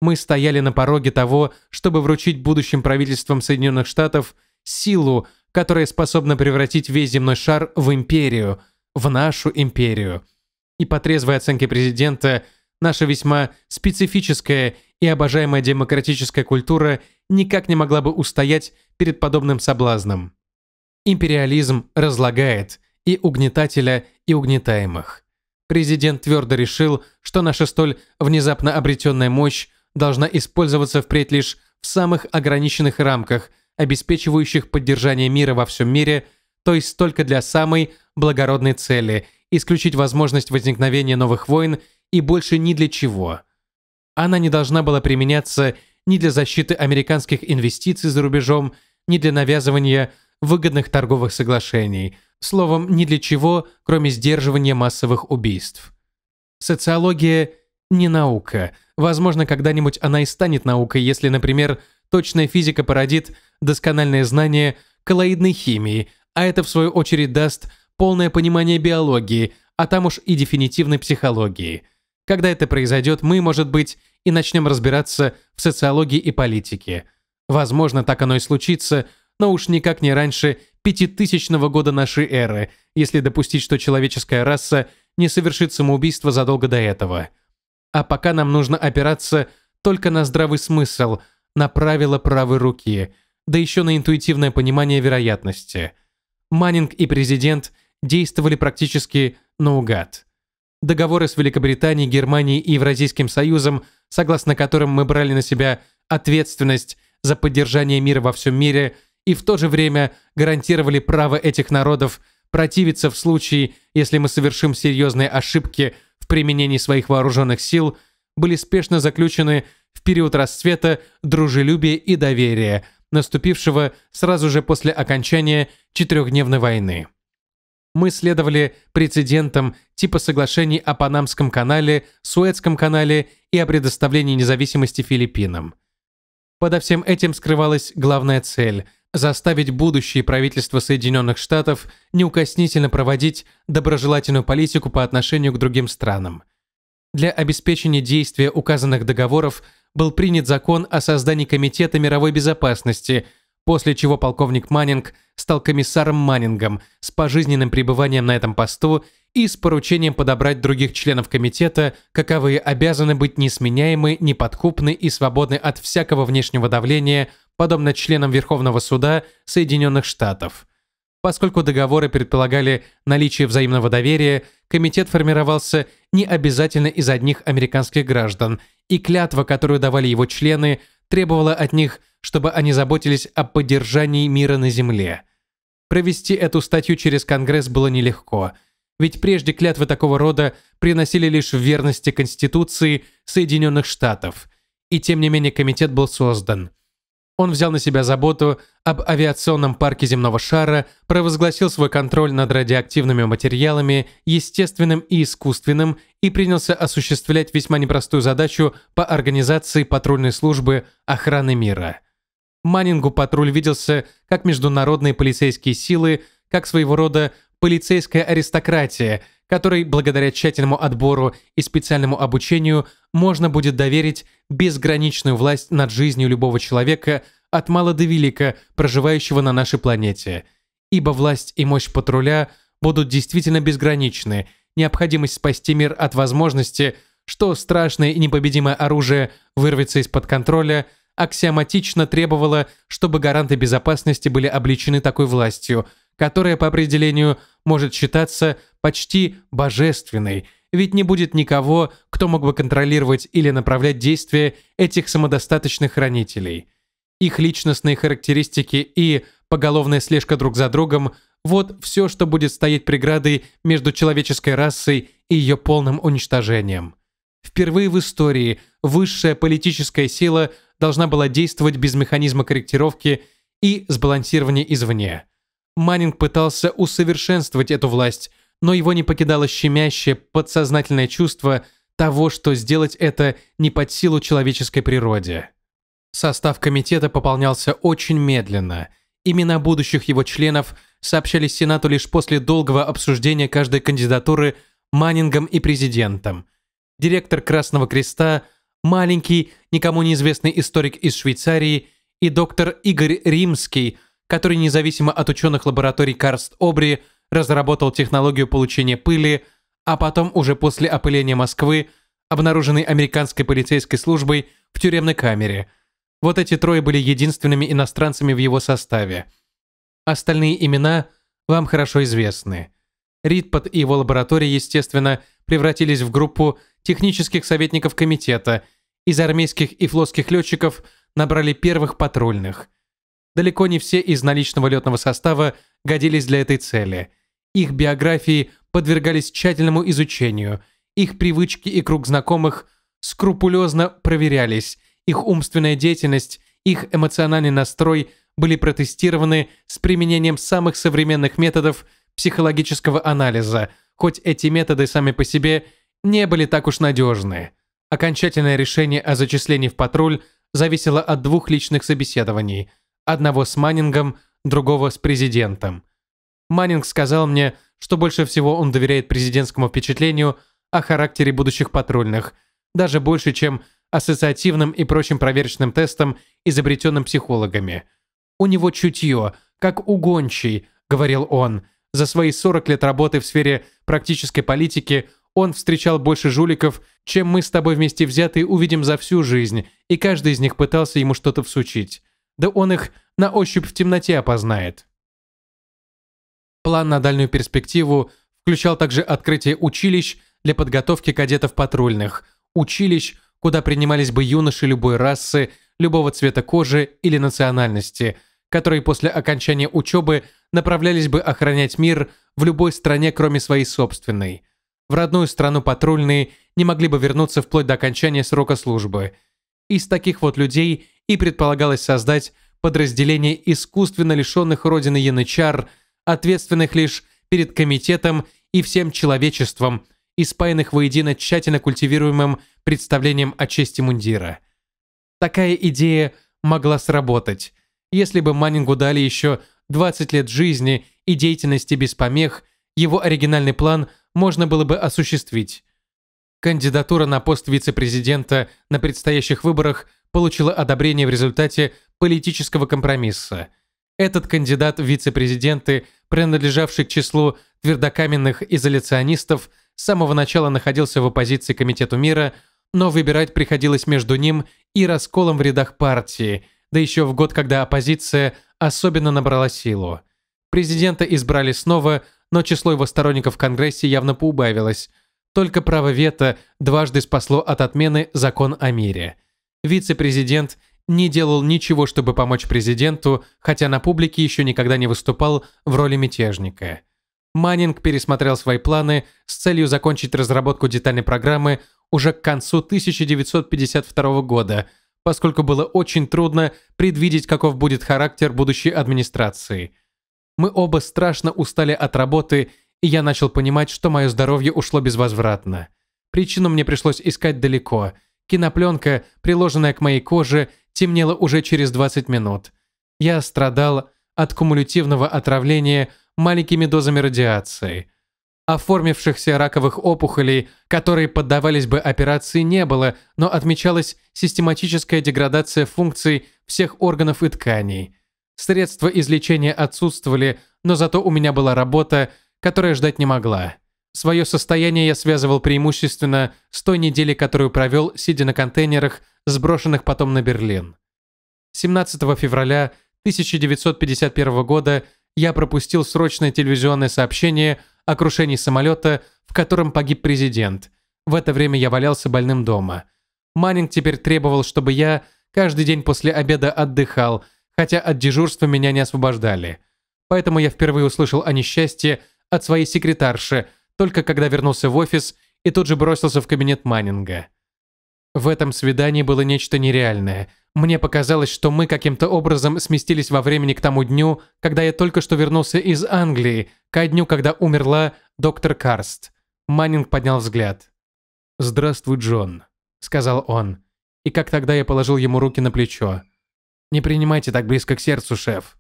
Мы стояли на пороге того, чтобы вручить будущим правительствам Соединенных Штатов силу, которая способна превратить весь земной шар в империю, в нашу империю. И по трезвой оценке президента, наша весьма специфическая и обожаемая демократическая культура никак не могла бы устоять перед подобным соблазном. Империализм разлагает и угнетателя, и угнетаемых. Президент твердо решил, что наша столь внезапно обретенная мощь должна использоваться впредь лишь в самых ограниченных рамках, обеспечивающих поддержание мира во всем мире, то есть только для самой благородной цели, исключить возможность возникновения новых войн и больше ни для чего – она не должна была применяться ни для защиты американских инвестиций за рубежом, ни для навязывания выгодных торговых соглашений, словом, ни для чего, кроме сдерживания массовых убийств. Социология – не наука. Возможно, когда-нибудь она и станет наукой, если, например, точная физика породит доскональное знание коллоидной химии, а это, в свою очередь, даст полное понимание биологии, а там уж и дефинитивной психологии – когда это произойдет, мы, может быть, и начнем разбираться в социологии и политике. Возможно, так оно и случится, но уж никак не раньше пятитысячного года нашей эры, если допустить, что человеческая раса не совершит самоубийство задолго до этого. А пока нам нужно опираться только на здравый смысл, на правила правой руки, да еще на интуитивное понимание вероятности. Маннинг и президент действовали практически наугад договоры с Великобританией, Германией и Евразийским Союзом, согласно которым мы брали на себя ответственность за поддержание мира во всем мире и в то же время гарантировали право этих народов противиться в случае, если мы совершим серьезные ошибки в применении своих вооруженных сил, были спешно заключены в период расцвета дружелюбия и доверия, наступившего сразу же после окончания четырехдневной войны. Мы следовали прецедентам типа соглашений о Панамском канале, Суэцком канале и о предоставлении независимости Филиппинам. Подо всем этим скрывалась главная цель – заставить будущее правительство Соединенных Штатов неукоснительно проводить доброжелательную политику по отношению к другим странам. Для обеспечения действия указанных договоров был принят закон о создании Комитета мировой безопасности – после чего полковник Маннинг стал комиссаром Маннингом с пожизненным пребыванием на этом посту и с поручением подобрать других членов комитета, каковы обязаны быть несменяемы, неподкупны и свободны от всякого внешнего давления, подобно членам Верховного суда Соединенных Штатов. Поскольку договоры предполагали наличие взаимного доверия, комитет формировался не обязательно из одних американских граждан, и клятва, которую давали его члены – требовала от них, чтобы они заботились о поддержании мира на Земле. Провести эту статью через Конгресс было нелегко, ведь прежде клятвы такого рода приносили лишь в верности Конституции Соединенных Штатов, и тем не менее комитет был создан – он взял на себя заботу об авиационном парке земного шара, провозгласил свой контроль над радиоактивными материалами, естественным и искусственным, и принялся осуществлять весьма непростую задачу по организации патрульной службы охраны мира. Маннингу патруль виделся как международные полицейские силы, как своего рода полицейская аристократия – который, благодаря тщательному отбору и специальному обучению, можно будет доверить безграничную власть над жизнью любого человека от мала до велика, проживающего на нашей планете. Ибо власть и мощь патруля будут действительно безграничны, необходимость спасти мир от возможности, что страшное и непобедимое оружие вырвется из-под контроля, аксиоматично требовала, чтобы гаранты безопасности были обличены такой властью, которая по определению – может считаться почти божественной, ведь не будет никого, кто мог бы контролировать или направлять действия этих самодостаточных хранителей. Их личностные характеристики и поголовная слежка друг за другом – вот все, что будет стоять преградой между человеческой расой и ее полным уничтожением. Впервые в истории высшая политическая сила должна была действовать без механизма корректировки и сбалансирования извне – Маннинг пытался усовершенствовать эту власть, но его не покидало щемящее подсознательное чувство того, что сделать это не под силу человеческой природе. Состав комитета пополнялся очень медленно. Имена будущих его членов сообщались Сенату лишь после долгого обсуждения каждой кандидатуры Маннингом и президентом. Директор Красного Креста, маленький, никому неизвестный историк из Швейцарии и доктор Игорь Римский – который независимо от ученых лабораторий Карст-Обри разработал технологию получения пыли, а потом уже после опыления Москвы, обнаруженной американской полицейской службой в тюремной камере. Вот эти трое были единственными иностранцами в его составе. Остальные имена вам хорошо известны. Ритпот и его лаборатория, естественно, превратились в группу технических советников комитета, из армейских и флотских летчиков набрали первых патрульных – Далеко не все из наличного летного состава годились для этой цели. Их биографии подвергались тщательному изучению, их привычки и круг знакомых скрупулезно проверялись, их умственная деятельность, их эмоциональный настрой были протестированы с применением самых современных методов психологического анализа, хоть эти методы сами по себе не были так уж надежны. Окончательное решение о зачислении в патруль зависело от двух личных собеседований – Одного с Маннингом, другого с президентом. Маннинг сказал мне, что больше всего он доверяет президентскому впечатлению о характере будущих патрульных, даже больше, чем ассоциативным и прочим проверочным тестам, изобретенным психологами. «У него чутье, как у гончей», — говорил он. «За свои 40 лет работы в сфере практической политики он встречал больше жуликов, чем мы с тобой вместе взятые увидим за всю жизнь, и каждый из них пытался ему что-то всучить. Да он их на ощупь в темноте опознает. План на дальнюю перспективу включал также открытие училищ для подготовки кадетов патрульных, училищ, куда принимались бы юноши любой расы, любого цвета кожи или национальности, которые после окончания учебы направлялись бы охранять мир в любой стране, кроме своей собственной. В родную страну патрульные не могли бы вернуться вплоть до окончания срока службы – из таких вот людей и предполагалось создать подразделение искусственно лишенных родины янычар, ответственных лишь перед комитетом и всем человечеством, испаянных воедино тщательно культивируемым представлением о чести мундира. Такая идея могла сработать, если бы Маннингу дали еще 20 лет жизни и деятельности без помех, его оригинальный план можно было бы осуществить. Кандидатура на пост вице-президента на предстоящих выборах получила одобрение в результате политического компромисса. Этот кандидат в вице-президенты, принадлежавший к числу твердокаменных изоляционистов, с самого начала находился в оппозиции Комитету мира, но выбирать приходилось между ним и расколом в рядах партии, да еще в год, когда оппозиция особенно набрала силу. Президента избрали снова, но число его сторонников в Конгрессе явно поубавилось – только право вето дважды спасло от отмены закон о мире. Вице-президент не делал ничего, чтобы помочь президенту, хотя на публике еще никогда не выступал в роли мятежника. Маннинг пересмотрел свои планы с целью закончить разработку детальной программы уже к концу 1952 года, поскольку было очень трудно предвидеть, каков будет характер будущей администрации. Мы оба страшно устали от работы и я начал понимать, что мое здоровье ушло безвозвратно. Причину мне пришлось искать далеко. Кинопленка, приложенная к моей коже, темнела уже через 20 минут. Я страдал от кумулятивного отравления маленькими дозами радиации. Оформившихся раковых опухолей, которые поддавались бы операции, не было, но отмечалась систематическая деградация функций всех органов и тканей. Средства излечения отсутствовали, но зато у меня была работа – которая ждать не могла. Свое состояние я связывал преимущественно с той недели, которую провел, сидя на контейнерах, сброшенных потом на Берлин. 17 февраля 1951 года я пропустил срочное телевизионное сообщение о крушении самолета, в котором погиб президент. В это время я валялся больным дома. Маннинг теперь требовал, чтобы я каждый день после обеда отдыхал, хотя от дежурства меня не освобождали. Поэтому я впервые услышал о несчастье, от своей секретарши, только когда вернулся в офис и тут же бросился в кабинет Маннинга. В этом свидании было нечто нереальное. Мне показалось, что мы каким-то образом сместились во времени к тому дню, когда я только что вернулся из Англии, ко дню, когда умерла доктор Карст. Маннинг поднял взгляд. «Здравствуй, Джон», — сказал он. И как тогда я положил ему руки на плечо. «Не принимайте так близко к сердцу, шеф».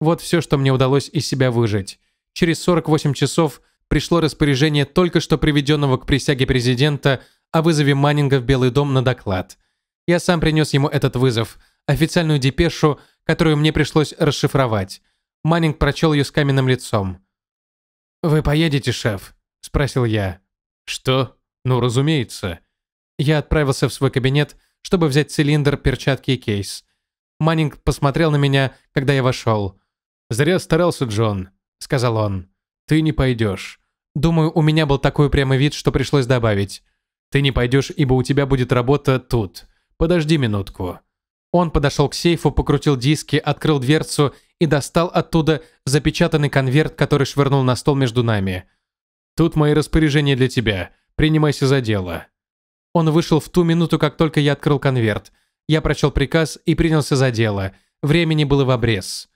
Вот все, что мне удалось из себя выжить через 48 часов пришло распоряжение только что приведенного к присяге президента о вызове Маннинга в Белый дом на доклад. Я сам принес ему этот вызов, официальную депешу, которую мне пришлось расшифровать. Маннинг прочел ее с каменным лицом. «Вы поедете, шеф?» – спросил я. «Что? Ну, разумеется». Я отправился в свой кабинет, чтобы взять цилиндр, перчатки и кейс. Маннинг посмотрел на меня, когда я вошел. «Зря старался, Джон. — сказал он. «Ты не пойдешь. Думаю, у меня был такой упрямый вид, что пришлось добавить. Ты не пойдешь, ибо у тебя будет работа тут. Подожди минутку». Он подошел к сейфу, покрутил диски, открыл дверцу и достал оттуда запечатанный конверт, который швырнул на стол между нами. «Тут мои распоряжения для тебя. Принимайся за дело». Он вышел в ту минуту, как только я открыл конверт. Я прочел приказ и принялся за дело. Времени было в обрез.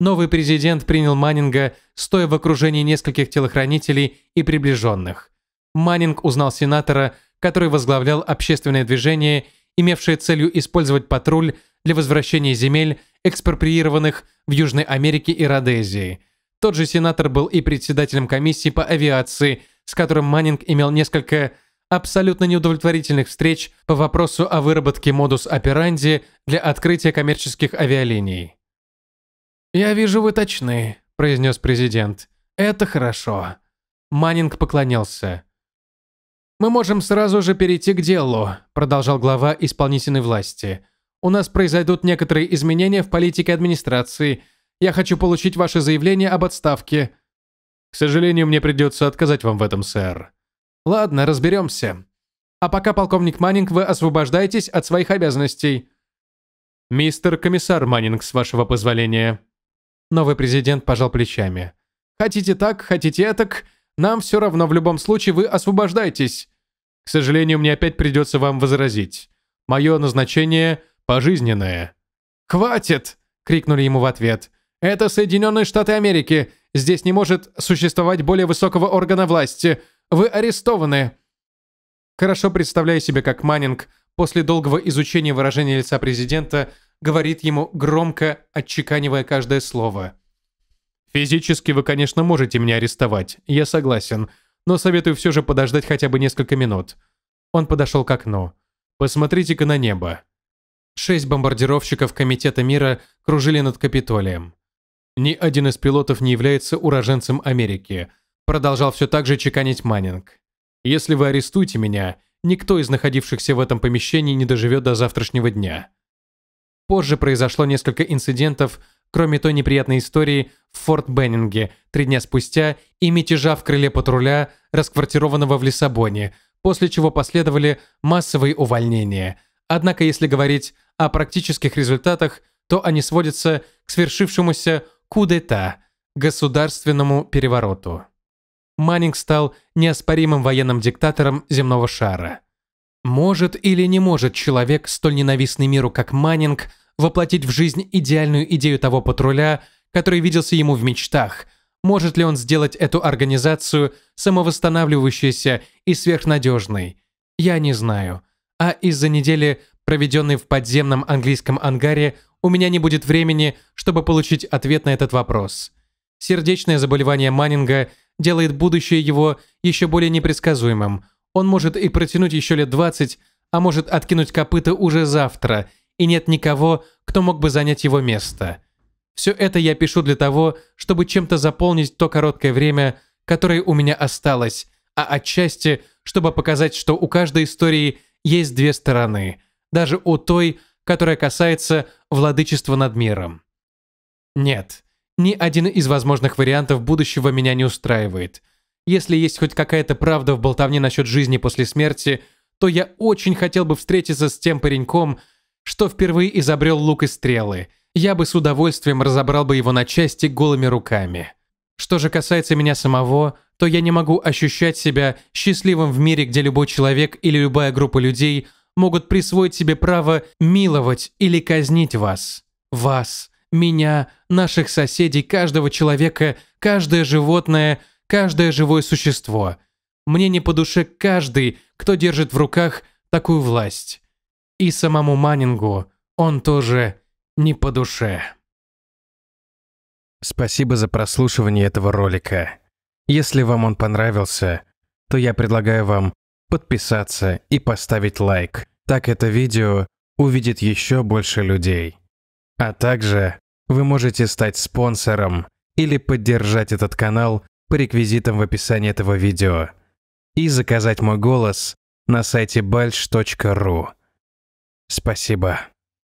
Новый президент принял Маннинга, стоя в окружении нескольких телохранителей и приближенных. Маннинг узнал сенатора, который возглавлял общественное движение, имевшее целью использовать патруль для возвращения земель, экспроприированных в Южной Америке и Родезии. Тот же сенатор был и председателем комиссии по авиации, с которым Маннинг имел несколько абсолютно неудовлетворительных встреч по вопросу о выработке модус операнди для открытия коммерческих авиалиний. «Я вижу, вы точны», – произнес президент. «Это хорошо». Маннинг поклонился. «Мы можем сразу же перейти к делу», – продолжал глава исполнительной власти. «У нас произойдут некоторые изменения в политике администрации. Я хочу получить ваше заявление об отставке». «К сожалению, мне придется отказать вам в этом, сэр». «Ладно, разберемся. А пока, полковник Маннинг, вы освобождаетесь от своих обязанностей». «Мистер комиссар Маннинг, с вашего позволения», Новый президент пожал плечами. «Хотите так, хотите этак, нам все равно в любом случае вы освобождаетесь. К сожалению, мне опять придется вам возразить. Мое назначение пожизненное». «Хватит!» — крикнули ему в ответ. «Это Соединенные Штаты Америки. Здесь не может существовать более высокого органа власти. Вы арестованы!» Хорошо представляю себе, как Маннинг после долгого изучения выражения лица президента говорит ему, громко отчеканивая каждое слово. «Физически вы, конечно, можете меня арестовать, я согласен, но советую все же подождать хотя бы несколько минут». Он подошел к окну. «Посмотрите-ка на небо». Шесть бомбардировщиков Комитета мира кружили над Капитолием. Ни один из пилотов не является уроженцем Америки. Продолжал все так же чеканить Маннинг. «Если вы арестуете меня, никто из находившихся в этом помещении не доживет до завтрашнего дня. Позже произошло несколько инцидентов, кроме той неприятной истории в Форт Беннинге три дня спустя и мятежа в крыле патруля, расквартированного в Лиссабоне, после чего последовали массовые увольнения. Однако, если говорить о практических результатах, то они сводятся к свершившемуся кудета – государственному перевороту. Маннинг стал неоспоримым военным диктатором земного шара – может или не может человек, столь ненавистный миру, как Маннинг, воплотить в жизнь идеальную идею того патруля, который виделся ему в мечтах? Может ли он сделать эту организацию самовосстанавливающейся и сверхнадежной? Я не знаю. А из-за недели, проведенной в подземном английском ангаре, у меня не будет времени, чтобы получить ответ на этот вопрос. Сердечное заболевание Маннинга делает будущее его еще более непредсказуемым – он может и протянуть еще лет двадцать, а может откинуть копыта уже завтра, и нет никого, кто мог бы занять его место. Все это я пишу для того, чтобы чем-то заполнить то короткое время, которое у меня осталось, а отчасти, чтобы показать, что у каждой истории есть две стороны, даже у той, которая касается владычества над миром. Нет, ни один из возможных вариантов будущего меня не устраивает – если есть хоть какая-то правда в болтовне насчет жизни после смерти, то я очень хотел бы встретиться с тем пареньком, что впервые изобрел лук и стрелы. Я бы с удовольствием разобрал бы его на части голыми руками. Что же касается меня самого, то я не могу ощущать себя счастливым в мире, где любой человек или любая группа людей могут присвоить себе право миловать или казнить вас. Вас, меня, наших соседей, каждого человека, каждое животное – каждое живое существо. Мне не по душе каждый, кто держит в руках такую власть. И самому Манингу он тоже не по душе. Спасибо за прослушивание этого ролика. Если вам он понравился, то я предлагаю вам подписаться и поставить лайк. Так это видео увидит еще больше людей. А также вы можете стать спонсором или поддержать этот канал по реквизитам в описании этого видео и заказать мой голос на сайте balch.ru. Спасибо.